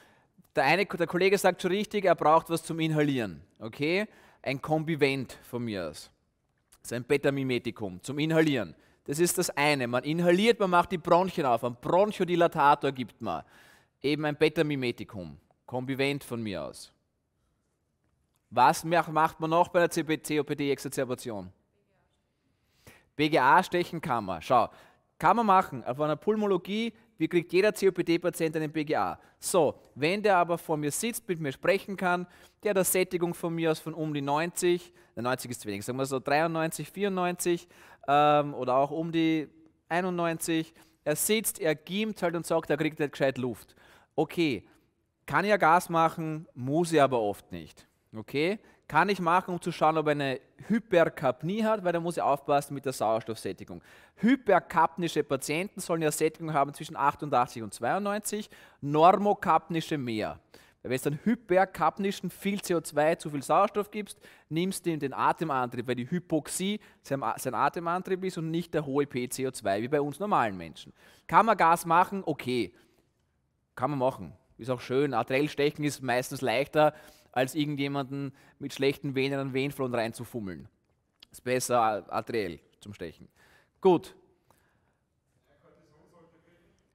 Der, der Kollege sagt schon richtig, er braucht was zum Inhalieren, okay? Ein Kombivent von mir aus, das ist ein Betamimetikum zum Inhalieren. Das ist das eine, man inhaliert, man macht die Bronchien auf, ein Bronchodilatator gibt man, eben ein Betamimetikum, Kombivent von mir aus. Was macht man noch bei der COPD-Exacerbation? bga stechen kann man. Schau, kann man machen. Auf einer Pulmologie wie kriegt jeder COPD-Patient einen BGA. So, wenn der aber vor mir sitzt, mit mir sprechen kann, der hat eine Sättigung von mir aus von um die 90, 90 ist zu wenig, sagen wir so 93, 94 ähm, oder auch um die 91. Er sitzt, er giemt halt und sagt, er kriegt nicht gescheit Luft. Okay, kann ja Gas machen, muss er aber oft nicht. Okay, kann ich machen, um zu schauen, ob er eine Hyperkapnie hat, weil da muss ich aufpassen mit der Sauerstoffsättigung. Hyperkapnische Patienten sollen ja Sättigung haben zwischen 88 und 92, normokapnische mehr. Wenn es dann hyperkapnischen viel CO2, zu viel Sauerstoff gibst, nimmst du ihm den Atemantrieb, weil die Hypoxie sein, Atemantrieb ist und nicht der hohe PCO2 wie bei uns normalen Menschen. Kann man Gas machen? Okay, kann man machen. Ist auch schön. Arteriellstechen ist meistens leichter als irgendjemanden mit schlechten Venen an Venflon reinzufummeln. Ist besser arteriell zum Stechen. Gut.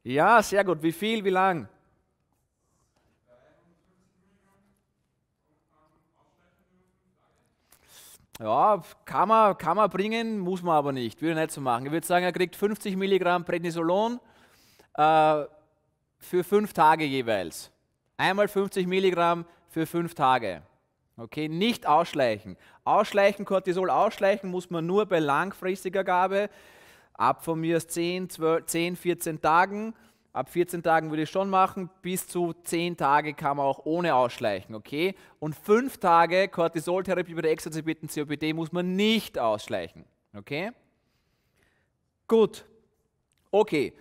Ja, sehr gut. Wie viel, wie lang? Ja, kann man, kann man bringen, muss man aber nicht. Würde nicht so machen. Ich würde sagen, er kriegt 50 Milligramm Prednisolon äh, für fünf Tage jeweils. Einmal 50 Milligramm für fünf Tage. Okay, nicht ausschleichen. Ausschleichen, Cortisol ausschleichen muss man nur bei langfristiger Gabe. Ab von mir aus 10, 12, 10, 14 Tagen. Ab 14 Tagen würde ich schon machen. Bis zu 10 Tage kann man auch ohne ausschleichen. Okay? Und fünf Tage Cortisoltherapie bei der exazibierten COPD muss man nicht ausschleichen. Okay? Gut. Okay.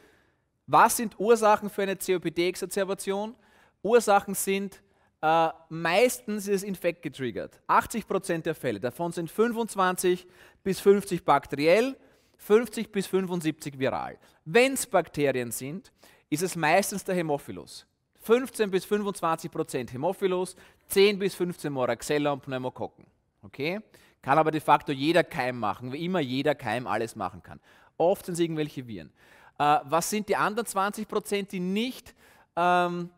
Was sind Ursachen für eine COPD-Exazerbation? Ursachen sind äh, meistens ist Infekt getriggert. 80% der Fälle. Davon sind 25 bis 50 bakteriell, 50 bis 75 viral. Wenn es Bakterien sind, ist es meistens der Hämophilus. 15 bis 25 Hämophilus, 10 bis 15 Moraxella und Pneumokokken. Okay? Kann aber de facto jeder Keim machen, wie immer jeder Keim alles machen kann. Oft sind es irgendwelche Viren. Äh, was sind die anderen 20 die nicht ähm,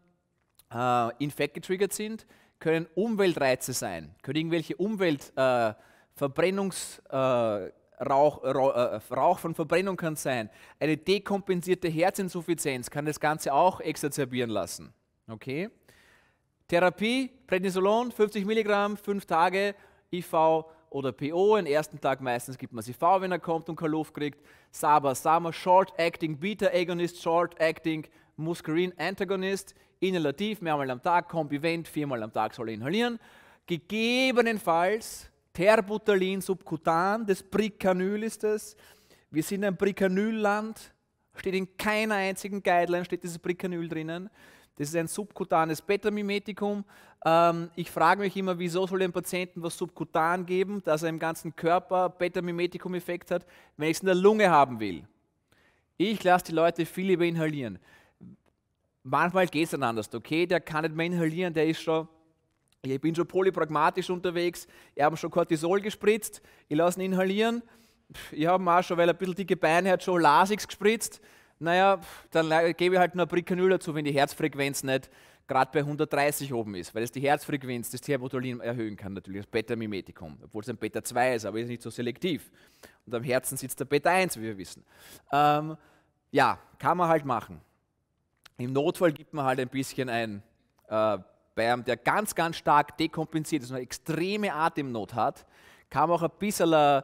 äh, Infekt getriggert sind, können Umweltreize sein, können irgendwelche Umweltverbrennungsrauch, äh, äh, Rauch, äh, Rauch von Verbrennung kann sein. Eine dekompensierte Herzinsuffizienz kann das Ganze auch exazerbieren lassen. Okay? Therapie, Prednisolon, 50 Milligramm, 5 Tage, IV oder PO. Am ersten Tag meistens gibt man es IV, wenn er kommt und keine Luft kriegt. Saba, Sama, Short Acting, Beta Agonist, Short Acting, Muscarin Antagonist inhalativ mehrmal am Tag, Kombivent, viermal am Tag soll er inhalieren. Gegebenenfalls Terbutalin subkutan, das Pricanyl ist es. Wir sind ein Pricanyl-Land, steht in keiner einzigen Guideline, steht dieses Pricanyl drinnen. Das ist ein subkutanes Betamimetikum. Ähm, ich frage mich immer, wieso soll ich dem Patienten was subkutan geben, dass er im ganzen Körper Betamimetikum-Effekt hat, wenn ich es in der Lunge haben will. Ich lasse die Leute viel lieber inhalieren manchmal geht es dann anders, okay? Der kann nicht mehr inhalieren, der ist schon, ich bin schon polypragmatisch unterwegs, ich habe schon Cortisol gespritzt, ich lasse ihn inhalieren, ich habe auch schon, weil er ein bisschen dicke Beine hat, schon Lasix gespritzt. Naja, dann gebe ich halt nur Bricanül dazu, wenn die Herzfrequenz nicht gerade bei 130 oben ist, weil es die Herzfrequenz des Thermotolin erhöhen kann, natürlich das Beta-Mimetikum, obwohl es ein Beta-2 ist, aber ist nicht so selektiv. Und am Herzen sitzt der Beta-1, wie wir wissen. Ähm, ja, kann man halt machen. Im Notfall gibt man halt ein bisschen ein. Äh, bei einem, der ganz, ganz stark dekompensiert ist und eine extreme Atemnot hat, kann man auch ein bisschen äh,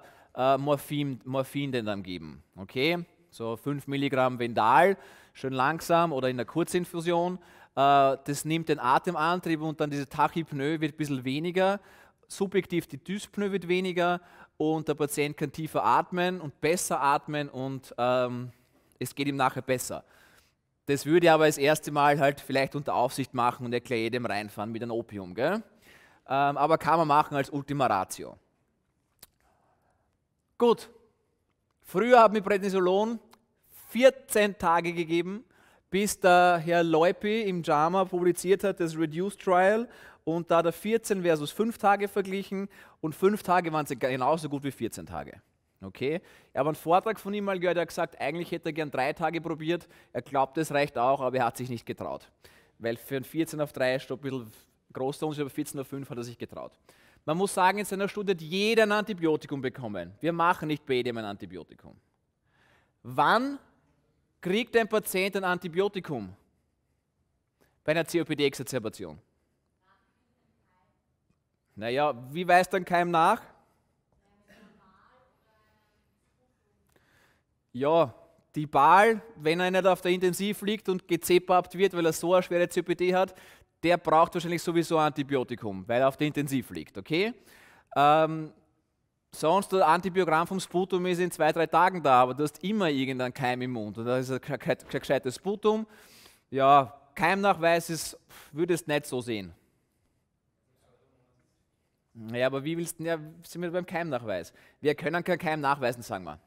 Morphin, Morphin denn dann geben. Okay? So 5 Milligramm Vendal, schön langsam oder in einer Kurzinfusion. Äh, das nimmt den Atemantrieb und dann diese Tachypnoe wird ein bisschen weniger. Subjektiv die Dyspnoe wird weniger und der Patient kann tiefer atmen und besser atmen und ähm, es geht ihm nachher besser. Das würde er aber das erste Mal halt vielleicht unter Aufsicht machen und erkläre jedem reinfahren mit einem Opium. Gell? Ähm, aber kann man machen als Ultima Ratio. Gut. Früher hat wir Prednisolon 14 Tage gegeben, bis der Herr Leupi im JAMA publiziert hat, das Reduced Trial. Und da hat er 14 versus 5 Tage verglichen und 5 Tage waren genauso gut wie 14 Tage. Okay? er hat einen Vortrag von ihm mal gehört, er hat gesagt, eigentlich hätte er gern drei Tage probiert. Er glaubt, es reicht auch, aber er hat sich nicht getraut. Weil für ein 14 auf 3 ist ein bisschen groß aber 14 auf 5 hat er sich getraut. Man muss sagen, in seiner Studie hat jeder ein Antibiotikum bekommen. Wir machen nicht bei jedem ein Antibiotikum. Wann kriegt ein Patient ein Antibiotikum? Bei einer COPD-Exazerbation. Naja, wie weiß dann Keim nach? ja, die Ball, wenn er nicht auf der Intensiv liegt und gezepappt wird, weil er so eine schwere CPD hat, der braucht wahrscheinlich sowieso ein Antibiotikum, weil er auf der Intensiv liegt, okay? Ähm, sonst, das Antibiogramm vom Sputum ist in zwei, drei Tagen da, aber du hast immer irgendeinen Keim im Mund. Und das ist kein, gescheites Sputum. Ja, Keimnachweis ist, würdest nicht so sehen. Ja, aber wie willst du, ja, sind wir beim Keimnachweis. Wir können keinen Keim nachweisen, sagen wir.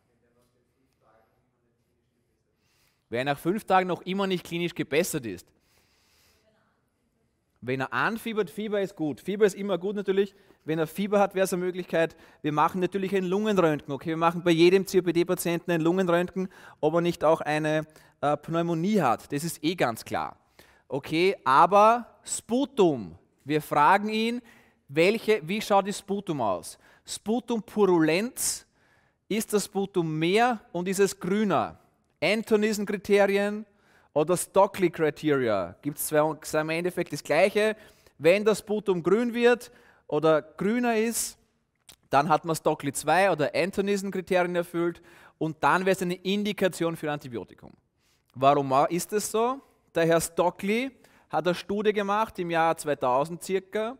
Wer nach fünf Tagen noch immer nicht klinisch gebessert ist, wenn er anfiebert, Fieber ist gut. Fieber ist immer gut natürlich. Wenn er Fieber hat, wäre es eine Möglichkeit. Wir machen natürlich ein Lungenröntgen. Okay, wir machen bei jedem COPD-Patienten ein Lungenröntgen, ob er nicht auch eine äh, Pneumonie hat. Das ist eh ganz klar. Okay, aber Sputum. Wir fragen ihn, welche, wie schaut das Sputum aus? Sputum Purulenz, ist das Sputum mehr und ist es grüner? Anthonysen-Kriterien oder stockley Kriterien. Gibt es zwei im Endeffekt das Gleiche. Wenn das Butum grün wird oder grüner ist, dann hat man Stockley 2 oder Anthonysen-Kriterien erfüllt und dann wäre es eine Indikation für ein Antibiotikum. Warum ist das so? Der Herr Stockley hat eine Studie gemacht im Jahr 2000 circa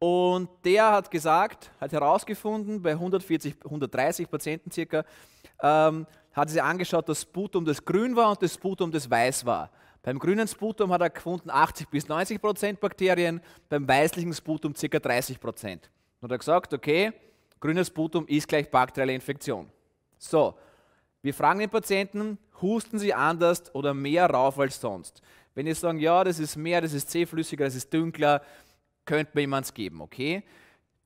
und der hat gesagt, hat herausgefunden bei 140, 130 Patienten circa, ähm, hat sich angeschaut, dass Sputum, das grün war und das Sputum, das weiß war. Beim grünen Sputum hat er gefunden 80 bis 90 Prozent Bakterien, beim weißlichen Sputum ca. 30 Prozent. Und er hat gesagt, okay, grünes Sputum ist gleich bakterielle Infektion. So, wir fragen den Patienten, husten sie anders oder mehr rauf als sonst? Wenn sie sagen, ja, das ist mehr, das ist zähflüssiger, das ist dünkler, könnte mir jemand geben, okay?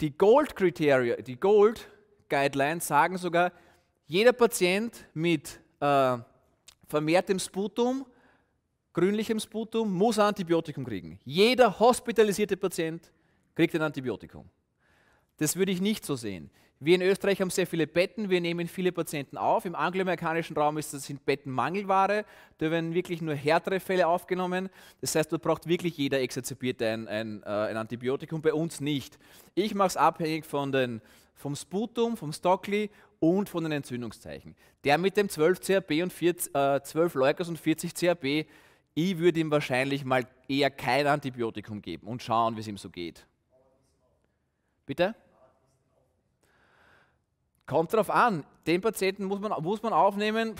Die Gold-Kriterien, die Gold-Guidelines sagen sogar, jeder Patient mit äh, vermehrtem Sputum, grünlichem Sputum, muss ein Antibiotikum kriegen. Jeder hospitalisierte Patient kriegt ein Antibiotikum. Das würde ich nicht so sehen. Wir in Österreich haben sehr viele Betten, wir nehmen viele Patienten auf. Im angloamerikanischen Raum ist das in Betten Mangelware. Da werden wirklich nur härtere Fälle aufgenommen. Das heißt, da braucht wirklich jeder Exerzipierte ein, ein, äh, ein Antibiotikum, bei uns nicht. Ich mache es abhängig von den, vom Sputum, vom Stockley und von den Entzündungszeichen. Der mit dem 12 CRP und 4, äh, 12 Leukas und 40 CRP, ich würde ihm wahrscheinlich mal eher kein Antibiotikum geben und schauen, wie es ihm so geht. Bitte? Kommt darauf an, den Patienten muss man, muss man aufnehmen,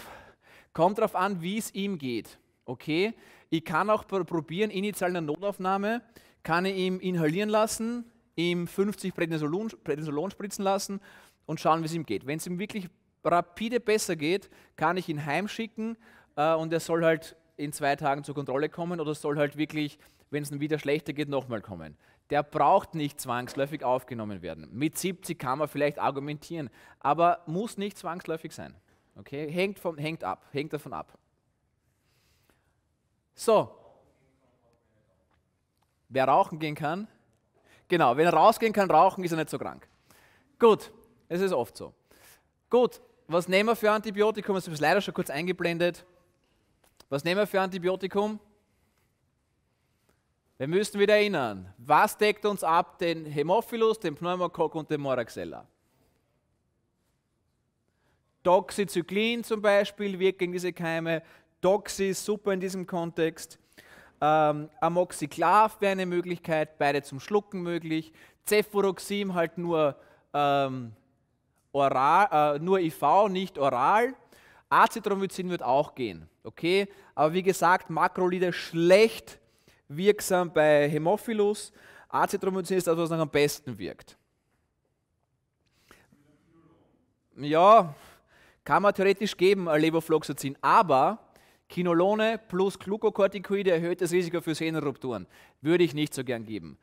kommt darauf an, wie es ihm geht. Okay, ich kann auch probieren, initial eine Notaufnahme, kann ich ihm inhalieren lassen, ihm 50 Prednisolon, Prednisolon spritzen lassen und schauen, wie es ihm geht. Wenn es ihm wirklich rapide besser geht, kann ich ihn heimschicken äh, und er soll halt in zwei Tagen zur Kontrolle kommen oder soll halt wirklich, wenn es ihm wieder schlechter geht, nochmal kommen. Der braucht nicht zwangsläufig aufgenommen werden. Mit 70 kann man vielleicht argumentieren, aber muss nicht zwangsläufig sein. Okay, hängt, vom, hängt ab, hängt davon ab. So, wer rauchen gehen kann, genau, wenn er rausgehen kann, rauchen ist er nicht so krank. Gut, es ist oft so. Gut, was nehmen wir für Antibiotikum? Das ist leider schon kurz eingeblendet. Was nehmen wir für Antibiotikum? Wir müssen wieder erinnern, was deckt uns ab den Hämophilus, den Pneumokok und den Moraxella? Doxycyclin zum Beispiel wirkt gegen diese Keime, Doxy ist super in diesem Kontext, ähm, Amoxiclav wäre eine Möglichkeit, beide zum Schlucken möglich, Cefuroxim halt nur ähm, oral, äh, nur IV, nicht oral. Acetromycin wird auch gehen. Okay? Aber wie gesagt, Makrolide schlecht wirksam bei Hämophilus. Acetromycin ist das, was noch am besten wirkt. Ja, kann man theoretisch geben, äh, Levofloxacin, aber Kinolone plus Glukokortikoide erhöht das Risiko für Sehnenrupturen. Würde ich nicht so gern geben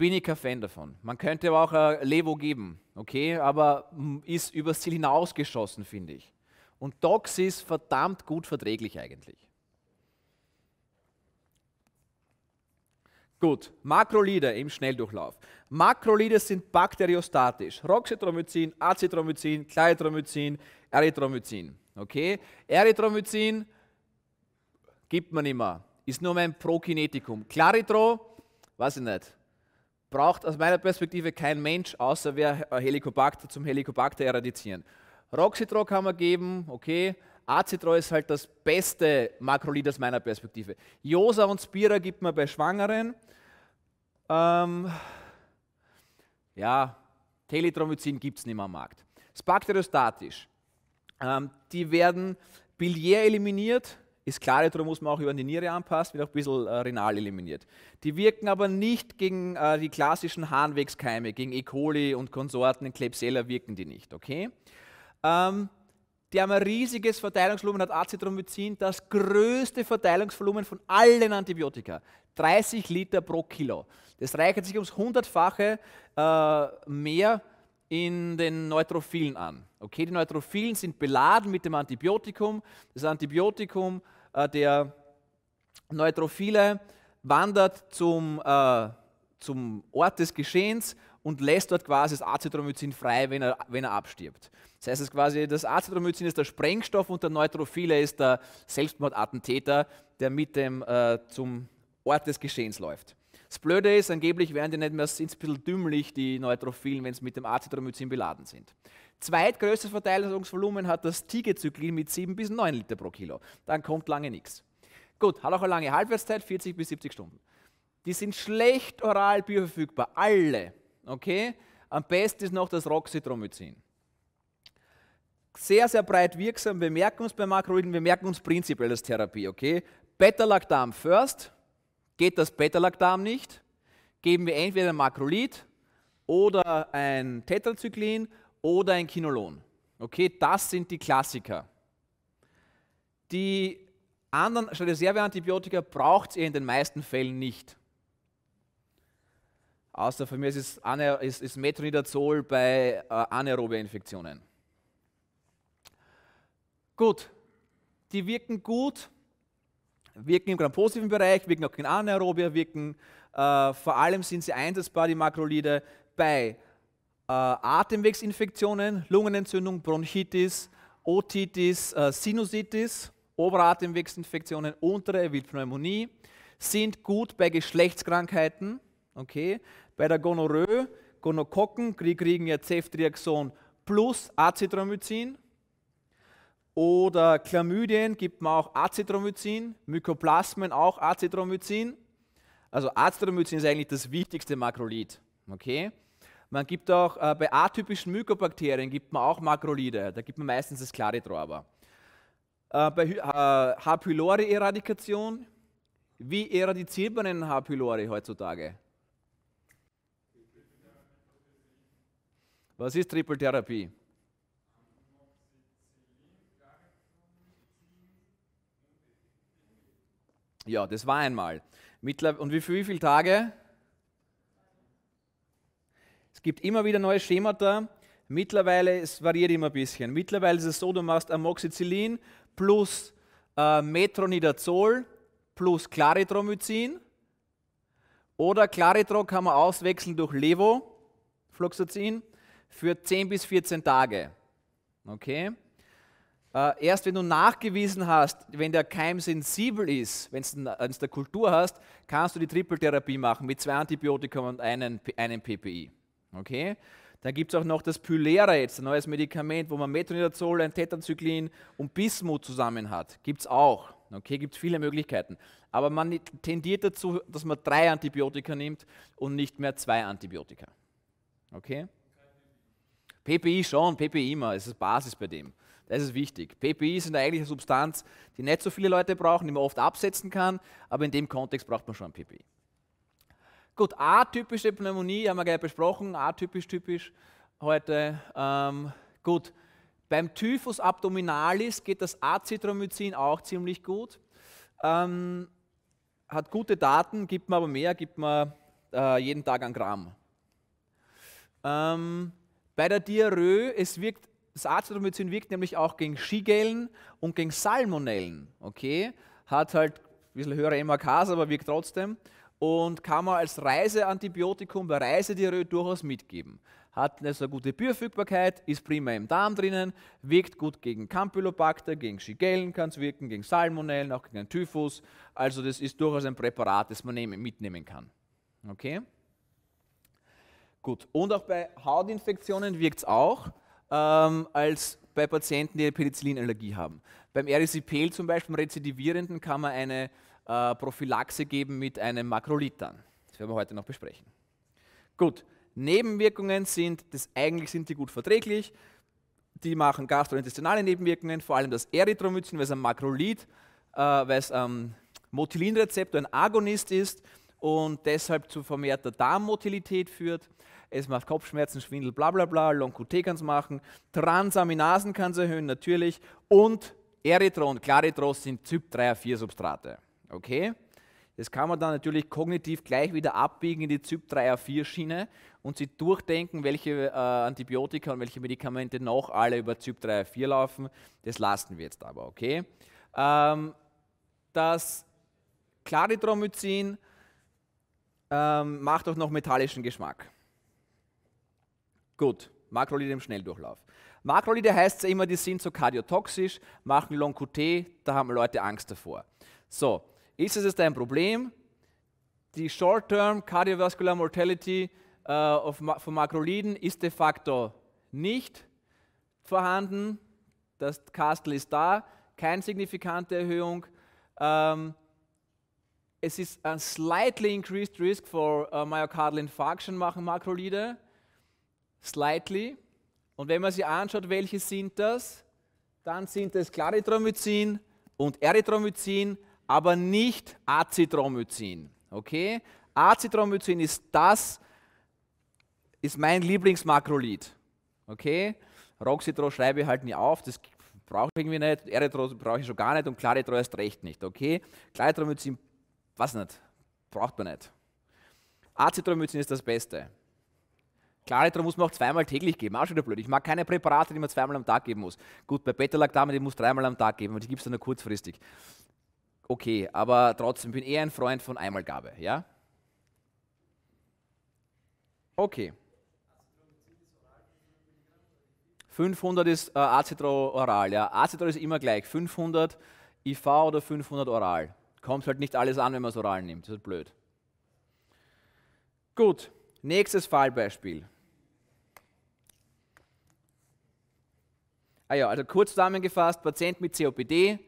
bin ich kein Fan davon. Man könnte aber auch ein äh, Levo geben, okay, aber hm, ist übers Ziel hinausgeschossen, finde ich. Und Dox ist verdammt gut verträglich eigentlich. Gut, Makrolide im Schnelldurchlauf. Makrolide sind bakteriostatisch. Roxetromycin, Acetromycin, Claitromycin, Erythromycin. Okay? Erythromycin gibt man immer. Ist nur mein Prokinetikum. Claritro, weiß ich nicht braucht aus meiner Perspektive kein Mensch, außer wir Helicobacter zum Helicobacter eradizieren. Roxytro kann man geben, okay. Acitro ist halt das beste Makrolid aus meiner Perspektive. Josa und Spira gibt man bei Schwangeren. Ähm, ja, Telitromycin gibt es nicht mehr am Markt. Spacterostatisch. Ähm, die werden biliär eliminiert, ist klar, darum muss man auch über die Niere anpassen, wird auch ein bisschen äh, renal eliminiert. Die wirken aber nicht gegen äh, die klassischen Harnwegskeime, gegen E. coli und Konsorten, in Klebsella wirken die nicht, okay? Ähm, die haben ein riesiges Verteilungsvolumen, hat Acetromycin das größte Verteilungsvolumen von allen Antibiotika. 30 Liter pro Kilo. Das reichert sich ums hundertfache äh, mehr in den Neutrophilen an. Okay, die Neutrophilen sind beladen mit dem Antibiotikum. Das Antibiotikum äh, der Neutrophile wandert zum, äh, zum Ort des Geschehens und lässt dort quasi das Acetromycin frei, wenn er, wenn er abstirbt. Das heißt, es quasi, das Acetromycin ist der Sprengstoff und der Neutrophile ist der Selbstmordattentäter, der mit dem äh, zum Ort des Geschehens läuft. Das Blöde ist, angeblich werden die nicht mehr, sind ein bisschen dümmlich, die Neutrophilen, wenn sie mit dem Acetromycin beladen sind. Zweitgrößtes Verteilungsvolumen hat das Tigezyklin mit 7 bis 9 Liter pro Kilo. Dann kommt lange nichts. Gut, hat auch eine lange Halbwertszeit, 40 bis 70 Stunden. Die sind schlecht oral bioverfügbar, alle. Okay? Am besten ist noch das Roxitromycin. Sehr, sehr breit wirksam. Wir merken uns bei Makroiden, wir merken uns prinzipiell als Therapie. Okay? Beta-Lactam first. Geht das Beta-Lactam nicht, geben wir entweder ein Makrolid oder ein Tetrazyklin oder ein Kinolon. Okay, das sind die Klassiker. Die anderen Reserveantibiotika braucht ihr eh in den meisten Fällen nicht. Außer für mich ist, Aner ist, ist Metronidazol bei äh, anaerobe Infektionen. Gut, die wirken gut, wirken im gram-positiven Bereich, wirken auch in Anaerobia, wirken, äh, vor allem sind sie einsetzbar, die Makrolide, bei äh, Atemwegsinfektionen, Lungenentzündung, Bronchitis, Otitis, äh, Sinusitis, Oberatemwegsinfektionen, untere Wildpneumonie, sind gut bei Geschlechtskrankheiten, okay, bei der Gonorrhoe, Gonokokken, kriegen ja Ceftriaxon plus Azithromycin oder Chlamydien gibt man auch Azithromycin, Mykoplasmen auch Azithromycin. Also Azithromycin ist eigentlich das wichtigste Makrolid, okay? Man gibt auch äh, bei atypischen Mykobakterien gibt man auch Makrolide. Da gibt man meistens das Claritrorber. Äh, bei äh, H. pylori-Eradikation, wie eradiziert man einen H. pylori heutzutage? Was ist Triple Therapie? Ja, das war einmal. Und wie, für wie viele Tage? Es gibt immer wieder neue Schemata. Mittlerweile, es variiert immer ein bisschen. Mittlerweile ist es so, du machst Amoxicillin plus äh, Metronidazol plus Claritromycin. Oder Claritro kann man auswechseln durch Levo, Levofloxacin für 10 bis 14 Tage. Okay? Äh, erst wenn du nachgewiesen hast, wenn der Keim sensibel ist, wenn du es der Kultur hast, kannst du die Triple-Therapie machen mit zwei Antibiotika und einem, einem PPI. Okay? Dann gibt es auch noch das Pylera jetzt, ein neues Medikament, wo man Metronidazol, ein Tetanzyklin und Bismut zusammen hat. Gibt es auch. Okay, gibt es viele Möglichkeiten. Aber man tendiert dazu, dass man drei Antibiotika nimmt und nicht mehr zwei Antibiotika. Okay? PPI schon, PPI immer, das ist Basis bei dem. Das ist wichtig. PPI sind eigentlich eine Substanz, die nicht so viele Leute brauchen, die man oft absetzen kann, aber in dem Kontext braucht man schon ein PPI. Gut, atypische Pneumonie haben wir gerade besprochen, atypisch, typisch heute. Ähm, gut, beim Typhus abdominalis geht das Azithromycin auch ziemlich gut. Ähm, hat gute Daten, gibt man aber mehr, gibt man äh, jeden Tag ein Gramm. Ähm, bei der Diarrhoe, es wirkt, das Azithromycin wirkt nämlich auch gegen Schigellen und gegen Salmonellen. Okay? Hat halt ein bisschen höhere MAKs, aber wirkt trotzdem und kann man als Reiseantibiotikum bei Reisediarrhoe durchaus mitgeben. Hat eine sehr gute Bioverfügbarkeit, ist prima im Darm drinnen, wirkt gut gegen Campylobacter, gegen Schigellen kann es wirken, gegen Salmonellen, auch gegen Typhus. Also das ist durchaus ein Präparat, das man mitnehmen kann. Okay? Gut, und auch bei Hautinfektionen wirkt es auch, ähm, als bei Patienten, die eine Penicillinallergie haben. Beim Erisipel zum Beispiel, Rezidivierenden, kann man eine äh, Prophylaxe geben mit einem Makrolid an. Das werden wir heute noch besprechen. Gut, Nebenwirkungen sind, das, eigentlich sind die gut verträglich. Die machen gastrointestinale Nebenwirkungen, vor allem das Erythromycin, weil es ein Makrolid, äh, weil es ein ähm, Motilinrezeptor ein Agonist ist und deshalb zu vermehrter Darmmotilität führt. Es macht Kopfschmerzen, Schwindel, bla bla bla. Long-QT kann es machen. Transaminasen kann es erhöhen, natürlich. Und Erythro und Claritros sind Typ 3 4 Substrate. Okay? Das kann man dann natürlich kognitiv gleich wieder abbiegen in die zyp 3 a 4 schiene und sich durchdenken, welche äh, Antibiotika und welche Medikamente noch alle über zyp 3 a 4 laufen. Das lassen wir jetzt aber, okay? Ähm, das Claritromycin ähm, macht auch noch metallischen Geschmack. Gut, Makrolide im Schnelldurchlauf. Makrolide heißt es ja immer, die sind so kardiotoxisch, machen Long-QT, da haben Leute Angst davor. So, ist es ein Problem. Die Short-Term Cardiovascular Mortality äh, von Makroliden ist de facto nicht vorhanden. Das Castle ist da, keine signifikante Erhöhung. Ähm, es ist ein slightly increased risk for uh, myocardial infarction machen Makrolide. Slightly. Und wenn man sich anschaut, welche sind das, dann sind es Claritromycin und Erythromycin aber nicht Acetromycin. Okay? Acetromycin ist das, ist mein Lieblingsmakrolid. Okay? Roxitro schreibe ich halt nie auf, das brauche ich irgendwie nicht, Erythro brauche ich schon gar nicht und Claritro erst recht nicht. Okay? Claritromycin, was nicht, braucht man nicht. Acetromycin ist das Beste. Claritro muss man auch zweimal täglich geben, auch schon wieder blöd. Ich mag keine Präparate, die man zweimal am Tag geben muss. Gut, bei Beta-Lactam, die muss dreimal am Tag geben, aber die gibt es dann nur kurzfristig okay, aber trotzdem bin ich eher ein Freund von Einmalgabe, ja? Okay. 500 ist äh, Acetro oral, ja. Acetro ist immer gleich, 500 IV oder 500 oral. Kommt halt nicht alles an, wenn man es oral nimmt, das ist blöd. Gut, nächstes Fallbeispiel. Ah ja, also kurz zusammengefasst, Patient mit COPD,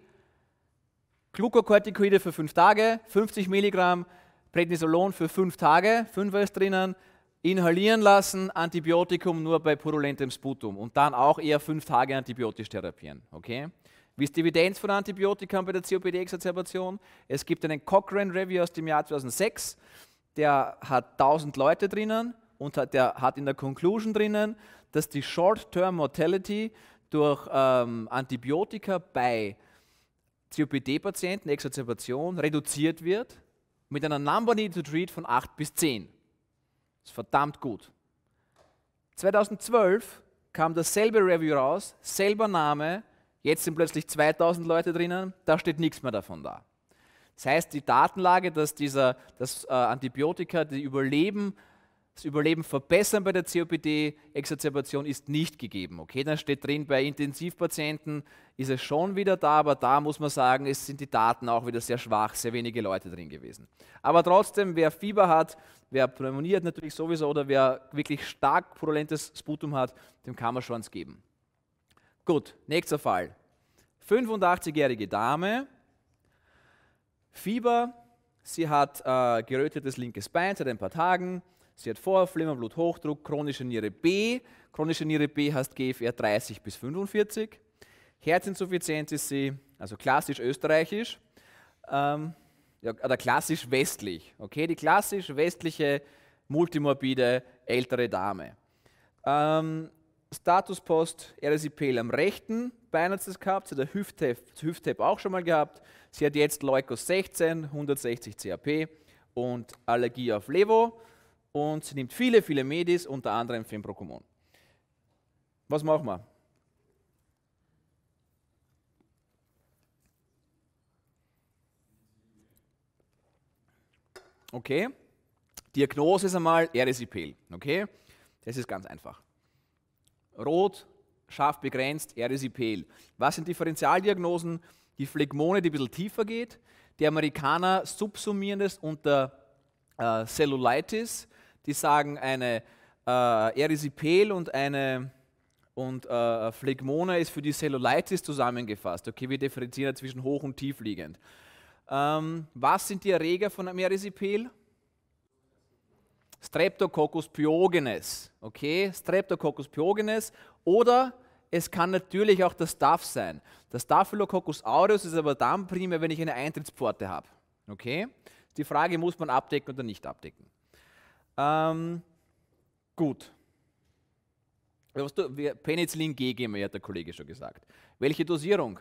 Glucocorticoide für fünf Tage, 50 Milligramm Prednisolon für fünf Tage, 5 ist drinnen, inhalieren lassen, Antibiotikum nur bei purulentem Sputum und dann auch eher fünf Tage antibiotisch therapieren. Okay? Wie ist die Evidenz von Antibiotika bei der COPD-Exacerbation? Es gibt einen Cochrane-Review aus dem Jahr 2006, der hat 1000 Leute drinnen und hat, der hat in der Conclusion drinnen, dass die Short-Term Mortality durch ähm, Antibiotika bei COPD-Patienten, Exazerbation, reduziert wird mit einer Number Need to Treat von 8 bis 10. Das ist verdammt gut. 2012 kam dasselbe Review raus, selber Name, jetzt sind plötzlich 2000 Leute drinnen, da steht nichts mehr davon da. Das heißt, die Datenlage, dass, dieser, dass äh, Antibiotika, die überleben, das Überleben verbessern bei der COPD-Exazerbation ist nicht gegeben. Okay, dann steht drin, bei Intensivpatienten ist es schon wieder da, aber da muss man sagen, es sind die Daten auch wieder sehr schwach, sehr wenige Leute drin gewesen. Aber trotzdem, wer Fieber hat, wer Pneumonie hat natürlich sowieso oder wer wirklich stark purulentes Sputum hat, dem kann man schon was geben. Gut, nächster Fall. 85-jährige Dame, Fieber, sie hat äh, gerötetes linkes Bein seit ein paar Tagen, Sie hat Vorflimmern, Bluthochdruck, chronische Niere B. Chronische Niere B heißt GFR 30 bis 45. Herzinsuffizienz ist sie, also klassisch österreichisch, ähm, ja, oder klassisch westlich. Okay, die klassisch westliche multimorbide ältere Dame. Ähm, Statuspost RSIPL am rechten Bein hat sie gehabt, sie hat der Hüft-Tap Hüft auch schon mal gehabt. Sie hat jetzt Leukos 16, 160 CAP und Allergie auf Levo und sie nimmt viele, viele Medis, unter anderem Fenbrocumon. Was machen wir? Okay, Diagnose ist einmal Erisipel. Okay, das ist ganz einfach. Rot, scharf begrenzt, Erisipel. Was sind Differentialdiagnosen? Die Phlegmone, die ein bisschen tiefer geht. Die Amerikaner subsumieren das unter äh, Cellulitis die sagen, eine äh, Erisipel und eine und äh, Phlegmona ist für die Cellulitis zusammengefasst. Okay, wir differenzieren zwischen hoch und tiefliegend. Ähm, was sind die Erreger von einem Erisipel? Streptococcus pyogenes. Okay, Streptococcus pyogenes oder es kann natürlich auch das Staph sein. Das Staphylococcus aureus ist aber dann primär, wenn ich eine Eintrittspforte habe. Okay? Die Frage muss man abdecken oder nicht abdecken. Ähm, gut. Was du, Penicillin G geben, hat der Kollege schon gesagt. Welche Dosierung?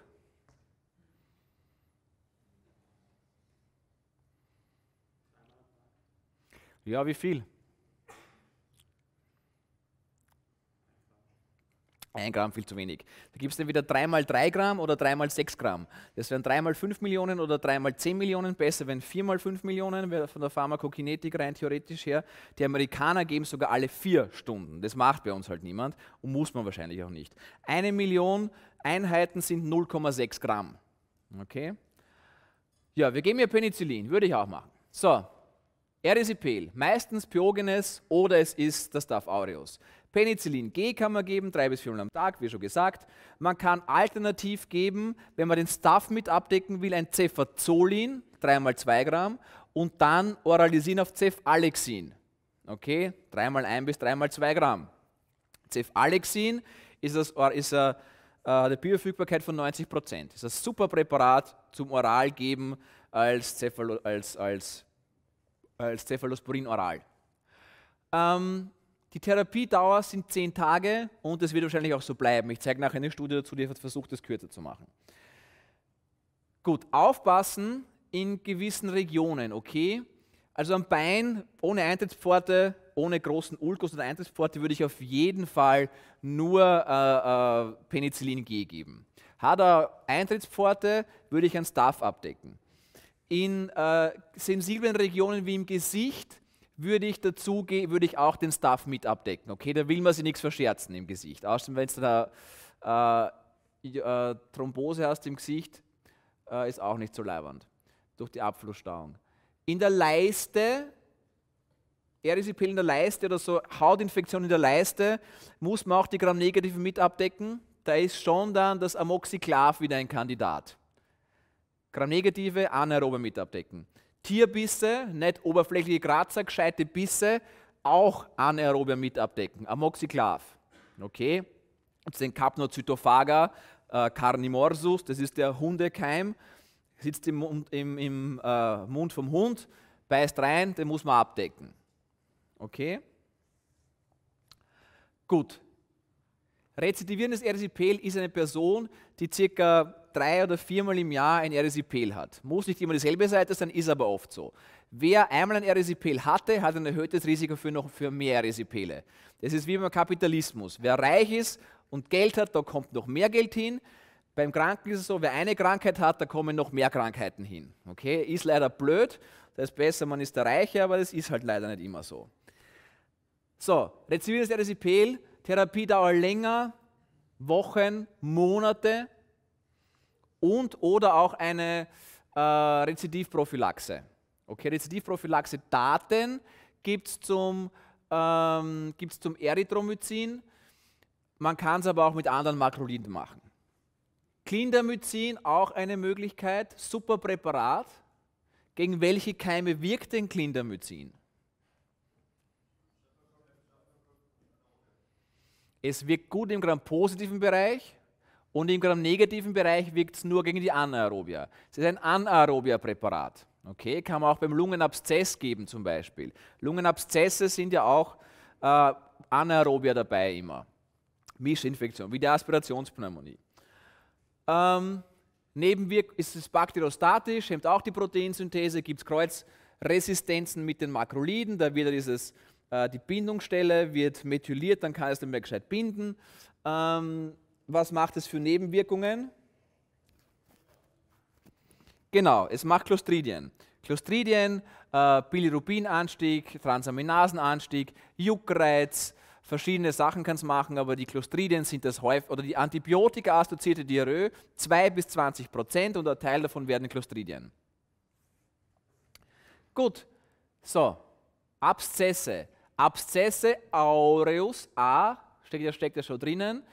Ja, wie viel? 1 Gramm viel zu wenig. Da gibt es entweder 3 mal 3 Gramm oder 3 mal 6 Gramm. Das wären 3 mal 5 Millionen oder 3 mal 10 Millionen. Besser wären 4 mal 5 Millionen, von der Pharmakokinetik rein theoretisch her. Die Amerikaner geben sogar alle 4 Stunden. Das macht bei uns halt niemand und muss man wahrscheinlich auch nicht. Eine Million Einheiten sind 0,6 Gramm. Okay? Ja, wir geben ja Penicillin, würde ich auch machen. So, Erisipel, meistens Pyogenes oder es ist das Staph aureus. Penicillin G kann man geben, drei bis viermal am Tag, wie schon gesagt. Man kann alternativ geben, wenn man den Stuff mit abdecken will, ein Cefazolin, 3x2 Gramm, und dann Oralisin auf Cefalexin. Okay, 3x1 bis 3x2 Gramm. Cefalexin ist, das, ist eine, äh, äh, eine Bioverfügbarkeit von 90 Prozent. Ist ein super Präparat zum Oralgeben als, Cephalo, als, als, als Cephalosporin oral. Ähm, die Therapiedauer sind zehn Tage und es wird wahrscheinlich auch so bleiben. Ich zeige nachher eine Studie dazu, die hat versucht, das kürzer zu machen. Gut, aufpassen in gewissen Regionen, okay? Also am Bein ohne Eintrittspforte, ohne großen Ulkus oder Eintrittspforte würde ich auf jeden Fall nur äh, äh, Penicillin G geben. Hat er Eintrittspforte, würde ich ein Staff abdecken. In äh, sensiblen Regionen wie im Gesicht würde ich dazu gehen, würde ich auch den Staff mit abdecken. Okay, da will man sich nichts verscherzen im Gesicht. Außerdem, wenn du da äh, äh, Thrombose hast im Gesicht, äh, ist auch nicht so leiwand. Durch die Abflussstauung. In der Leiste, Erisipil in der Leiste oder so, Hautinfektion in der Leiste, muss man auch die Gram-Negativen mit abdecken. Da ist schon dann das Amoxiklav wieder ein Kandidat. Gram-Negative, Anaerobe mit abdecken. Tierbisse, nicht oberflächliche Kratzer, gescheite Bisse, auch anaerobe mit abdecken. Amoxiclav. Okay? Jetzt den Capnocytophaga äh, carnimorsus, das ist der Hundekeim, sitzt im, Mund, im, im äh, Mund vom Hund, beißt rein, den muss man abdecken. Okay? Gut. Rezidivierendes RCPL ist eine Person, die circa drei oder viermal im Jahr ein Erisipel hat. Muss nicht immer dieselbe Seite sein, ist aber oft so. Wer einmal ein Erisipel hatte, hat ein erhöhtes Risiko für noch für mehr Erisipele. Das ist wie beim Kapitalismus. Wer reich ist und Geld hat, da kommt noch mehr Geld hin. Beim Kranken ist es so, wer eine Krankheit hat, da kommen noch mehr Krankheiten hin. Okay, ist leider blöd. Das ist besser, man ist der Reiche, aber das ist halt leider nicht immer so. So, rezidives Erisipel, Therapiedauer länger, Wochen, Monate, und oder auch eine äh, Rezidivprophylaxe. Okay, Rezidivprophylaxe-Daten gibt es zum, ähm, zum Erythromycin. Man kann es aber auch mit anderen Makroliden machen. Clindamycin, auch eine Möglichkeit, super Präparat. Gegen welche Keime wirkt denn Clindamycin? Es wirkt gut im gram-positiven Bereich, und im Gramm negativen Bereich wirkt es nur gegen die Anaerobia. Es ist ein anaerobia präparat Okay, kann man auch beim Lungenabszess geben zum Beispiel. Lungenabszesse sind ja auch äh, Anaerobier dabei immer. Mischinfektion, wie der Aspirationspneumonie. Ähm, Nebenwirkung ist es bakteriostatisch, hemmt auch die Proteinsynthese, gibt es Kreuzresistenzen mit den Makroliden, da wird dieses, äh, die Bindungsstelle wird methyliert, dann kann es nicht mehr gescheit binden. Ähm, was macht es für Nebenwirkungen? Genau, es macht Clostridien. Clostridien, äh, Bilirubinanstieg, Transaminasenanstieg, Juckreiz, verschiedene Sachen kann es machen, aber die Clostridien sind das häufig, oder die Antibiotika-assoziierte Diarrhoe, 2 bis 20 Prozent und ein Teil davon werden Clostridien. Gut, so, Abszesse. Abszesse aureus A, steckt ja, steckt schon drinnen,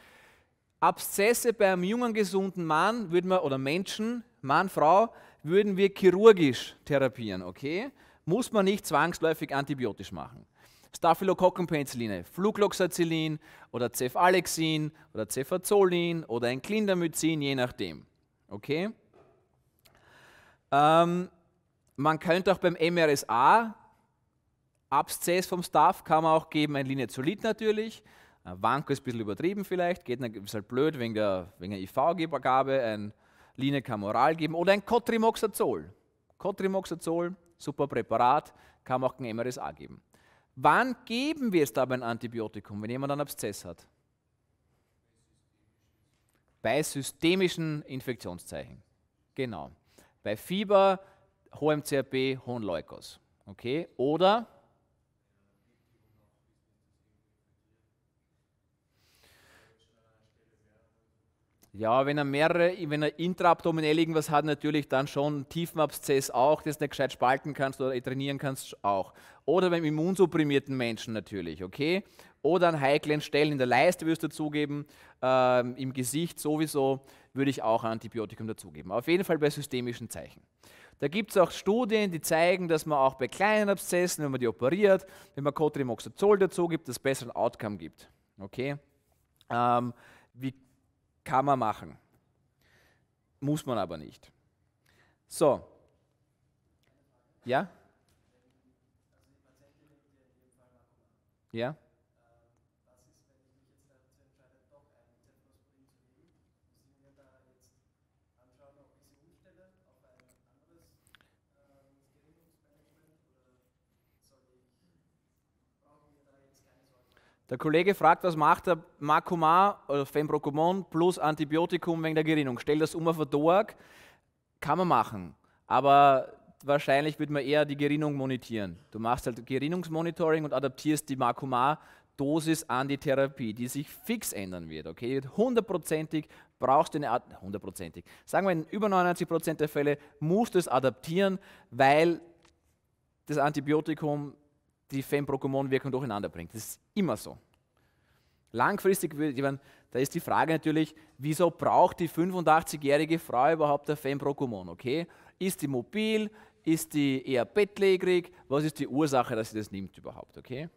Abszesse beim jungen, gesunden Mann würden wir, oder Menschen, Mann, Frau, würden wir chirurgisch therapieren, okay? Muss man nicht zwangsläufig antibiotisch machen. Staphylokokkenpenicilline, Flugloxacillin oder Cefalexin oder Cefazolin oder ein Clindamycin, je nachdem. Okay? Ähm, man könnte auch beim MRSA, Abszess vom Staph kann man auch geben, ein Linezolid natürlich, äh, Wanko ist ein bisschen übertrieben vielleicht, geht ist halt blöd wegen der, wegen der IV-Gabe, ein Line geben oder ein Cotrimoxazol. Cotrimoxazol, super Präparat, kann man auch ein MRSA geben. Wann geben wir es da ein Antibiotikum, wenn jemand einen Abszess hat? Bei systemischen Infektionszeichen. Genau. Bei Fieber, hohem CRP, hohen Leukos. Okay? Oder Ja, wenn er mehrere, wenn er intraabdominell irgendwas hat, natürlich dann schon Tiefenabszess auch, das nicht gescheit spalten kannst oder trainieren kannst auch. Oder beim immunsupprimierten Menschen natürlich, okay? Oder an heiklen Stellen in der Leiste wirst du dazugeben, ähm, im Gesicht sowieso würde ich auch ein Antibiotikum dazugeben. Auf jeden Fall bei systemischen Zeichen. Da gibt es auch Studien, die zeigen, dass man auch bei kleinen Abszessen, wenn man die operiert, wenn man Cotrimoxazol dazu gibt, das besseren Outcome gibt. Okay? Ähm, wie kann man machen. Muss man aber nicht. So. Ja? Ja? Der Kollege fragt, was macht der Makumar oder Fenbrocumon plus Antibiotikum wegen der Gerinnung? Stellt das um auf den Kann man machen, aber wahrscheinlich wird man eher die Gerinnung monitieren. Du machst halt Gerinnungsmonitoring und adaptierst die Makumar-Dosis an die Therapie, die sich fix ändern wird. Okay, hundertprozentig brauchst du eine Art, hundertprozentig. Sagen wir, in über 99 Prozent der Fälle musst du es adaptieren, weil das Antibiotikum die Fenprogumon-Wirkung durcheinander bringt. Das ist immer so. Langfristig, da ist die Frage natürlich, wieso braucht die 85-jährige Frau überhaupt ein Fenprogumon? Okay, ist die mobil? Ist die eher bettlägerig? Was ist die Ursache, dass sie das nimmt überhaupt? Okay?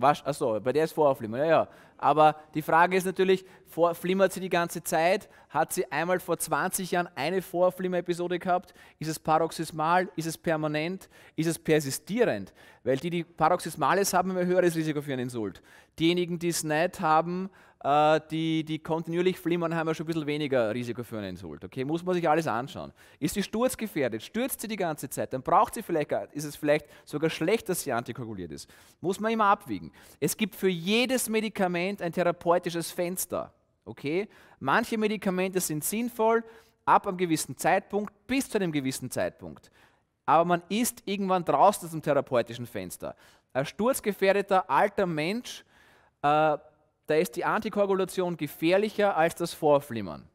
Wasch, achso, bei der ist Voraufflimmern, ja, ja. Aber die Frage ist natürlich, vor, flimmert sie die ganze Zeit? Hat sie einmal vor 20 Jahren eine Vorflimmer-Episode gehabt? Ist es paroxysmal? Ist es permanent? Ist es persistierend? Weil die, die paroxysmal haben, haben ein höheres Risiko für einen Insult. Diejenigen, die es nicht haben, äh, die, die kontinuierlich flimmern, haben wir schon ein bisschen weniger Risiko für einen Insult. Okay, muss man sich alles anschauen. Ist sie sturzgefährdet? Stürzt sie die ganze Zeit? Dann braucht sie vielleicht, äh, ist es vielleicht sogar schlecht, dass sie antikoaguliert ist. Muss man immer abwiegen. Es gibt für jedes Medikament ein therapeutisches Fenster. Okay, manche Medikamente sind sinnvoll ab einem gewissen Zeitpunkt bis zu einem gewissen Zeitpunkt. Aber man ist irgendwann draußen aus dem therapeutischen Fenster. Ein sturzgefährdeter alter Mensch äh, da ist die Antikoagulation gefährlicher als das Vorflimmern.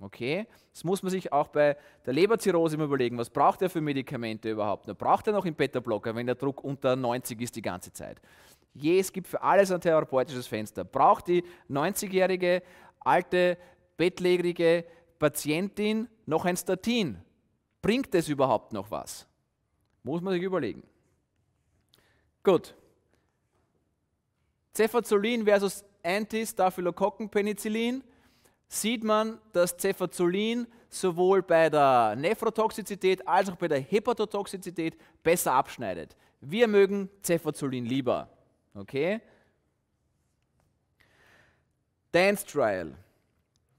Okay? Das muss man sich auch bei der Leberzirrhose immer überlegen, was braucht er für Medikamente überhaupt? Da braucht er noch einen Beta-Blocker, wenn der Druck unter 90 ist die ganze Zeit. Je, es gibt für alles ein therapeutisches Fenster. Braucht die 90-jährige, alte, bettlägerige Patientin noch ein Statin? Bringt es überhaupt noch was? Muss man sich überlegen. Gut. Cefazolin versus anti staphylokokken sieht man, dass Cefazolin sowohl bei der Nephrotoxizität als auch bei der Hepatotoxizität besser abschneidet. Wir mögen Cefazolin lieber. Okay? Dance Trial.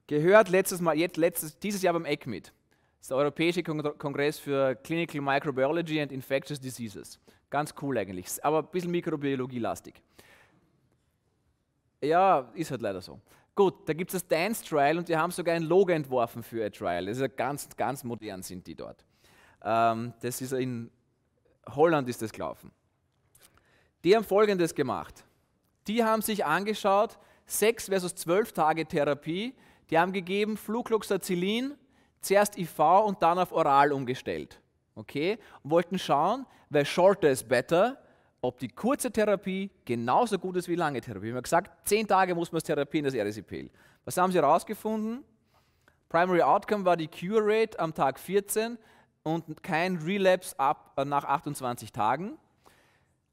Gehört letztes Mal, jetzt letztes, dieses Jahr beim ECMID. Das ist der Europäische Kongress für Clinical Microbiology and Infectious Diseases. Ganz cool eigentlich, aber ein bisschen mikrobiologielastig. lastig ja, ist halt leider so. Gut, da gibt es das Dance Trial und die haben sogar ein Logo entworfen für ein Trial. Das ist ja ganz, ganz modern sind die dort. Ähm, das ist in Holland ist das gelaufen. Die haben Folgendes gemacht. Die haben sich angeschaut, 6 versus 12 Tage Therapie. Die haben gegeben Flugloxacillin, zuerst IV und dann auf oral umgestellt. Okay? Und wollten schauen, weil shorter is better, ob die kurze Therapie genauso gut ist wie die lange Therapie. Wir haben gesagt, zehn Tage muss man therapieren, das RSIP. Was haben sie herausgefunden? Primary Outcome war die Cure Rate am Tag 14 und kein Relapse ab äh, nach 28 Tagen.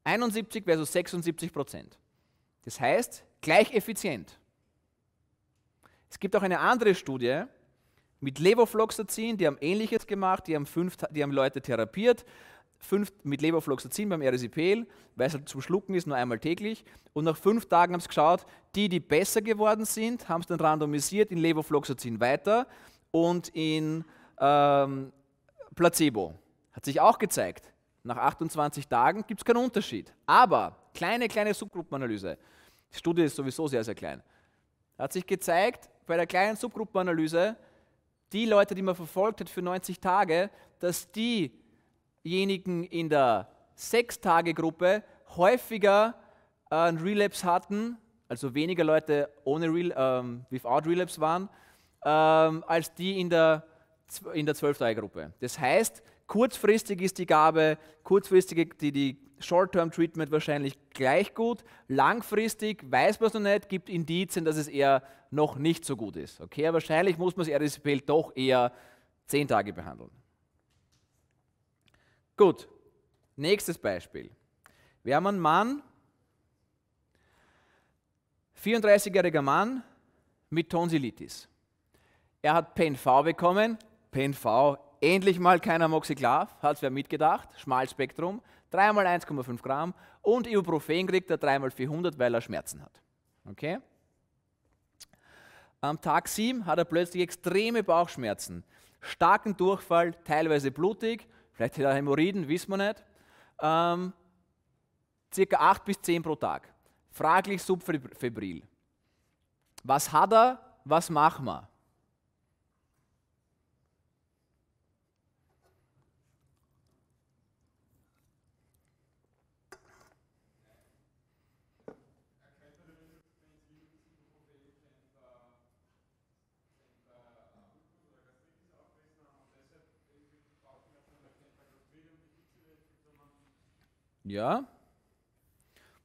71 versus 76 Prozent. Das heißt, gleich effizient. Es gibt auch eine andere Studie mit Levofloxacin, die haben Ähnliches gemacht, die haben, fünf, die haben Leute therapiert fünf mit Levofloxacin beim Erisipel, weil es halt zum Schlucken ist, nur einmal täglich. Und nach fünf Tagen haben sie geschaut, die, die besser geworden sind, haben es dann randomisiert in Levofloxacin weiter und in ähm, Placebo. Hat sich auch gezeigt, nach 28 Tagen gibt es keinen Unterschied. Aber, kleine, kleine Subgruppenanalyse. Die Studie ist sowieso sehr, sehr klein. Hat sich gezeigt, bei der kleinen Subgruppenanalyse, die Leute, die man verfolgt hat für 90 Tage, dass die diejenigen in der Sechs-Tage-Gruppe häufiger äh, einen Relapse hatten, also weniger Leute ohne Rel ähm, without Relapse waren, ähm, als die in der, in der Zwölf-Tage-Gruppe. Das heißt, kurzfristig ist die Gabe, kurzfristig die, die Short-Term-Treatment wahrscheinlich gleich gut. Langfristig weiß man es noch nicht, gibt Indizien, dass es eher noch nicht so gut ist. Okay, wahrscheinlich muss man es eher doch eher zehn Tage behandeln. Gut, nächstes Beispiel. Wir haben einen Mann, 34-jähriger Mann mit Tonsillitis. Er hat PNV bekommen. PNV, endlich mal kein Amoxiclav, hat es wer mitgedacht, Schmalspektrum, 3x 1,5 Gramm und Ibuprofen kriegt er 3x400, weil er Schmerzen hat. Okay? Am Tag 7 hat er plötzlich extreme Bauchschmerzen, starken Durchfall, teilweise blutig Vielleicht hat er Hämorrhoiden, wissen wir nicht. Ähm, circa 8 bis 10 pro Tag. Fraglich subfebril. Was hat er? Was machen wir? Ja.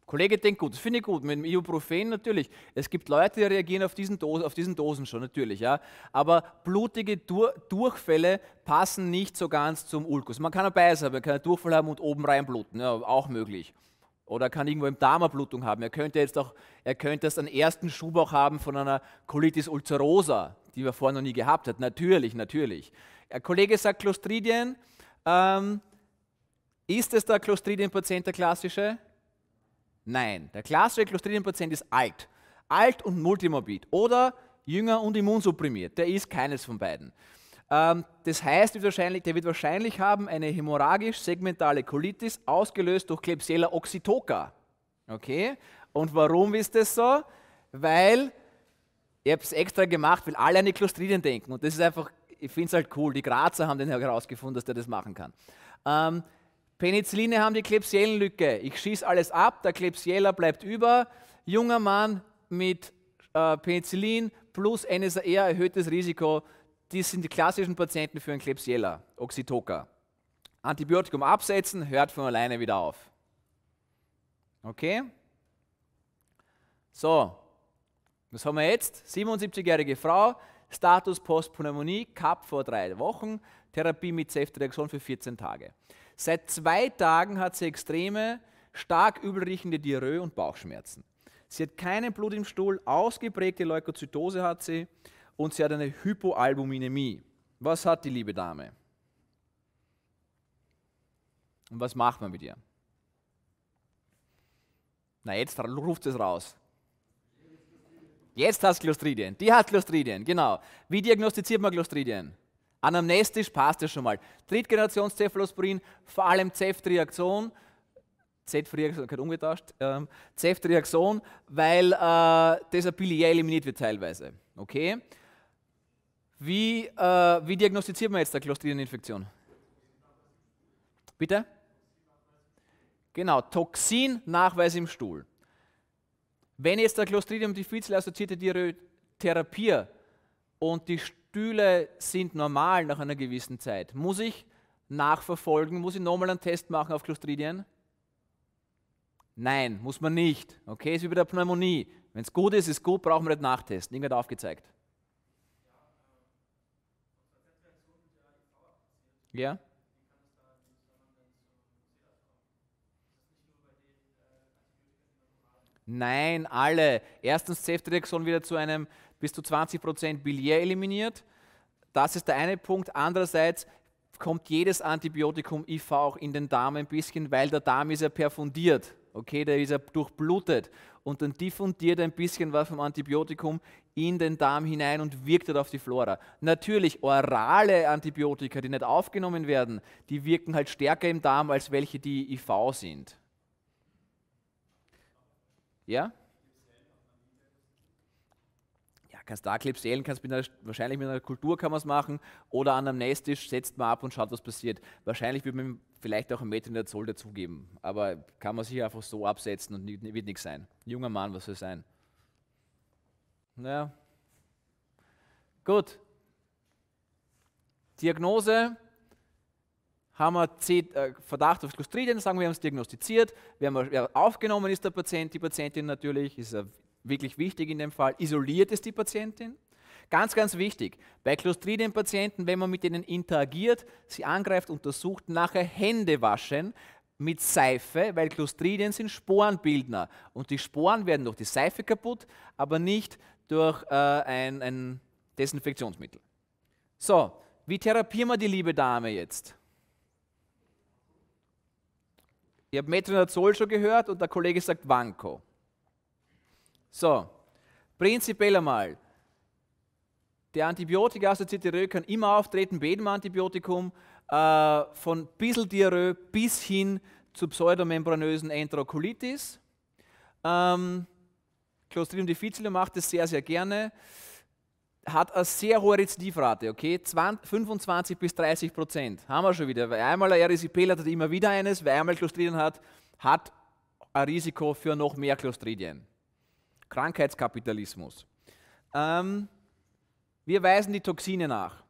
Kollege denkt gut, das finde ich gut, mit dem Ibuprofen natürlich. Es gibt Leute, die reagieren auf diesen, Dosen, auf diesen Dosen schon, natürlich. Ja. Aber blutige Dur Durchfälle passen nicht so ganz zum Ulkus. Man kann dabei sein, haben, man kann einen Durchfall haben und oben rein bluten, ja, auch möglich. Oder kann irgendwo im Darm eine Blutung haben. Er könnte jetzt auch, er könnte das einen ersten Schub auch haben von einer Colitis ulcerosa, die wir vorher noch nie gehabt hat. Natürlich, natürlich. Der Kollege sagt Clostridien, ähm, ist es der clostridium der klassische? Nein, der klassische clostridium ist alt. Alt und multimorbid oder jünger und immunsupprimiert. Der ist keines von beiden. Ähm, das heißt, der wird wahrscheinlich haben eine hämorrhagisch-segmentale Colitis, ausgelöst durch Klebsiella oxytoca. Okay? Und warum ist das so? Weil, ich habe es extra gemacht, weil alle an die Clostridien denken. Und das ist einfach, ich finde es halt cool. Die Grazer haben den herausgefunden, dass der das machen kann. Ähm, Penicilline haben die Klebsiellenlücke. Ich schieße alles ab, der Klebsieller bleibt über. Junger Mann mit äh, Penicillin plus NSAR erhöhtes Risiko. Die sind die klassischen Patienten für einen Klebsieller, Oxytoka. Antibiotikum absetzen, hört von alleine wieder auf. Okay? So, was haben wir jetzt? 77-jährige Frau, Status Postpneumonie, CAP vor drei Wochen, Therapie mit Ceftriaxon für 14 Tage. Seit zwei Tagen hat sie extreme, stark übelriechende Diarrhoe und Bauchschmerzen. Sie hat keinen Blut im Stuhl, ausgeprägte Leukozytose hat sie und sie hat eine Hypoalbuminämie. Was hat die liebe Dame? Und was macht man mit ihr? Na, jetzt ruft es raus. Jetzt hast du Clostridien. Die hat Clostridien, genau. Wie diagnostiziert man Clostridien? Anamnestisch passt das schon mal. Drittgenerations-Cephalosporin, vor allem Ceftriaxon, Z-Triaxon, gehört umgetauscht, ähm, Ceftriaxon, weil äh, das Pili eliminiert wird teilweise. Okay? Wie, äh, wie diagnostiziert man jetzt eine Clostriden-Infektion? Bitte? Genau, Toxin-Nachweis im Stuhl. Wenn jetzt der Clostridium difficile assoziierte Therapie und die Stühle sind normal nach einer gewissen Zeit. Muss ich nachverfolgen? Muss ich nochmal einen Test machen auf Clostridien? Nein, muss man nicht. Okay, ist wie bei der Pneumonie. Wenn es gut ist, ist gut, brauchen wir nicht nachtesten. Irgendwer hat aufgezeigt. Ja? Nein, alle. Erstens Ceftriaxon wieder zu einem bis zu 20% Bilier eliminiert. Das ist der eine Punkt. Andererseits kommt jedes Antibiotikum IV auch in den Darm ein bisschen, weil der Darm ist ja perfundiert. Okay, der ist ja durchblutet und dann diffundiert ein bisschen was vom Antibiotikum in den Darm hinein und wirkt dort halt auf die Flora. Natürlich, orale Antibiotika, die nicht aufgenommen werden, die wirken halt stärker im Darm als welche, die IV sind. Ja? kannst da Clips zählen, kannst mit einer, wahrscheinlich mit einer Kulturkammer es machen oder an einem Nesstisch setzt man ab und schaut, was passiert. Wahrscheinlich wird man vielleicht auch ein Mädchen in der Zoll dazugeben, aber kann man sich einfach so absetzen und nie, wird nichts sein. Junger Mann, was soll sein? Naja. Gut. Diagnose haben wir C, äh, Verdacht auf Clostridien, sagen wir, haben es diagnostiziert, wir haben aufgenommen ist der Patient, die Patientin natürlich, ist ein wirklich wichtig in dem Fall, isoliert es die Patientin. Ganz, ganz wichtig, bei Clostridien-Patienten, wenn man mit ihnen interagiert, sie angreift, untersucht, nachher Hände waschen mit Seife, weil Clostridien sind Sporenbildner. Und die Sporen werden durch die Seife kaputt, aber nicht durch äh, ein, ein Desinfektionsmittel. So, wie therapieren wir die liebe Dame jetzt? Ihr habt Metronazol schon gehört und der Kollege sagt Wanko. So, prinzipiell einmal. Der Antibiotika-assoziierte Diarrhoe kann immer auftreten bei jedem Antibiotikum, äh, von Bisseldiarrhoe bis hin zu pseudomembranösen Enterokolitis. Ähm, Clostridium difficile macht das sehr, sehr gerne. Hat eine sehr hohe Rezidivrate, okay? 20, 25 bis 30 Prozent. Haben wir schon wieder. Wer einmal ein Erisipel hat, hat immer wieder eines. Wer einmal Clostridium hat, hat ein Risiko für noch mehr Clostridien. Krankheitskapitalismus. Ähm, wir weisen die Toxine nach.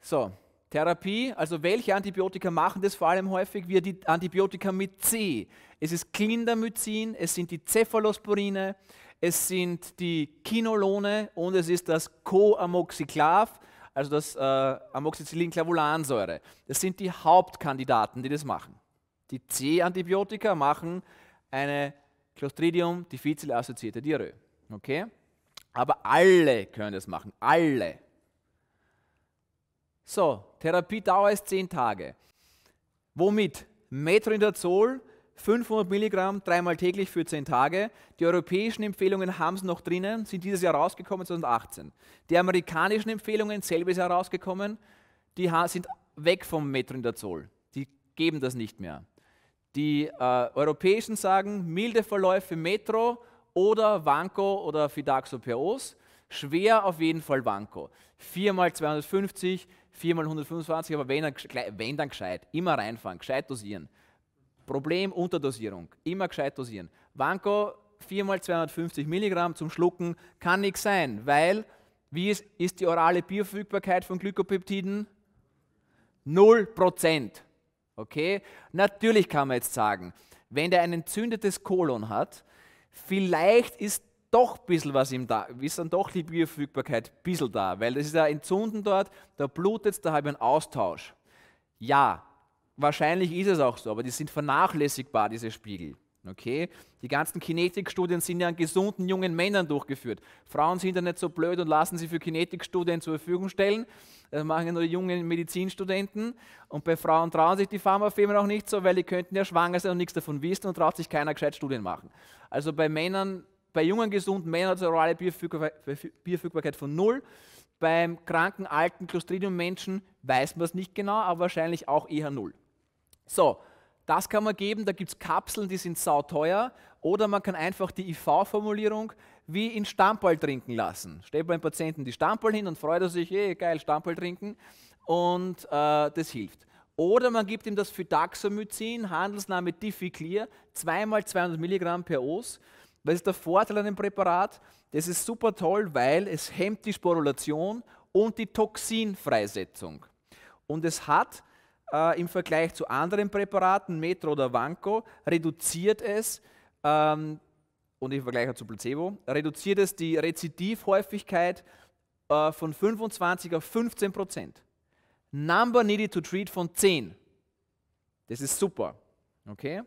So, Therapie, also welche Antibiotika machen das vor allem häufig? Wir die Antibiotika mit C. Es ist Clindamycin, es sind die Cephalosporine, es sind die Kinolone und es ist das Coamoxiclav, also das äh, Amoxicillin-Clavulansäure. Das sind die Hauptkandidaten, die das machen. Die C-Antibiotika machen eine Clostridium difficile assoziierte Diarrhoe. Okay? Aber alle können das machen, alle. So, Therapiedauer ist 10 Tage. Womit? Metronidazol, 500 Milligramm, dreimal täglich für 10 Tage. Die europäischen Empfehlungen haben es noch drinnen, sind dieses Jahr rausgekommen, 2018. Die amerikanischen Empfehlungen, selbes Jahr rausgekommen, die sind weg vom Metronidazol. Die geben das nicht mehr. Die äh, Europäischen sagen milde Verläufe Metro oder Vanco oder Fidaxo Fidaxoperos. Schwer auf jeden Fall Vanco. 4 x 250, 4 x 125, aber wenn, wenn dann gescheit. Immer reinfahren, gescheit dosieren. Problem Unterdosierung. Immer gescheit dosieren. Vanco 4 x 250 Milligramm zum Schlucken kann nichts sein, weil wie ist, ist die orale Bioverfügbarkeit von Glykopeptiden? 0 Prozent. Okay? Natürlich kann man jetzt sagen, wenn der ein entzündetes Kolon hat, vielleicht ist doch ein bisschen was ihm da, ist dann doch die Bioverfügbarkeit ein bisschen da, weil das ist ja entzünden dort, da blutet es, da habe ich einen Austausch. Ja, wahrscheinlich ist es auch so, aber die sind vernachlässigbar, diese Spiegel. Okay? Die ganzen Kinetikstudien sind ja an gesunden jungen Männern durchgeführt. Frauen sind ja nicht so blöd und lassen sie für Kinetikstudien zur Verfügung stellen. Das machen ja nur die jungen Medizinstudenten. Und bei Frauen trauen sich die Pharmafirmen auch nicht so, weil die könnten ja schwanger sein und nichts davon wissen und traut sich keiner gescheit Studien machen. Also bei Männern, bei jungen, gesunden Männern hat es eine orale Bioverfügbarkeit von null. Beim kranken, alten Clostridium-Menschen weiß man es nicht genau, aber wahrscheinlich auch eher null. So, das kann man geben, da gibt es Kapseln, die sind sauteuer. Oder man kann einfach die IV-Formulierung wie in Stammball trinken lassen. Stellt beim Patienten die Stammball hin und freut er sich, hey, eh, geil, Stammball trinken. Und äh, das hilft. Oder man gibt ihm das Phytaxomycin, Handelsname Difficlear, zweimal 200 Milligramm per Os. Was ist der Vorteil an dem Präparat? Das ist super toll, weil es hemmt die Sporulation und die Toxinfreisetzung. Und es hat äh, im Vergleich zu anderen Präparaten, Metro oder Vanco, reduziert es, ähm, und im Vergleich zu Placebo, reduziert es die Rezidivhäufigkeit äh, von 25 auf 15 Prozent. Number needed to treat von 10. Das ist super. Okay?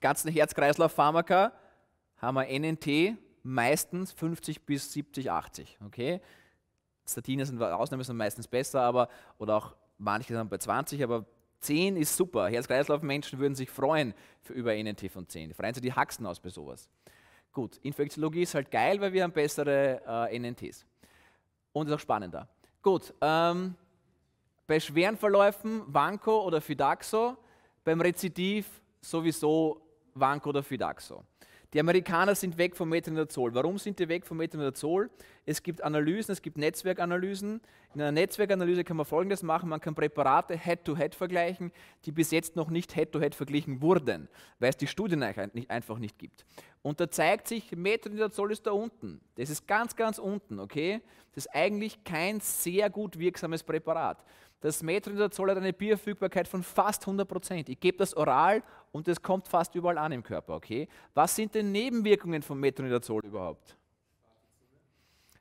Ganzen Herz-Kreislauf-Pharmaka haben wir NNT meistens 50 bis 70, 80. Okay? Statine sind Ausnahmen, sind meistens besser, aber oder auch manche sind bei 20, aber 10 ist super. Herz-Kreislauf-Menschen würden sich freuen für über NNT von 10. Die freuen sich die Haxen aus bei sowas. Gut, Infektiologie ist halt geil, weil wir haben bessere äh, NNTs. Und ist auch spannender. Gut, ähm, bei schweren Verläufen Vanco oder Fidaxo, beim Rezidiv sowieso Vanco oder Fidaxo. Die Amerikaner sind weg vom Metronidazol. Warum sind die weg vom Metronidazol? Es gibt Analysen, es gibt Netzwerkanalysen. In einer Netzwerkanalyse kann man Folgendes machen, man kann Präparate Head-to-Head -head vergleichen, die bis jetzt noch nicht Head-to-Head -head verglichen wurden, weil es die Studien einfach nicht gibt. Und da zeigt sich, Metronidazol ist da unten. Das ist ganz, ganz unten, okay? Das ist eigentlich kein sehr gut wirksames Präparat. Das Metronidazol hat eine Bioverfügbarkeit von fast 100%. Ich gebe das oral und es kommt fast überall an im Körper, okay? Was sind denn Nebenwirkungen von Metronidazol überhaupt?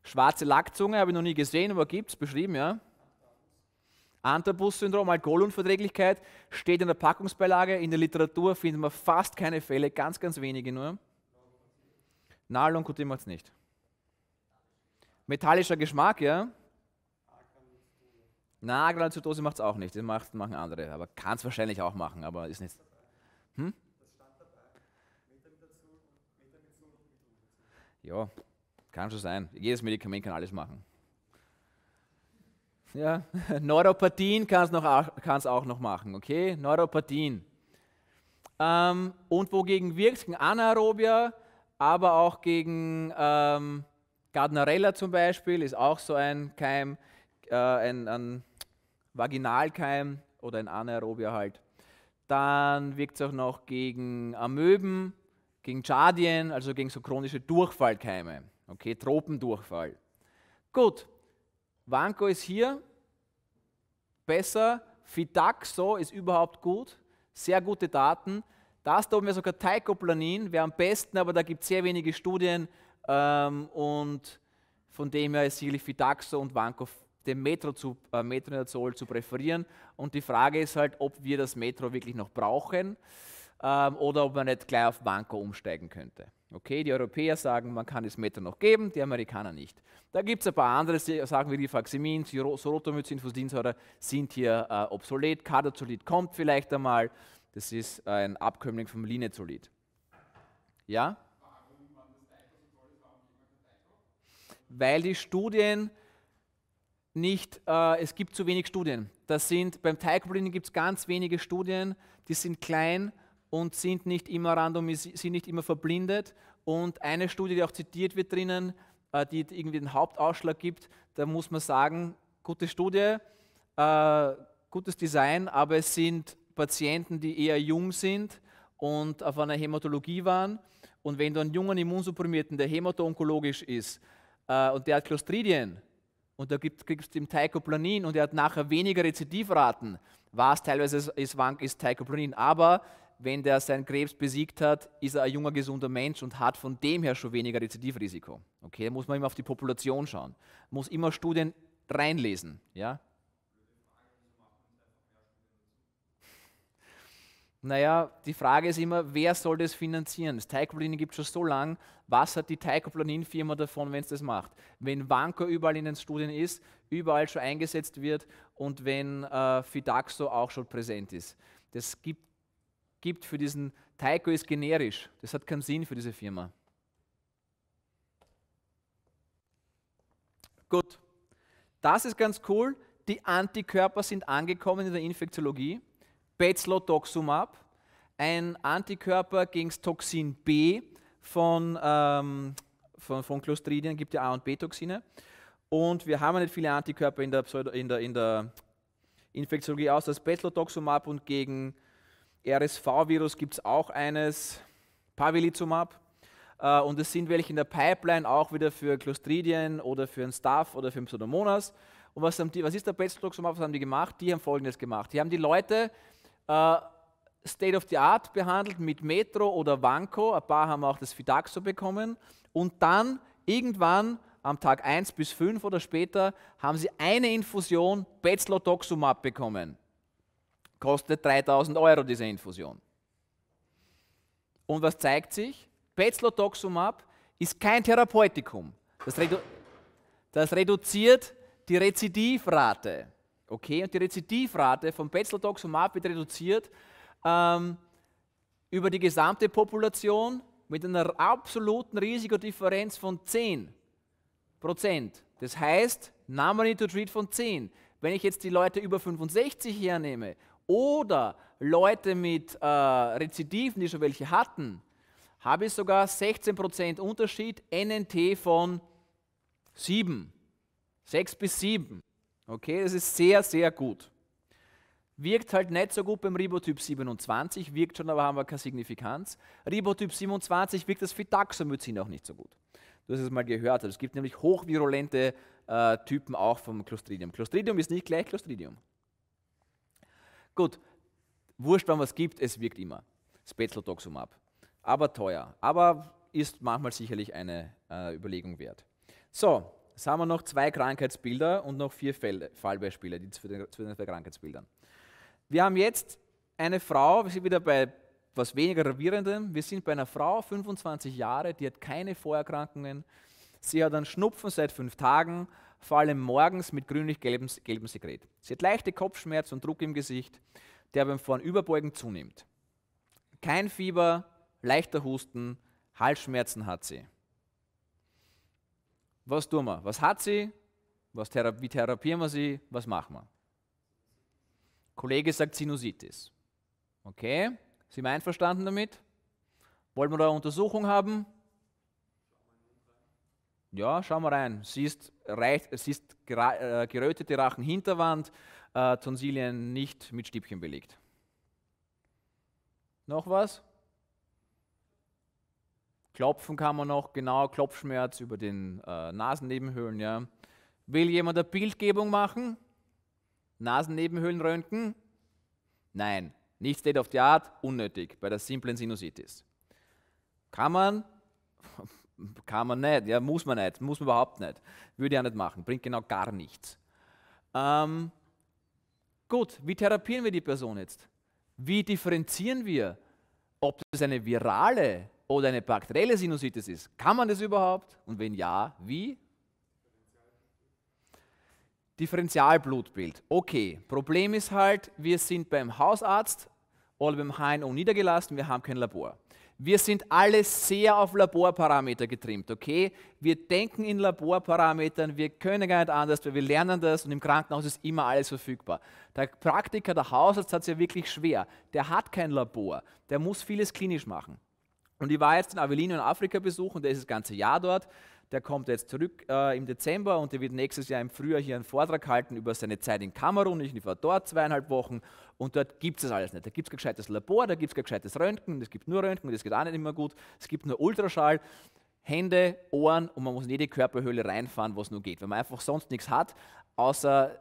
Schwarze Lackzunge habe ich noch nie gesehen, aber gibt es beschrieben, ja? Antabus-Syndrom, Alkoholunverträglichkeit, steht in der Packungsbeilage, in der Literatur finden wir fast keine Fälle, ganz, ganz wenige nur. Nahrung, gut, macht es nicht. Metallischer Geschmack, ja? Na, Granulzidose macht es auch nicht. Das macht, machen andere. Aber kann es wahrscheinlich auch machen, aber ist nicht. Hm? Ja, kann schon sein. Jedes Medikament kann alles machen. Ja, Neuropathien kann es auch, auch noch machen, okay? Neuropathien. Ähm, und wogegen wirkt es? Anaerobia, aber auch gegen ähm, Gardnerella zum Beispiel, ist auch so ein Keim, äh, ein, ein Vaginalkeim oder ein Anaerobia halt. Dann wirkt es auch noch gegen Amöben, gegen Chardien, also gegen so chronische Durchfallkeime. Okay, Tropendurchfall. Gut, Vanco ist hier besser. Fitaxo ist überhaupt gut. Sehr gute Daten. Das da oben wäre sogar Teicoplanin, wäre am besten, aber da gibt es sehr wenige Studien. Ähm, und von dem her ist sicherlich Fitaxo und Vanco dem Metro zu, äh, Metronidazol zu präferieren. Und die Frage ist halt, ob wir das Metro wirklich noch brauchen ähm, oder ob man nicht gleich auf Banco umsteigen könnte. Okay, die Europäer sagen, man kann das Metro noch geben, die Amerikaner nicht. Da gibt es ein paar andere, sagen wir die Faximin, Sorotomycin, Fusinsäure sind hier äh, obsolet. Cardozolit kommt vielleicht einmal. Das ist ein Abkömmling vom Linezolid. Ja? Weil die Studien nicht, äh, es gibt zu wenig Studien. Das sind, beim Teigproblemen gibt es ganz wenige Studien, die sind klein und sind nicht immer randomisiert, sind nicht immer verblindet. Und eine Studie, die auch zitiert wird drinnen, äh, die irgendwie den Hauptausschlag gibt, da muss man sagen, gute Studie, äh, gutes Design, aber es sind Patienten, die eher jung sind und auf einer Hämatologie waren. Und wenn du einen jungen Immunsupprimierten, der hämato-onkologisch ist äh, und der hat Clostridien, und da gibt, es dem Taikoplanin und er hat nachher weniger Rezidivraten, was teilweise ist, wank ist Taikoplanin. Aber wenn der seinen Krebs besiegt hat, ist er ein junger, gesunder Mensch und hat von dem her schon weniger Rezidivrisiko. Okay, da muss man immer auf die Population schauen, muss immer Studien reinlesen. Ja? Naja, die Frage ist immer, wer soll das finanzieren? Das Teigplanin gibt es schon so lange. Was hat die Teigplanin-Firma davon, wenn es das macht? Wenn Wanko überall in den Studien ist, überall schon eingesetzt wird und wenn äh, Fidaxo auch schon präsent ist. Das gibt, gibt für diesen Taiko ist generisch. Das hat keinen Sinn für diese Firma. Gut, das ist ganz cool. Die Antikörper sind angekommen in der Infektiologie. Bezlotoxumab, ein Antikörper gegen das Toxin B von, ähm, von, von Clostridien, gibt ja A- und B-Toxine. Und wir haben ja nicht viele Antikörper in der, Pseudo in der, in der Infektiologie außer das Bezlotoxumab und gegen RSV-Virus gibt es auch eines, Pavilizumab. Äh, und es sind welche in der Pipeline auch wieder für Clostridien oder für einen Staph oder für einen Pseudomonas. Und was, die, was ist der Bezlotoxumab, was haben die gemacht? Die haben folgendes gemacht. Die haben die Leute äh, State of the Art behandelt mit Metro oder Vanco. Ein paar haben auch das Fidaxo bekommen. Und dann irgendwann am Tag 1 bis 5 oder später haben sie eine Infusion Betzlotoxumab bekommen. Kostet 3000 Euro diese Infusion. Und was zeigt sich? Betzlotoxumab ist kein Therapeutikum. Das, redu das reduziert die Rezidivrate. Okay, und die Rezidivrate vom Betzeltoxomat wird reduziert ähm, über die gesamte Population mit einer absoluten Risikodifferenz von 10 Das heißt, Namely to Treat von 10. Wenn ich jetzt die Leute über 65 hernehme oder Leute mit äh, Rezidiven, die schon welche hatten, habe ich sogar 16% Unterschied, NNT von 7. 6 bis 7. Okay, das ist sehr, sehr gut. Wirkt halt nicht so gut beim Ribotyp 27, wirkt schon, aber haben wir keine Signifikanz. Ribotyp 27 wirkt das Phytaxomycin auch nicht so gut. Du hast es mal gehört, es gibt nämlich hochvirulente äh, Typen auch vom Clostridium. Clostridium ist nicht gleich Clostridium. Gut, wurscht, wann was gibt, es wirkt immer. Spezlotoxumab. Aber teuer, aber ist manchmal sicherlich eine äh, Überlegung wert. So, Jetzt haben wir noch zwei Krankheitsbilder und noch vier Fallbeispiele die zu, den, zu den zwei Krankheitsbildern. Wir haben jetzt eine Frau, wir sind wieder bei was weniger gravierendem. Wir sind bei einer Frau, 25 Jahre, die hat keine Vorerkrankungen. Sie hat einen Schnupfen seit fünf Tagen, vor allem morgens mit grünlich-gelbem gelbem Sekret. Sie hat leichte Kopfschmerzen und Druck im Gesicht, der beim Vornüberbeugen zunimmt. Kein Fieber, leichter Husten, Halsschmerzen hat sie. Was tun wir? Was hat sie? Was thera wie therapieren wir sie? Was machen wir? Kollege sagt Sinusitis. Okay, sind wir einverstanden damit? Wollen wir da eine Untersuchung haben? Ja, schauen wir rein. Siehst, reicht, siehst äh, gerötete Rachenhinterwand, äh, Tonsilien nicht mit Stippchen belegt. Noch was? Klopfen kann man noch, genau, Klopfschmerz über den äh, Nasennebenhöhlen. Ja. Will jemand eine Bildgebung machen? Nasennebenhöhlenröntgen? Nein, nicht State of the Art, unnötig bei der simplen Sinusitis. Kann man? Kann man nicht, ja, muss man nicht, muss man überhaupt nicht. Würde ja nicht machen, bringt genau gar nichts. Ähm, gut, wie therapieren wir die Person jetzt? Wie differenzieren wir, ob das eine virale oder eine bakterielle Sinusitis ist. Kann man das überhaupt? Und wenn ja, wie? Differentialblutbild. Okay, Problem ist halt, wir sind beim Hausarzt oder beim HNO niedergelassen, wir haben kein Labor. Wir sind alle sehr auf Laborparameter getrimmt, okay? Wir denken in Laborparametern, wir können gar nicht anders, weil wir lernen das und im Krankenhaus ist immer alles verfügbar. Der Praktiker, der Hausarzt hat es ja wirklich schwer. Der hat kein Labor, der muss vieles klinisch machen. Und ich war jetzt in Avellino in Afrika besuchen, der ist das ganze Jahr dort. Der kommt jetzt zurück äh, im Dezember und der wird nächstes Jahr im Frühjahr hier einen Vortrag halten über seine Zeit in Kamerun. Ich war dort zweieinhalb Wochen und dort gibt es das alles nicht. Da gibt es kein gescheites Labor, da gibt es kein gescheites Röntgen, es gibt nur Röntgen, das geht auch nicht immer gut. Es gibt nur Ultraschall, Hände, Ohren und man muss in jede Körperhöhle reinfahren, was nur geht. Wenn man einfach sonst nichts hat, außer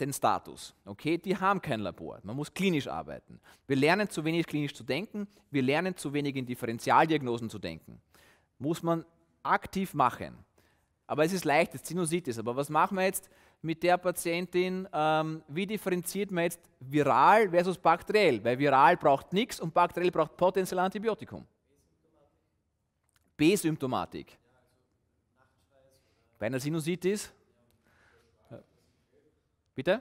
den Status. Okay? Die haben kein Labor. Man muss klinisch arbeiten. Wir lernen zu wenig klinisch zu denken. Wir lernen zu wenig in Differentialdiagnosen zu denken. Muss man aktiv machen. Aber es ist leicht, es ist Sinusitis. Aber was machen wir jetzt mit der Patientin? Ähm, wie differenziert man jetzt viral versus bakteriell? Weil viral braucht nichts und bakteriell braucht potenziell Antibiotikum. B-Symptomatik. Bei einer Sinusitis Bitte?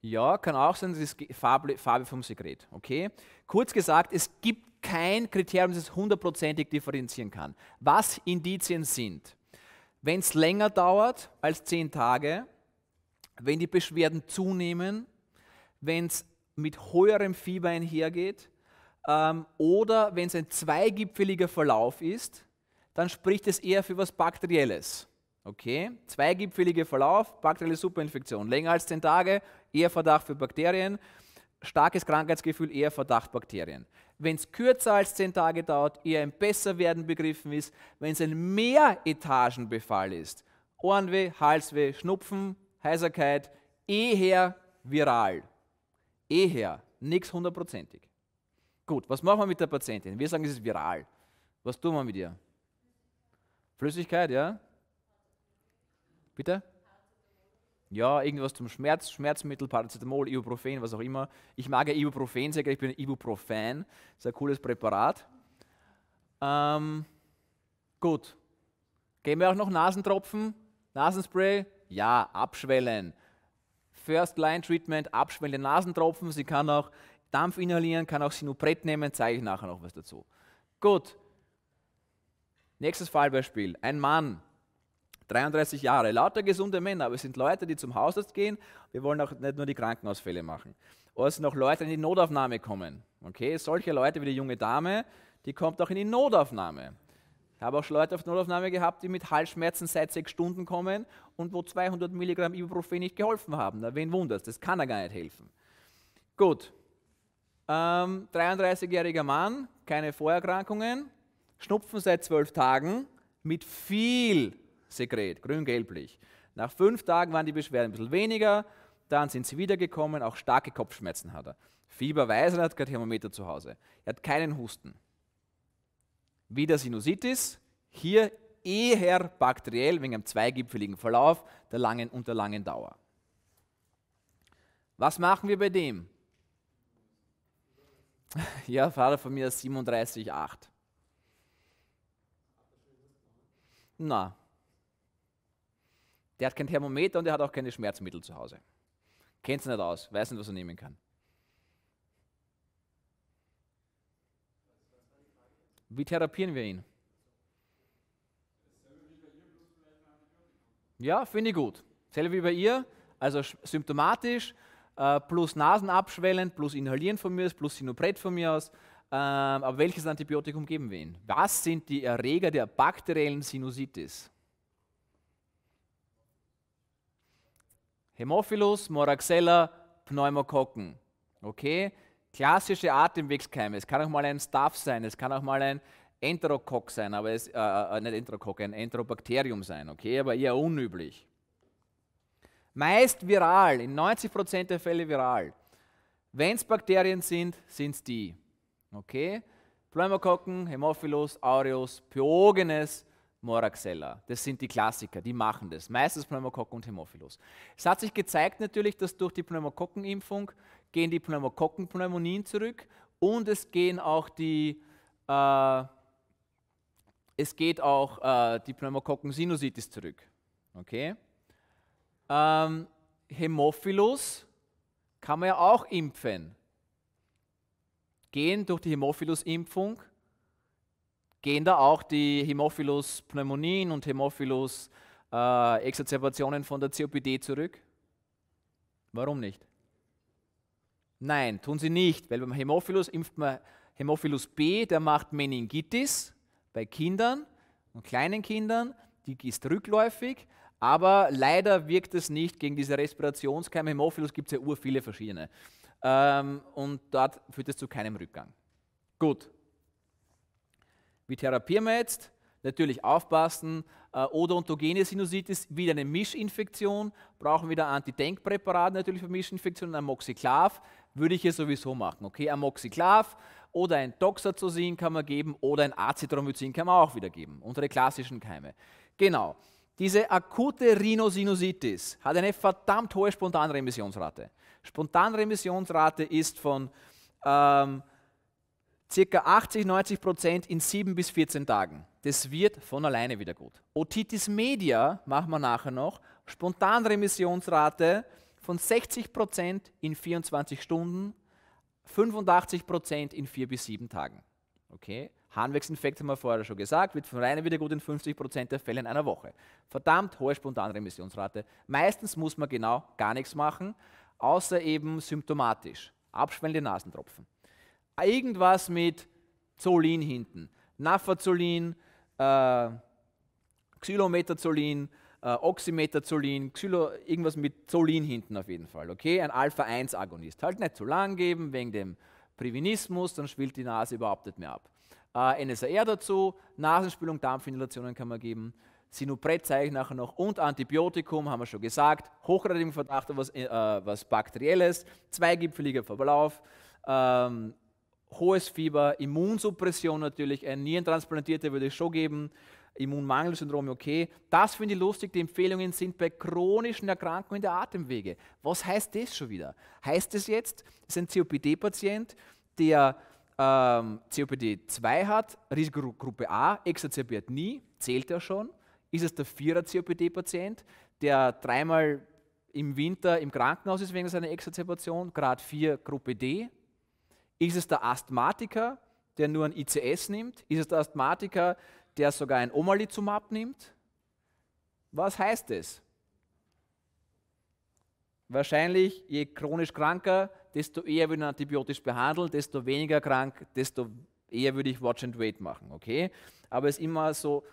Ja, kann auch sein, das ist Farbe, Farbe vom Sekret. Okay? Kurz gesagt, es gibt kein Kriterium, das es hundertprozentig differenzieren kann. Was Indizien sind. Wenn es länger dauert als zehn Tage, wenn die Beschwerden zunehmen, wenn es mit höherem Fieber einhergeht ähm, oder wenn es ein zweigipfeliger Verlauf ist, dann spricht es eher für was Bakterielles. Okay, zweigipfeliger Verlauf, bakterielle Superinfektion. Länger als 10 Tage, eher Verdacht für Bakterien. Starkes Krankheitsgefühl, eher Verdacht Bakterien. Wenn es kürzer als 10 Tage dauert, eher ein Besserwerden begriffen ist. Wenn es ein Mehretagenbefall ist, Ohrenweh, Halsweh, Schnupfen, Heiserkeit, eher viral. Eher, nichts hundertprozentig. Gut, was machen wir mit der Patientin? Wir sagen, es ist viral. Was tun wir mit ihr? Flüssigkeit, ja? Bitte? Ja, irgendwas zum Schmerz, Schmerzmittel, Paracetamol, Ibuprofen, was auch immer. Ich mag ja Ibuprofen sehr gerne, ich bin ein Ibuprofen. Das ist ein cooles Präparat. Ähm, gut. Geben wir auch noch Nasentropfen, Nasenspray? Ja, abschwellen. First-Line-Treatment, abschwellende Nasentropfen. Sie kann auch Dampf inhalieren, kann auch Sinopret nehmen, zeige ich nachher noch was dazu. Gut. Nächstes Fallbeispiel. Ein Mann, 33 Jahre, lauter gesunde Männer, aber es sind Leute, die zum Hausarzt gehen. Wir wollen auch nicht nur die Krankenausfälle machen. Oder es sind auch Leute, die in die Notaufnahme kommen. Okay, solche Leute wie die junge Dame, die kommt auch in die Notaufnahme. Ich habe auch schon Leute auf die Notaufnahme gehabt, die mit Halsschmerzen seit sechs Stunden kommen und wo 200 Milligramm Ibuprofen nicht geholfen haben. Na, wen wundert's? Das kann er gar nicht helfen. Gut. Ähm, 33-jähriger Mann, keine Vorerkrankungen, Schnupfen seit zwölf Tagen mit viel Sekret, grün-gelblich. Nach fünf Tagen waren die Beschwerden ein bisschen weniger, dann sind sie wiedergekommen, auch starke Kopfschmerzen hat er. Fieber weiß er, hat kein Thermometer zu Hause. Er hat keinen Husten. Wieder Sinusitis, hier eher bakteriell wegen einem zweigipfeligen Verlauf der langen und der langen Dauer. Was machen wir bei dem? Ja, Vater von mir ist 37,8. Na, der hat kein Thermometer und der hat auch keine Schmerzmittel zu Hause. Kennt es nicht aus, weiß nicht, was er nehmen kann. Wie therapieren wir ihn? Ja, finde ich gut. Selber wie bei ihr, also symptomatisch, äh, plus Nasenabschwellend, plus Inhalieren von mir aus, plus Sinopret von mir aus. Äh, aber welches Antibiotikum geben wir ihnen? Was sind die Erreger der bakteriellen Sinusitis? Hämophilus, Moraxella, Pneumokokken. Okay? Klassische Atemwegskeime. Es kann auch mal ein Staph sein, es kann auch mal ein Enterokok sein, aber es äh, äh, äh nicht Enterokok, ein Enterobakterium sein, okay, aber eher unüblich. Meist viral, in 90% der Fälle viral. Wenn es Bakterien sind, sind es die. Okay? Pneumokokken, Hämophilus, Aureus, Pyogenes, Moraxella. Das sind die Klassiker, die machen das. Meistens Pneumokokken und Hämophilus. Es hat sich gezeigt natürlich, dass durch die Pneumokokkenimpfung gehen die Pneumokokkenpneumonien zurück und es gehen auch die äh, es geht auch äh, die Pneumokokken-Sinusitis zurück. Okay? Ähm, Hämophilus kann man ja auch impfen. Gehen durch die Hämophilus-Impfung gehen da auch die Hämophilus Pneumonien und Hämophilus äh, Exazerbationen von der COPD zurück? Warum nicht? Nein, tun sie nicht, weil beim Hämophilus impft man Hämophilus B, der macht Meningitis bei Kindern und kleinen Kindern, die ist rückläufig, aber leider wirkt es nicht gegen diese Respirationskeime. Hämophilus gibt es ja ur viele verschiedene. Ähm, und dort führt es zu keinem Rückgang. Gut, wie therapieren wir jetzt? Natürlich aufpassen. Äh, oder ontogene Sinusitis, wieder eine Mischinfektion. Brauchen wir da Antidenkpräparate natürlich für Mischinfektionen. Amoxiclav würde ich hier sowieso machen. Okay, Amoxiclav oder ein Doxazosin kann man geben oder ein Acetromycin kann man auch wieder geben. Unsere klassischen Keime. Genau. Diese akute Rhinosinusitis hat eine verdammt hohe Spontanremissionsrate. Spontanremissionsrate ist von ähm, circa 80, 90 Prozent in 7 bis 14 Tagen. Das wird von alleine wieder gut. Otitis media machen wir nachher noch. Spontanremissionsrate von 60 Prozent in 24 Stunden, 85 Prozent in 4 bis 7 Tagen. Okay? Harnwegsinfekt haben wir vorher schon gesagt, wird von alleine wieder gut in 50 Prozent der Fälle in einer Woche. Verdammt hohe Spontanremissionsrate. Meistens muss man genau gar nichts machen, außer eben symptomatisch. Abschwellende Nasentropfen irgendwas mit Zolin hinten. Nafazolin, äh, Xylometazolin, äh, Oxymetazolin, Xylo, irgendwas mit Zolin hinten auf jeden Fall. Okay, ein Alpha-1-Agonist. Halt nicht zu lang geben wegen dem Privinismus, dann spielt die Nase überhaupt nicht mehr ab. Äh, NSAR dazu, Nasenspülung, Dampfinhalationen kann man geben. Sinopret zeige ich nachher noch und Antibiotikum, haben wir schon gesagt. Hochratigen Verdacht was, äh, äh, was Bakterielles, zweigipfeliger Verlauf, ähm, hohes Fieber, Immunsuppression natürlich, ein äh, Nierentransplantierte würde es schon geben, Immunmangelsyndrom, okay. Das finde ich lustig, die Empfehlungen sind bei chronischen Erkrankungen der Atemwege. Was heißt das schon wieder? Heißt das jetzt, es ist ein COPD-Patient, der ähm, COPD 2 hat, Risikogruppe A, exazerbiert nie, zählt er schon. Ist es der Vierer-COPD-Patient, der dreimal im Winter im Krankenhaus ist wegen seiner Exazerbation, Grad 4 Gruppe D, ist es der Asthmatiker, der nur ein ICS nimmt? Ist es der Asthmatiker, der sogar ein Omalizumab nimmt? Was heißt es? Wahrscheinlich, je chronisch kranker, desto eher würde er antibiotisch behandeln, desto weniger krank, desto eher würde ich Watch and Wait machen, okay? Aber es ist immer so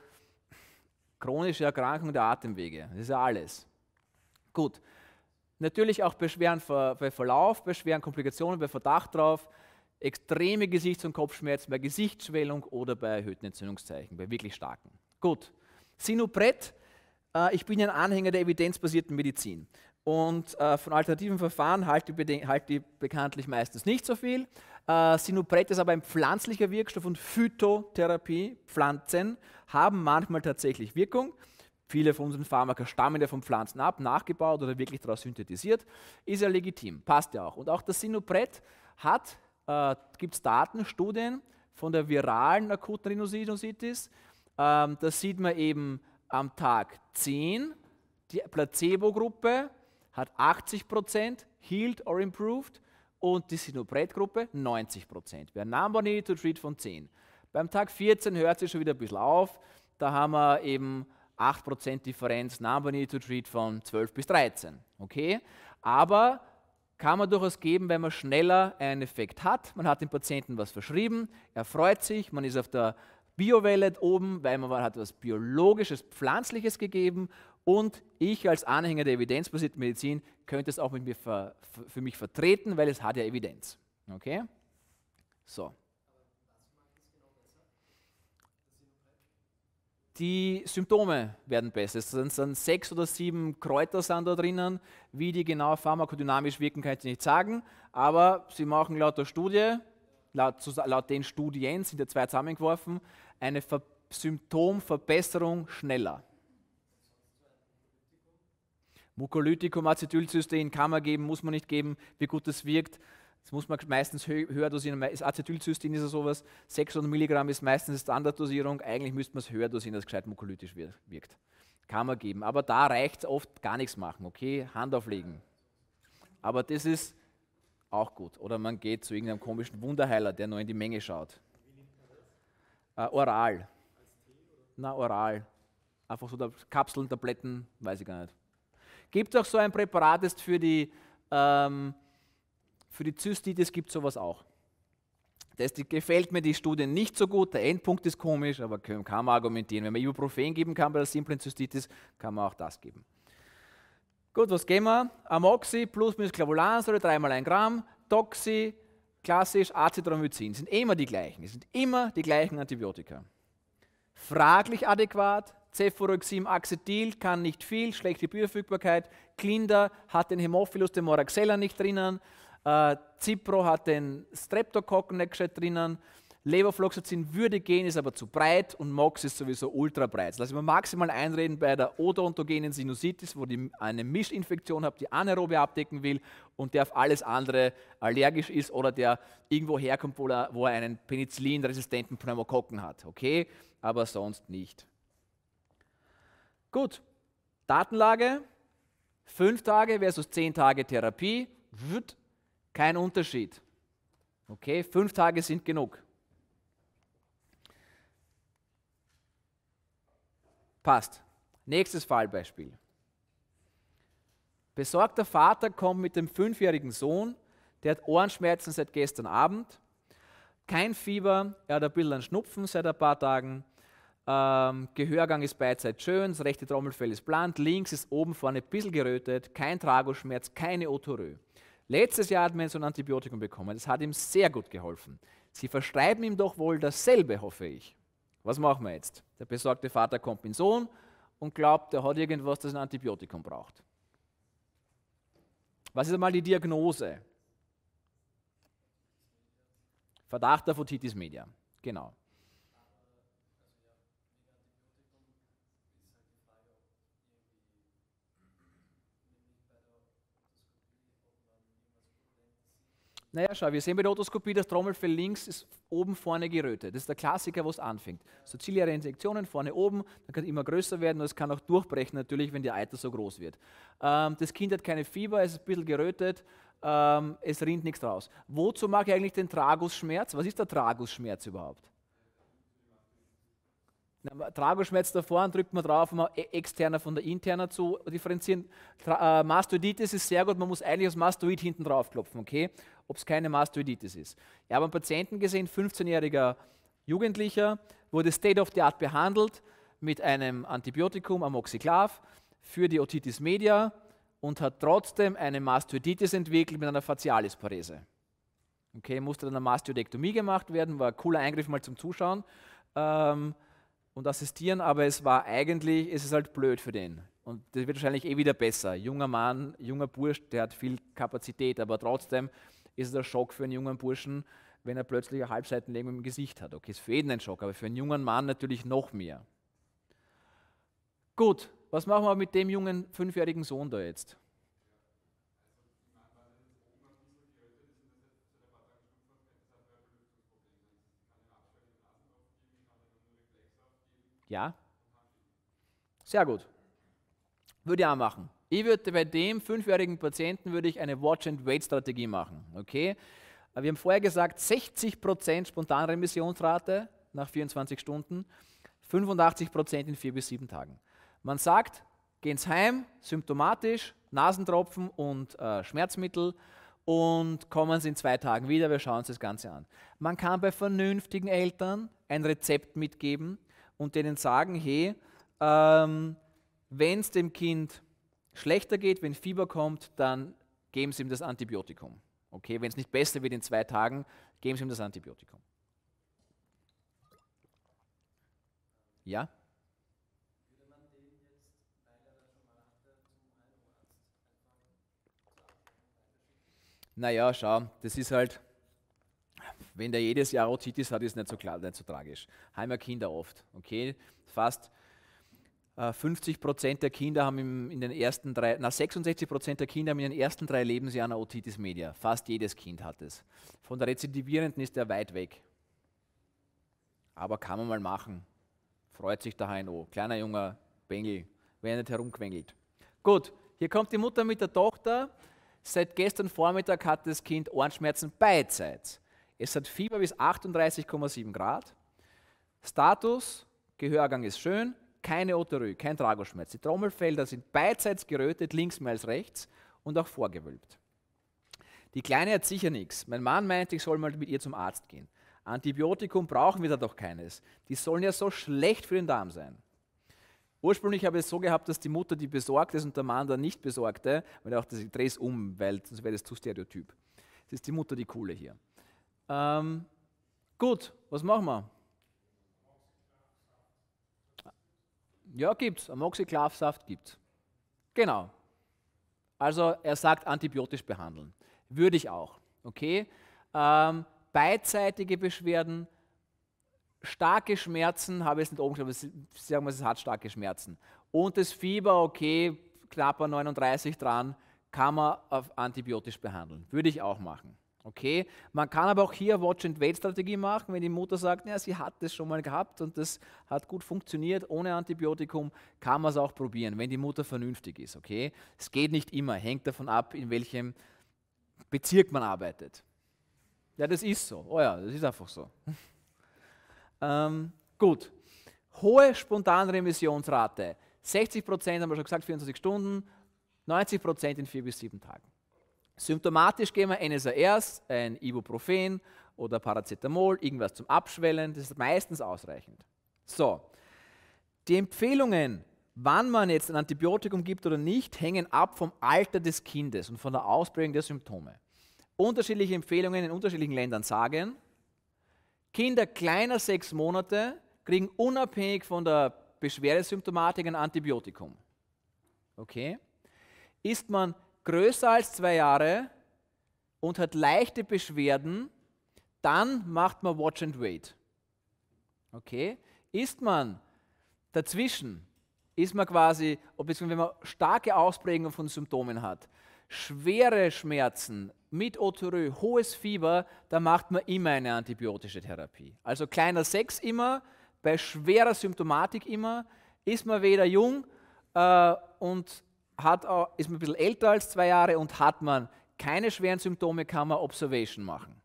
chronische Erkrankung der Atemwege, das ist ja alles. Gut, natürlich auch Beschwerden bei Verlauf, Beschwerden, Komplikationen, bei Verdacht drauf, extreme Gesichts- und Kopfschmerzen, bei Gesichtsschwellung oder bei erhöhten Entzündungszeichen, bei wirklich starken. Gut, Sinopret, äh, ich bin ein Anhänger der evidenzbasierten Medizin und äh, von alternativen Verfahren halte ich halt bekanntlich meistens nicht so viel. Äh, Sinopret ist aber ein pflanzlicher Wirkstoff und Phytotherapie, Pflanzen, haben manchmal tatsächlich Wirkung. Viele von unseren Pharmaka stammen ja von Pflanzen ab, nachgebaut oder wirklich daraus synthetisiert. Ist ja legitim, passt ja auch. Und auch das Sinopret hat äh, gibt es Datenstudien von der viralen akuten Rhinosinusitis. Ähm, da sieht man eben am Tag 10, die Placebo-Gruppe hat 80 healed or improved, und die Sinopret-Gruppe 90 Prozent. Wer Namboni to treat von 10. Beim Tag 14 hört es schon wieder ein bisschen auf. Da haben wir eben 8% Differenz Namboni to treat von 12 bis 13. Okay? Aber kann man durchaus geben, wenn man schneller einen Effekt hat. Man hat dem Patienten was verschrieben, er freut sich, man ist auf der Bio-Wallet oben, weil man hat was Biologisches, Pflanzliches gegeben und ich als Anhänger der evidenzbasierten Medizin könnte es auch mit mir für mich vertreten, weil es hat ja Evidenz. Okay? So. die Symptome werden besser. Es sind, sind sechs oder sieben Kräuter sind da drinnen. Wie die genau pharmakodynamisch wirken, kann ich nicht sagen. Aber sie machen laut der Studie, laut, laut den Studien sind ja zwei zusammengeworfen, eine Ver Symptomverbesserung schneller. Mukolytikum, Acetylcystein kann man geben, muss man nicht geben. Wie gut das wirkt, das muss man meistens hö höher dosieren. Das Acetylcystein ist ja sowas, 600 Milligramm ist meistens Standarddosierung. Eigentlich müsste man es höher dosieren, dass es gescheit mukolytisch wirkt. Kann man geben. Aber da reicht es oft gar nichts machen, okay? Hand auflegen. Aber das ist auch gut. Oder man geht zu irgendeinem komischen Wunderheiler, der nur in die Menge schaut. Äh, oral. Na, oral. Einfach so Kapseln, Tabletten, weiß ich gar nicht. Gibt auch so ein Präparat ist für die ähm, für die Zystitis gibt es sowas auch. Das gefällt mir die Studie nicht so gut, der Endpunkt ist komisch, aber kann man argumentieren. Wenn man Ibuprofen geben kann bei der simplen Zystitis, kann man auch das geben. Gut, was gehen wir? Amoxi plus minus Clavulansäure, dreimal ein Gramm, Doxy, klassisch Acetromycin. Sind immer die gleichen, sind immer die gleichen Antibiotika. Fraglich adäquat, Cefuroxim, Axetil kann nicht viel, schlechte Bioverfügbarkeit, Klinder hat den Hämophilus, den Moraxella nicht drinnen, äh, Cipro hat den Streptokokken nicht drinnen. Levofloxacin würde gehen, ist aber zu breit und Mox ist sowieso ultra breit. Lass ich mal maximal einreden bei der odontogenen Sinusitis, wo die eine Mischinfektion habe, die Anaerobe abdecken will und der auf alles andere allergisch ist oder der irgendwo herkommt, wo er, wo er einen penicillinresistenten Pneumokokken hat. Okay, aber sonst nicht. Gut, Datenlage, 5 Tage versus 10 Tage Therapie. Wird kein Unterschied. Okay, fünf Tage sind genug. Passt. Nächstes Fallbeispiel. Besorgter Vater kommt mit dem fünfjährigen Sohn, der hat Ohrenschmerzen seit gestern Abend, kein Fieber, er hat ein bisschen Schnupfen seit ein paar Tagen, ähm, Gehörgang ist beidseits schön, das rechte Trommelfell ist bland, links ist oben vorne ein bisschen gerötet, kein Tragoschmerz, keine Otorö. Letztes Jahr hat so ein Antibiotikum bekommen. Das hat ihm sehr gut geholfen. Sie verschreiben ihm doch wohl dasselbe, hoffe ich. Was machen wir jetzt? Der besorgte Vater kommt mit Sohn und glaubt, er hat irgendwas, das ein Antibiotikum braucht. Was ist einmal die Diagnose? Verdacht auf Otitis media. Genau. Naja, schau, wir sehen bei der Otoskopie, das Trommelfell links ist oben vorne gerötet. Das ist der Klassiker, wo es anfängt. So ziliäre Insektionen vorne oben, dann kann es immer größer werden und es kann auch durchbrechen natürlich, wenn die Eiter so groß wird. Ähm, das Kind hat keine Fieber, es ist ein bisschen gerötet, ähm, es rinnt nichts raus. Wozu mag ich eigentlich den Tragusschmerz? Was ist der Tragusschmerz überhaupt? Tragoschmerz davor und drückt man drauf, um e-, externer von der interner zu differenzieren. Tra äh, Mastoiditis ist sehr gut, man muss eigentlich das Mastoid hinten draufklopfen, okay? Ob es keine Mastoiditis ist. Ich habe einen Patienten gesehen, 15-jähriger Jugendlicher, wurde State of the Art behandelt mit einem Antibiotikum, Amoxiclav, für die Otitis media und hat trotzdem eine Mastoiditis entwickelt mit einer Facialisparese. Okay, musste dann eine Mastoidektomie gemacht werden, war ein cooler Eingriff mal zum Zuschauen. Ähm, und assistieren, aber es war eigentlich, es ist halt blöd für den. Und das wird wahrscheinlich eh wieder besser. Junger Mann, junger Bursch, der hat viel Kapazität, aber trotzdem ist es ein Schock für einen jungen Burschen, wenn er plötzlich ein Halbseitenleben im Gesicht hat. Okay, ist für jeden ein Schock, aber für einen jungen Mann natürlich noch mehr. Gut, was machen wir mit dem jungen fünfjährigen Sohn da jetzt? Ja? Sehr gut. Würde ich auch machen. Ich würde bei dem fünfjährigen Patienten würde ich eine Watch-and-Wait-Strategie machen. Okay? Äh, wir haben vorher gesagt, 60% Spontanremissionsrate nach 24 Stunden, 85% in vier bis sieben Tagen. Man sagt, gehen Sie Heim, symptomatisch, Nasentropfen und äh, Schmerzmittel und kommen Sie in zwei Tagen wieder, wir schauen uns das Ganze an. Man kann bei vernünftigen Eltern ein Rezept mitgeben, und denen sagen, hey, ähm, wenn es dem Kind schlechter geht, wenn Fieber kommt, dann geben sie ihm das Antibiotikum. Okay, wenn es nicht besser wird in zwei Tagen, geben sie ihm das Antibiotikum. Ja? Naja, schau, das ist halt, wenn der jedes Jahr Otitis hat, ist nicht so klar, nicht so tragisch. Haben Kinder oft. Okay, fast 50 äh, Prozent der Kinder haben im, in den ersten drei, na 66 Prozent der Kinder haben in den ersten drei Lebensjahren eine Otitis media. Fast jedes Kind hat es. Von der Rezidivierenden ist er weit weg. Aber kann man mal machen. Freut sich der HNO. Kleiner junger Bengel, wer nicht herumquengelt. Gut, hier kommt die Mutter mit der Tochter. Seit gestern Vormittag hat das Kind Ohrenschmerzen beidseits. Es hat Fieber bis 38,7 Grad. Status, Gehörgang ist schön, keine Otorö, kein Tragoschmerz. Die Trommelfelder sind beidseits gerötet, links mehr als rechts und auch vorgewölbt. Die Kleine hat sicher nichts. Mein Mann meinte, ich soll mal mit ihr zum Arzt gehen. Antibiotikum brauchen wir da doch keines. Die sollen ja so schlecht für den Darm sein. Ursprünglich habe ich es so gehabt, dass die Mutter die besorgt ist und der Mann der nicht besorgte, weil er auch das, Dreh drehe um, weil sonst wäre das zu stereotyp. Es ist die Mutter die Coole hier. Ähm, gut, was machen wir? Ja, gibt's. Amoxiclav-Saft gibt's. Genau. Also er sagt antibiotisch behandeln. Würde ich auch. Okay. Ähm, beidseitige Beschwerden, starke Schmerzen, habe ich jetzt nicht oben geschrieben, aber sagen wir, es hat starke Schmerzen. Und das Fieber, okay, knapper 39 dran, kann man auf antibiotisch behandeln. Würde ich auch machen. Okay, man kann aber auch hier Watch-and-Wait-Strategie machen, wenn die Mutter sagt, ja, sie hat das schon mal gehabt und das hat gut funktioniert ohne Antibiotikum, kann man es auch probieren, wenn die Mutter vernünftig ist. Okay, es geht nicht immer, hängt davon ab, in welchem Bezirk man arbeitet. Ja, das ist so. Oh ja, das ist einfach so. ähm, gut, hohe Spontanremissionsrate. 60 Prozent haben wir schon gesagt, 24 Stunden, 90 Prozent in vier bis sieben Tagen. Symptomatisch geben wir NSARs, ein Ibuprofen oder Paracetamol, irgendwas zum Abschwellen, das ist meistens ausreichend. So, die Empfehlungen, wann man jetzt ein Antibiotikum gibt oder nicht, hängen ab vom Alter des Kindes und von der Ausprägung der Symptome. Unterschiedliche Empfehlungen in unterschiedlichen Ländern sagen, Kinder kleiner sechs Monate kriegen unabhängig von der Beschwerdesymptomatik ein Antibiotikum. Okay? Ist man größer als zwei Jahre und hat leichte Beschwerden, dann macht man Watch and Wait. Okay? Ist man dazwischen, ist man quasi, beziehungsweise wenn man starke Ausprägungen von Symptomen hat, schwere Schmerzen mit Otorö, hohes Fieber, da macht man immer eine antibiotische Therapie. Also kleiner Sex immer, bei schwerer Symptomatik immer, ist man weder jung äh, und hat, ist man ein bisschen älter als zwei Jahre und hat man keine schweren Symptome, kann man Observation machen.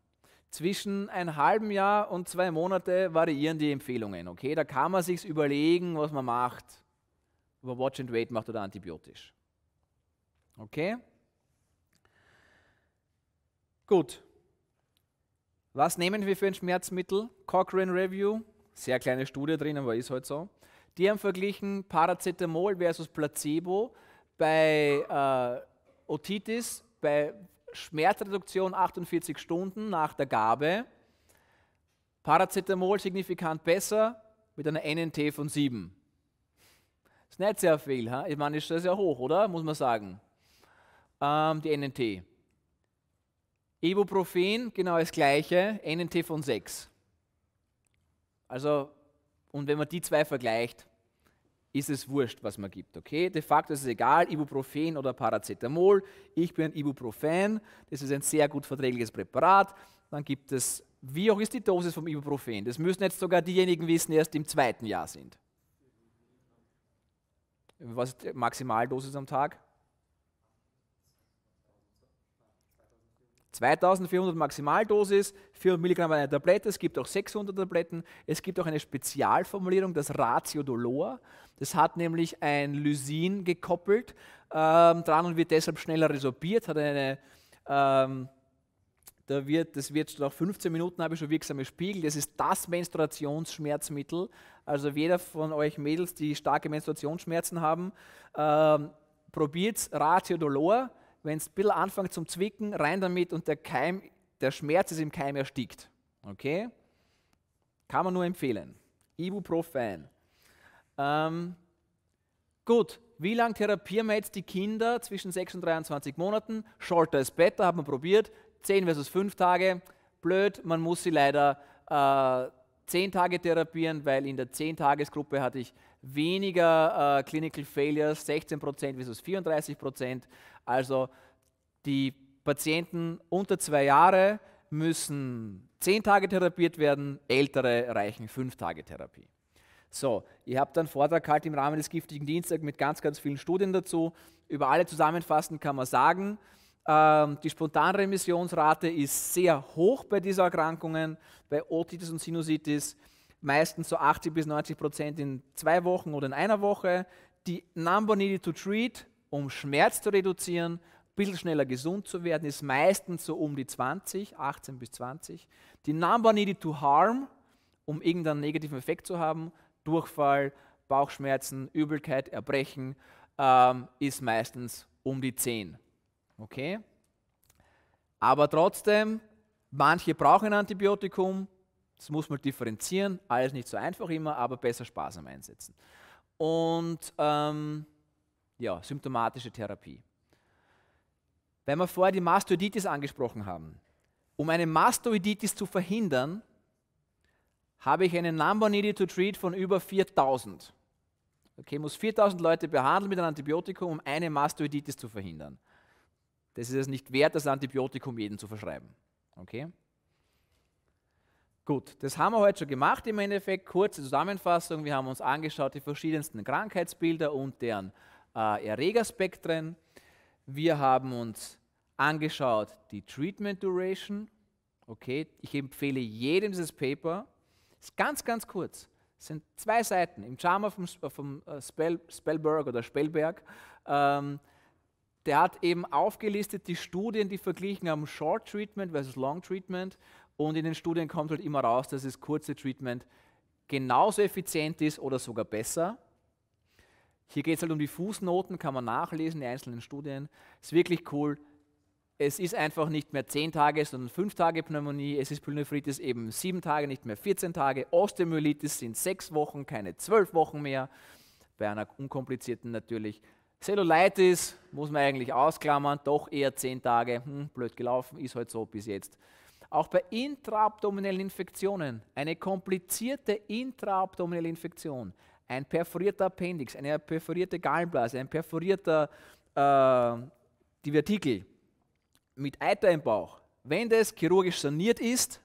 Zwischen einem halben Jahr und zwei Monate variieren die Empfehlungen. Okay, da kann man sich überlegen, was man macht, ob man Watch and Wait macht oder antibiotisch. Okay? Gut. Was nehmen wir für ein Schmerzmittel? Cochrane Review, sehr kleine Studie drin, aber ist halt so. Die haben verglichen Paracetamol versus Placebo bei äh, Otitis, bei Schmerzreduktion 48 Stunden nach der Gabe. Paracetamol signifikant besser mit einer NNT von 7. Ist nicht sehr viel. Ha? Ich meine, ist sehr hoch, oder? Muss man sagen. Ähm, die NNT. Ibuprofen, genau das gleiche, NNT von 6. Also, und wenn man die zwei vergleicht, ist es wurscht, was man gibt. Okay? De facto ist es egal, Ibuprofen oder Paracetamol. Ich bin Ibuprofen, das ist ein sehr gut verträgliches Präparat. Dann gibt es, wie hoch ist die Dosis vom Ibuprofen? Das müssen jetzt sogar diejenigen wissen, die erst im zweiten Jahr sind. Was ist die Maximaldosis am Tag? 2400 Maximaldosis, 400 Milligramm eine Tablette, es gibt auch 600 Tabletten. Es gibt auch eine Spezialformulierung, das Ratio Dolor. Das hat nämlich ein Lysin gekoppelt ähm, dran und wird deshalb schneller resorbiert, hat eine, ähm, da wird, das wird nach 15 Minuten habe ich schon wirksame Spiegel. Das ist das Menstruationsschmerzmittel. Also jeder von euch Mädels, die starke Menstruationsschmerzen haben, ähm, probiert's Ratio Dolor wenn es ein bisschen anfängt zum Zwicken, rein damit und der, Keim, der Schmerz ist im Keim erstickt. Okay? Kann man nur empfehlen. Ibuprofen. Ähm, gut, wie lange therapieren wir jetzt die Kinder zwischen 6 und 23 Monaten? Shorter ist better, hat man probiert. 10 versus 5 Tage. Blöd, man muss sie leider äh, 10 Tage therapieren, weil in der 10-Tages-Gruppe hatte ich weniger äh, Clinical Failures, 16% versus 34%. Also die Patienten unter zwei Jahre müssen 10 Tage therapiert werden, ältere reichen 5 Tage Therapie. So, ihr habt dann Vortrag halt im Rahmen des giftigen Dienstags mit ganz, ganz vielen Studien dazu. Über alle zusammenfassend kann man sagen, ähm, die Spontanremissionsrate ist sehr hoch bei diesen Erkrankungen, bei Otitis und Sinusitis meistens so 80 bis 90 Prozent in zwei Wochen oder in einer Woche. Die Number needed to treat, um Schmerz zu reduzieren, ein bisschen schneller gesund zu werden, ist meistens so um die 20, 18 bis 20. Die Number needed to harm, um irgendeinen negativen Effekt zu haben, Durchfall, Bauchschmerzen, Übelkeit, Erbrechen, ähm, ist meistens um die 10. Okay? Aber trotzdem, manche brauchen ein Antibiotikum, das muss man differenzieren, alles nicht so einfach immer, aber besser sparsam einsetzen. Und ähm, ja, symptomatische Therapie. Wenn wir vorher die Mastoiditis angesprochen haben, um eine Mastoiditis zu verhindern, habe ich einen Number Needed to Treat von über 4000. Okay, muss 4000 Leute behandeln mit einem Antibiotikum, um eine Mastoiditis zu verhindern. Das ist es nicht wert, das Antibiotikum jedem zu verschreiben. Okay? Gut, das haben wir heute schon gemacht im Endeffekt. Kurze Zusammenfassung. Wir haben uns angeschaut die verschiedensten Krankheitsbilder und deren äh, Erregerspektren. Wir haben uns angeschaut die Treatment Duration. Okay, ich empfehle jedem dieses Paper. Ist ganz, ganz kurz. Es sind zwei Seiten im Charmer vom, vom äh, Spell, Spellberg oder Spellberg. Ähm, der hat eben aufgelistet die Studien, die verglichen haben Short Treatment versus Long Treatment und in den Studien kommt halt immer raus, dass das kurze Treatment genauso effizient ist oder sogar besser. Hier geht es halt um die Fußnoten, kann man nachlesen, die einzelnen Studien. Ist wirklich cool. Es ist einfach nicht mehr 10 Tage, sondern 5 Tage Pneumonie. Es ist Pyelonephritis eben 7 Tage, nicht mehr 14 Tage. Osteomyelitis sind 6 Wochen, keine 12 Wochen mehr. Bei einer unkomplizierten natürlich. Cellulitis muss man eigentlich ausklammern, doch eher 10 Tage. Hm, blöd gelaufen, ist halt so bis jetzt. Auch bei intraabdominellen Infektionen, eine komplizierte intraabdominelle Infektion, ein perforierter Appendix, eine perforierte Gallenblase, ein perforierter äh, Divertikel mit Eiter im Bauch, wenn das chirurgisch saniert ist,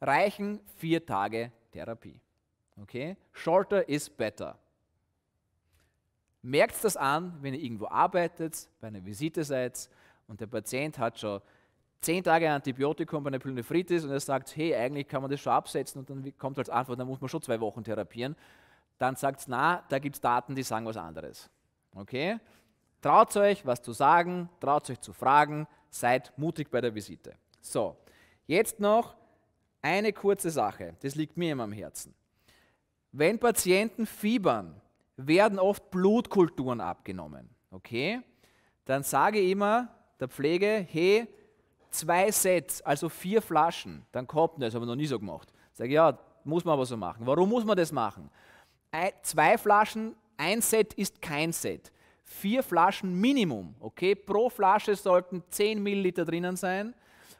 reichen vier Tage Therapie. Okay? Shorter is better. Merkt das an, wenn ihr irgendwo arbeitet, bei einer Visite seid und der Patient hat schon zehn Tage Antibiotikum bei einer Polynephritis und er sagt, hey, eigentlich kann man das schon absetzen und dann kommt als Antwort, dann muss man schon zwei Wochen therapieren. Dann sagt es, na, da gibt es Daten, die sagen was anderes. Okay? Traut euch, was zu sagen, traut euch zu fragen, seid mutig bei der Visite. So, jetzt noch eine kurze Sache, das liegt mir immer am Herzen. Wenn Patienten fiebern, werden oft Blutkulturen abgenommen. Okay? Dann sage ich immer der Pflege, hey, zwei Sets, also vier Flaschen, dann kommt das, habe ich noch nie so gemacht. Sage ja, muss man aber so machen. Warum muss man das machen? Ein, zwei Flaschen, ein Set ist kein Set. Vier Flaschen Minimum, okay? Pro Flasche sollten 10 Milliliter drinnen sein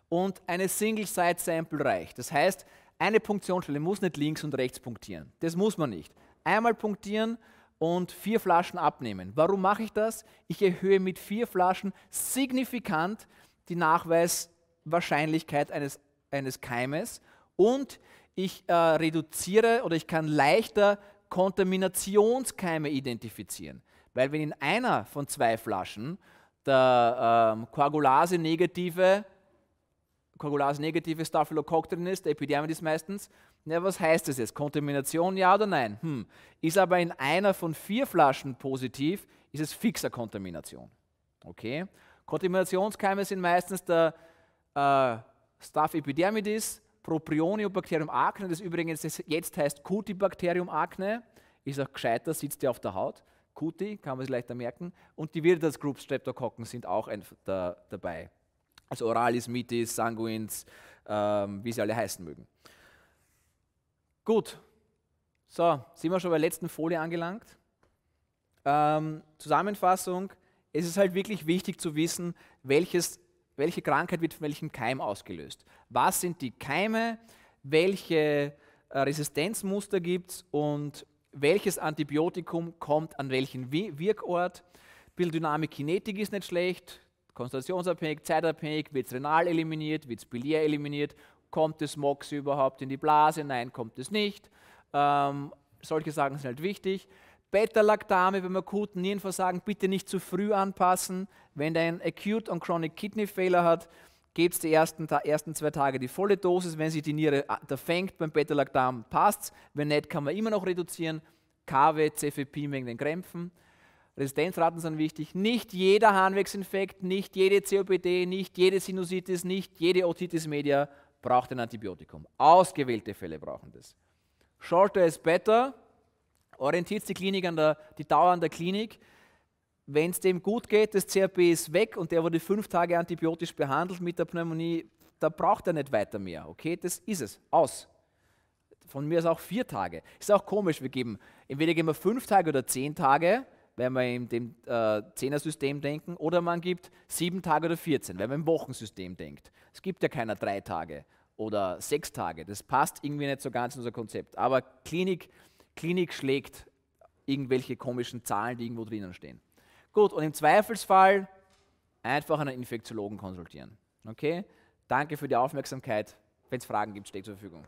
und eine Single-Side-Sample reicht. Das heißt, eine Punktionsstelle muss nicht links und rechts punktieren. Das muss man nicht. Einmal punktieren und vier Flaschen abnehmen. Warum mache ich das? Ich erhöhe mit vier Flaschen signifikant die Nachweiswahrscheinlichkeit eines, eines Keimes und ich äh, reduziere oder ich kann leichter Kontaminationskeime identifizieren. Weil wenn in einer von zwei Flaschen der ähm, Coagulase-negative Coagulase-negative Staphylococcus drin ist, der Epidermidis meistens, na, was heißt das jetzt? Kontamination, ja oder nein? Hm. Ist aber in einer von vier Flaschen positiv, ist es fixer Kontamination. Okay? Kontaminationskeime sind meistens der äh, Staphylococcus Propionibacterium acne, das übrigens jetzt heißt Cutibacterium acne, ist auch gescheiter, sitzt ja auf der Haut. Kuti, kann man sich leichter merken. Und die Virtus Group Streptokokken sind auch da, dabei. Also Oralis, Mitis, Sanguins, ähm, wie sie alle heißen mögen. Gut, so, sind wir schon bei der letzten Folie angelangt. Ähm, Zusammenfassung, es ist halt wirklich wichtig zu wissen, welches, welche Krankheit wird von welchem Keim ausgelöst. Was sind die Keime, welche äh, Resistenzmuster gibt es und welches Antibiotikum kommt an welchen Wirkort. Bilddynamik, Kinetik ist nicht schlecht, konzentrationsabhängig, zeitabhängig, wird es renal eliminiert, wird es biliär eliminiert, kommt das Moxie überhaupt in die Blase, nein, kommt es nicht. Ähm, solche Sachen sind halt wichtig. Beta-Lactame beim akuten Nierenversagen bitte nicht zu früh anpassen. Wenn dein Acute und Chronic Kidney Failure hat, gebt es die ersten, ersten zwei Tage die volle Dosis. Wenn sich die Niere ah, da fängt beim Beta-Lactam, passt Wenn nicht, kann man immer noch reduzieren. KW, CFP Mengen, den Krämpfen. Resistenzraten sind wichtig. Nicht jeder Harnwegsinfekt, nicht jede COPD, nicht jede Sinusitis, nicht jede Otitis media braucht ein Antibiotikum. Ausgewählte Fälle brauchen das. Shorter is better orientiert die Klinik an der die Dauer an der Klinik. Wenn es dem gut geht, das CRP ist weg und der wurde fünf Tage antibiotisch behandelt mit der Pneumonie, da braucht er nicht weiter mehr. Okay, das ist es. Aus. Von mir ist auch vier Tage. Ist auch komisch, wir geben, entweder geben wir fünf Tage oder zehn Tage, wenn wir in dem äh, Zehner-System denken, oder man gibt sieben Tage oder 14, wenn man im Wochensystem denkt. Es gibt ja keiner drei Tage oder sechs Tage. Das passt irgendwie nicht so ganz in unser Konzept. Aber Klinik Klinik schlägt irgendwelche komischen Zahlen, die irgendwo drinnen stehen. Gut, und im Zweifelsfall einfach einen Infektiologen konsultieren. Okay? Danke für die Aufmerksamkeit. Wenn es Fragen gibt, steht zur Verfügung.